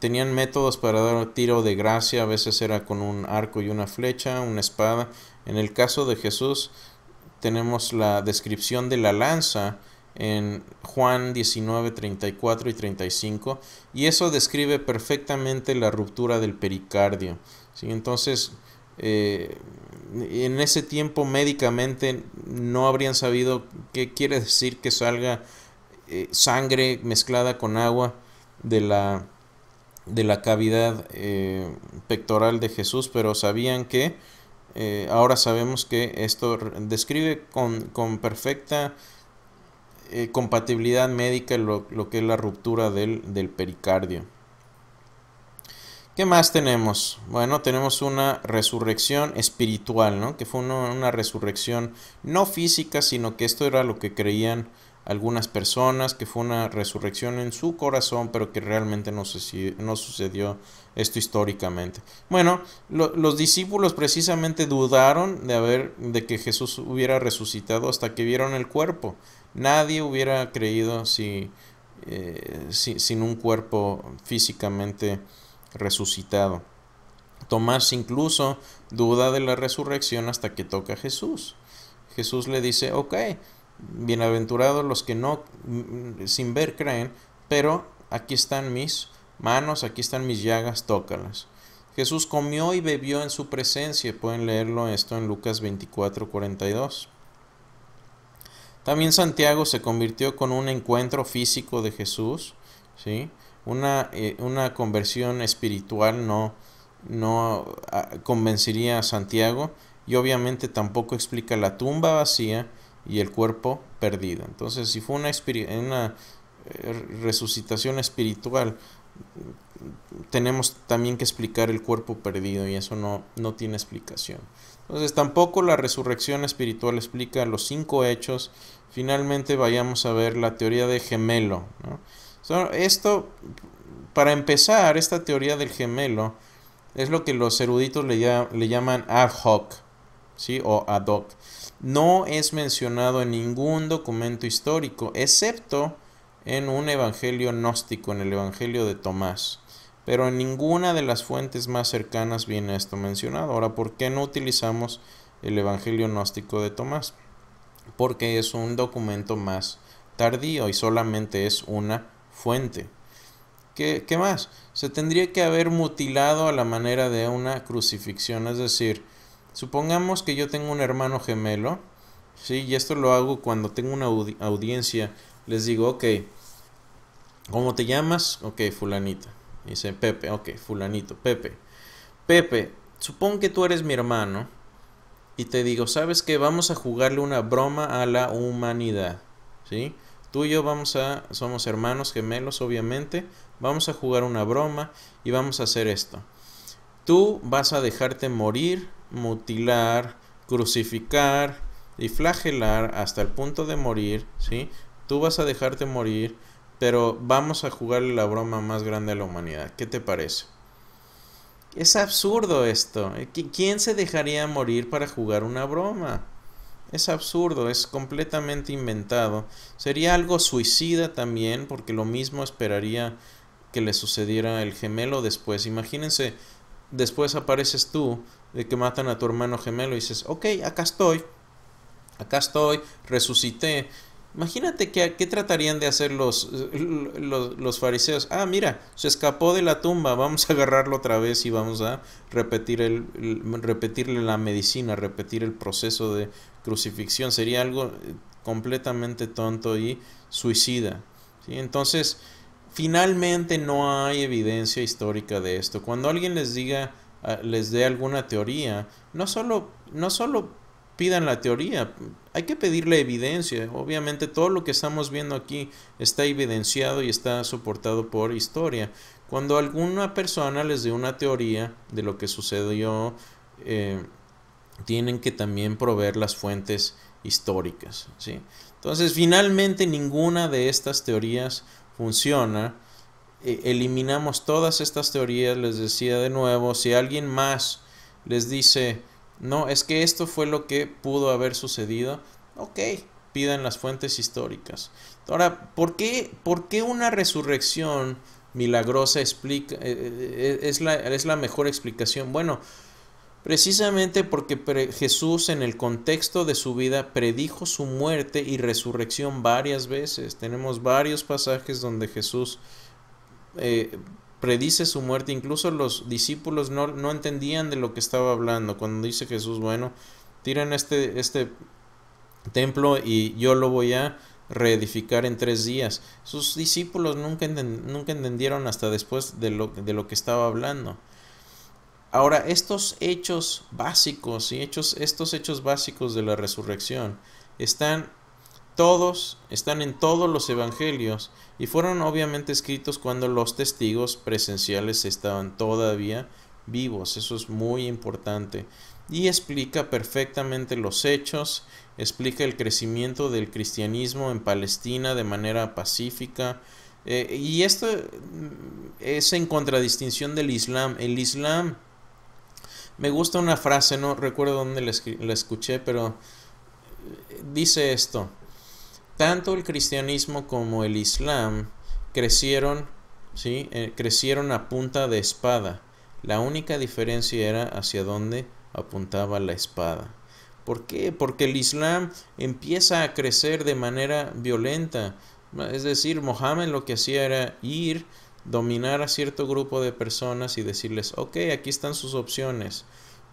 tenían métodos para dar tiro de gracia. A veces era con un arco y una flecha, una espada. En el caso de Jesús tenemos la descripción de la lanza en Juan 19, 34 y 35. Y eso describe perfectamente la ruptura del pericardio. Si Entonces eh, en ese tiempo médicamente no habrían sabido qué quiere decir que salga eh, sangre mezclada con agua de la, de la cavidad eh, pectoral de Jesús, pero sabían que ahora sabemos que esto describe con, perfecta compatibilidad médica lo, lo, que es la ruptura del, del pericardio. ¿Qué más tenemos? Bueno, tenemos una resurrección espiritual, ¿no? Que fue una resurrección no física, sino que esto era lo que creían algunas personas, que fue una resurrección en su corazón, pero que realmente no, sucedió, no sucedió esto históricamente. Bueno, los discípulos precisamente dudaron de haber, de que Jesús hubiera resucitado hasta que vieron el cuerpo. Nadie hubiera creído eh, sin un cuerpo físicamente resucitado. Tomás incluso duda de la resurrección hasta que toca a Jesús. Jesús le dice, ok, bienaventurados los que no mm, sin ver creen, pero aquí están mis manos, aquí están mis llagas, tócalas. Jesús comió y bebió en su presencia, pueden leerlo esto en Lucas 24, 42. También Santiago se convirtió con un encuentro físico de Jesús, ¿sí? una, eh, una conversión espiritual no, no ah, convencería a Santiago y obviamente tampoco explica la tumba vacía y el cuerpo perdido. Entonces, si fue una, una eh, resucitación espiritual, tenemos también que explicar el cuerpo perdido y eso no, tiene explicación. Entonces, tampoco la resurrección espiritual explica los cinco hechos. Finalmente, vayamos a ver la teoría de gemelo. Esto, para empezar, esta teoría del gemelo es lo que los eruditos le, llaman, le llaman ad hoc, ¿sí? O ad hoc. No es mencionado en ningún documento histórico, excepto en un evangelio gnóstico, en el evangelio de Tomás. Pero en ninguna de las fuentes más cercanas viene esto mencionado. Ahora, ¿por qué no utilizamos el evangelio gnóstico de Tomás? Porque es un documento más tardío y solamente es una fuente. ¿Qué, más? Se tendría que haber mutilado a la manera de una crucifixión. Es decir, supongamos que yo tengo un hermano gemelo, ¿sí? y esto lo hago cuando tengo una audiencia. Les digo, ok, ¿cómo te llamas? Ok, fulanita. Dice Pepe, ok, fulanito, Pepe. Pepe, supongo que tú eres mi hermano y te digo, ¿sabes qué? Vamos a jugarle una broma a la humanidad, ¿sí? Tú y yo vamos a, somos hermanos gemelos, obviamente. Vamos a jugar una broma y vamos a hacer esto. Tú vas a dejarte morir, mutilar, crucificar y flagelar hasta el punto de morir, ¿sí? Tú vas a dejarte morir, pero vamos a jugarle la broma más grande a la humanidad. ¿Qué te parece? Es absurdo esto. ¿Quién se dejaría morir para jugar una broma? Es absurdo, es completamente inventado. Sería algo suicida también, porque lo mismo esperaría que le sucediera el gemelo después. Imagínense, después apareces tú de que matan a tu hermano gemelo y dices, ok, acá estoy, acá estoy, resucité. Imagínate qué, qué tratarían de hacer los, los, fariseos. Ah, mira, se escapó de la tumba, vamos a agarrarlo otra vez y vamos a repetir el, repetirle la medicina, repetir el proceso de crucifixión, sería algo eh, completamente tonto y suicida. Entonces, finalmente no hay evidencia histórica de esto. Cuando alguien les diga, ah, les dé alguna teoría, no solo, no solo pidan la teoría, hay que pedirle evidencia. Obviamente todo lo que estamos viendo aquí está evidenciado y está soportado por historia. Cuando alguna persona les dé una teoría de lo que sucedió, eh, tienen que también proveer las fuentes históricas. ¿sí? Entonces, finalmente ninguna de estas teorías funciona. E, eliminamos todas estas teorías, les decía de nuevo, si alguien más les dice, no, es que esto fue lo que pudo haber sucedido, ok, pidan las fuentes históricas. Ahora, ¿por qué, una resurrección milagrosa explica, e, e, es, la, es la mejor explicación? Bueno, Precisamente porque Jesús en el contexto de su vida predijo su muerte y resurrección varias veces. Tenemos varios pasajes donde Jesús eh, predice su muerte. Incluso los discípulos no, entendían de lo que estaba hablando. Cuando dice Jesús, bueno, tiran este, este, templo y yo lo voy a reedificar en tres días. Sus discípulos nunca, nunca entendieron hasta después de de lo que estaba hablando. Ahora, estos hechos básicos y hechos, estos hechos básicos de la resurrección están todos, están en todos los evangelios y fueron obviamente escritos cuando los testigos presenciales estaban todavía vivos. Eso es muy importante. Y explica perfectamente los hechos, explica el crecimiento del cristianismo en Palestina de manera pacífica. Eh, y esto mm, es en contradistinción del Islam. El Islam me gusta una frase, no recuerdo dónde la, escuché, pero eh, dice esto. Tanto el cristianismo como el islam crecieron, ¿sí? Eh, crecieron a punta de espada. La única diferencia era hacia dónde apuntaba la espada. ¿Por qué? Porque el Islam empieza a crecer de manera violenta. Es decir, Mohammed lo que hacía era ir dominar a cierto grupo de personas y decirles, ok, aquí están sus opciones.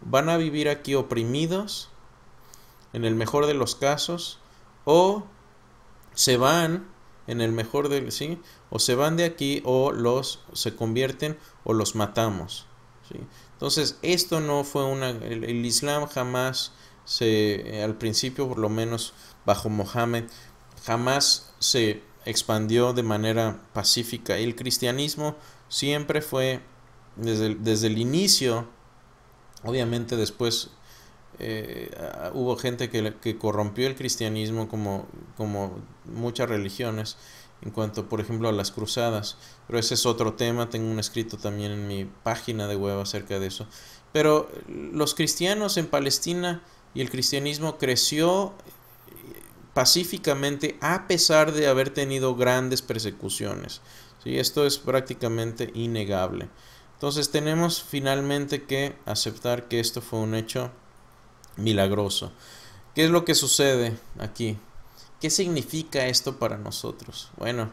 Van a vivir aquí oprimidos, en el mejor de los casos, o se van, en el mejor de, ¿sí? O se van de aquí o los se convierten o los matamos. Entonces, esto no fue una... El, Islam jamás se, al principio por lo menos bajo Mohammed, jamás se expandió de manera pacífica. Y el cristianismo siempre fue, desde el, desde el inicio, obviamente después eh, hubo gente que, que, corrompió el cristianismo como, como muchas religiones en cuanto, por ejemplo, a las cruzadas. Pero ese es otro tema, tengo un escrito también en mi página de web acerca de eso. Pero los cristianos en Palestina y el cristianismo creció pacíficamente a pesar de haber tenido grandes persecuciones. ¿sí? Esto es prácticamente innegable. Entonces tenemos finalmente que aceptar que esto fue un hecho milagroso. ¿Qué es lo que sucede aquí? ¿Qué significa esto para nosotros? Bueno,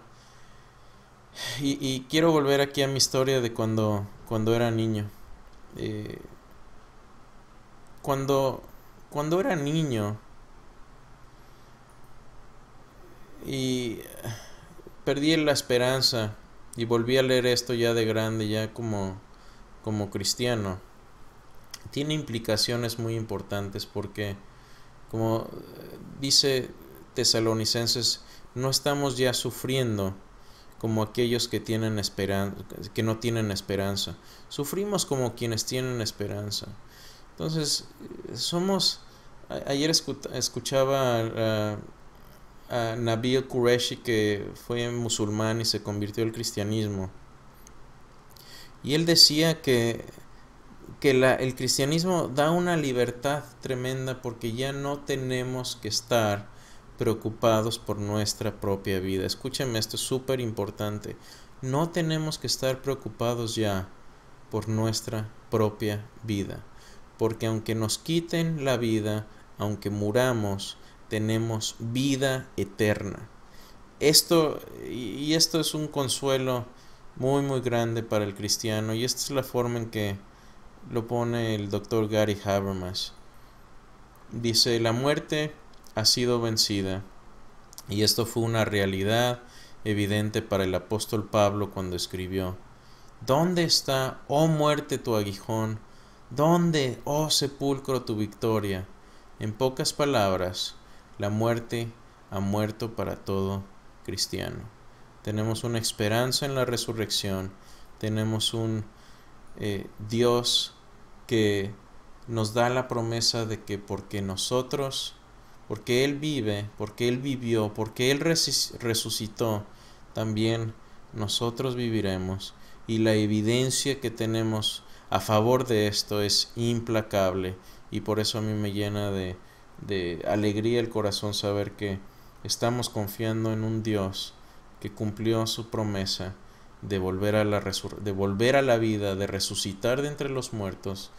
y, quiero volver aquí a mi historia de cuando, cuando era niño. Eh, cuando, cuando era niño, Y perdí la esperanza y volví a leer esto ya de grande, ya como, como cristiano. Tiene implicaciones muy importantes porque, como dice Tesalonicenses, no estamos ya sufriendo como aquellos que, tienen esperanza, que no tienen esperanza. Sufrimos como quienes tienen esperanza. Entonces, somos... Ayer escuchaba a Nabil Qureshi que fue musulmán y se convirtió al cristianismo. Y él decía que, que el cristianismo da una libertad tremenda porque ya no tenemos que estar preocupados por nuestra propia vida. Escúchame, esto es súper importante. No tenemos que estar preocupados ya por nuestra propia vida. Porque aunque nos quiten la vida, aunque muramos, tenemos vida eterna. Esto, y esto es un consuelo muy, muy grande para el cristiano, y esta es la forma en que lo pone el doctor Gary Habermas. Dice, la muerte ha sido vencida, y esto fue una realidad evidente para el apóstol Pablo cuando escribió, ¿Dónde está, oh muerte, tu aguijón? ¿Dónde, oh sepulcro, tu victoria? En pocas palabras, la muerte ha muerto para todo cristiano. Tenemos una esperanza en la resurrección. Tenemos un eh, Dios que nos da la promesa de que porque nosotros, porque Él vive, porque Él vivió, porque Él resucitó, también nosotros viviremos. Y la evidencia que tenemos a favor de esto es implacable. Y por eso a mí me llena de de alegría el corazón saber que estamos confiando en un Dios que cumplió su promesa de volver a la, de volver a la vida, de resucitar de entre los muertos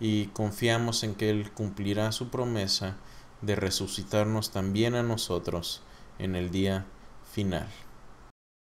y confiamos en que Él cumplirá su promesa de resucitarnos también a nosotros en el día final.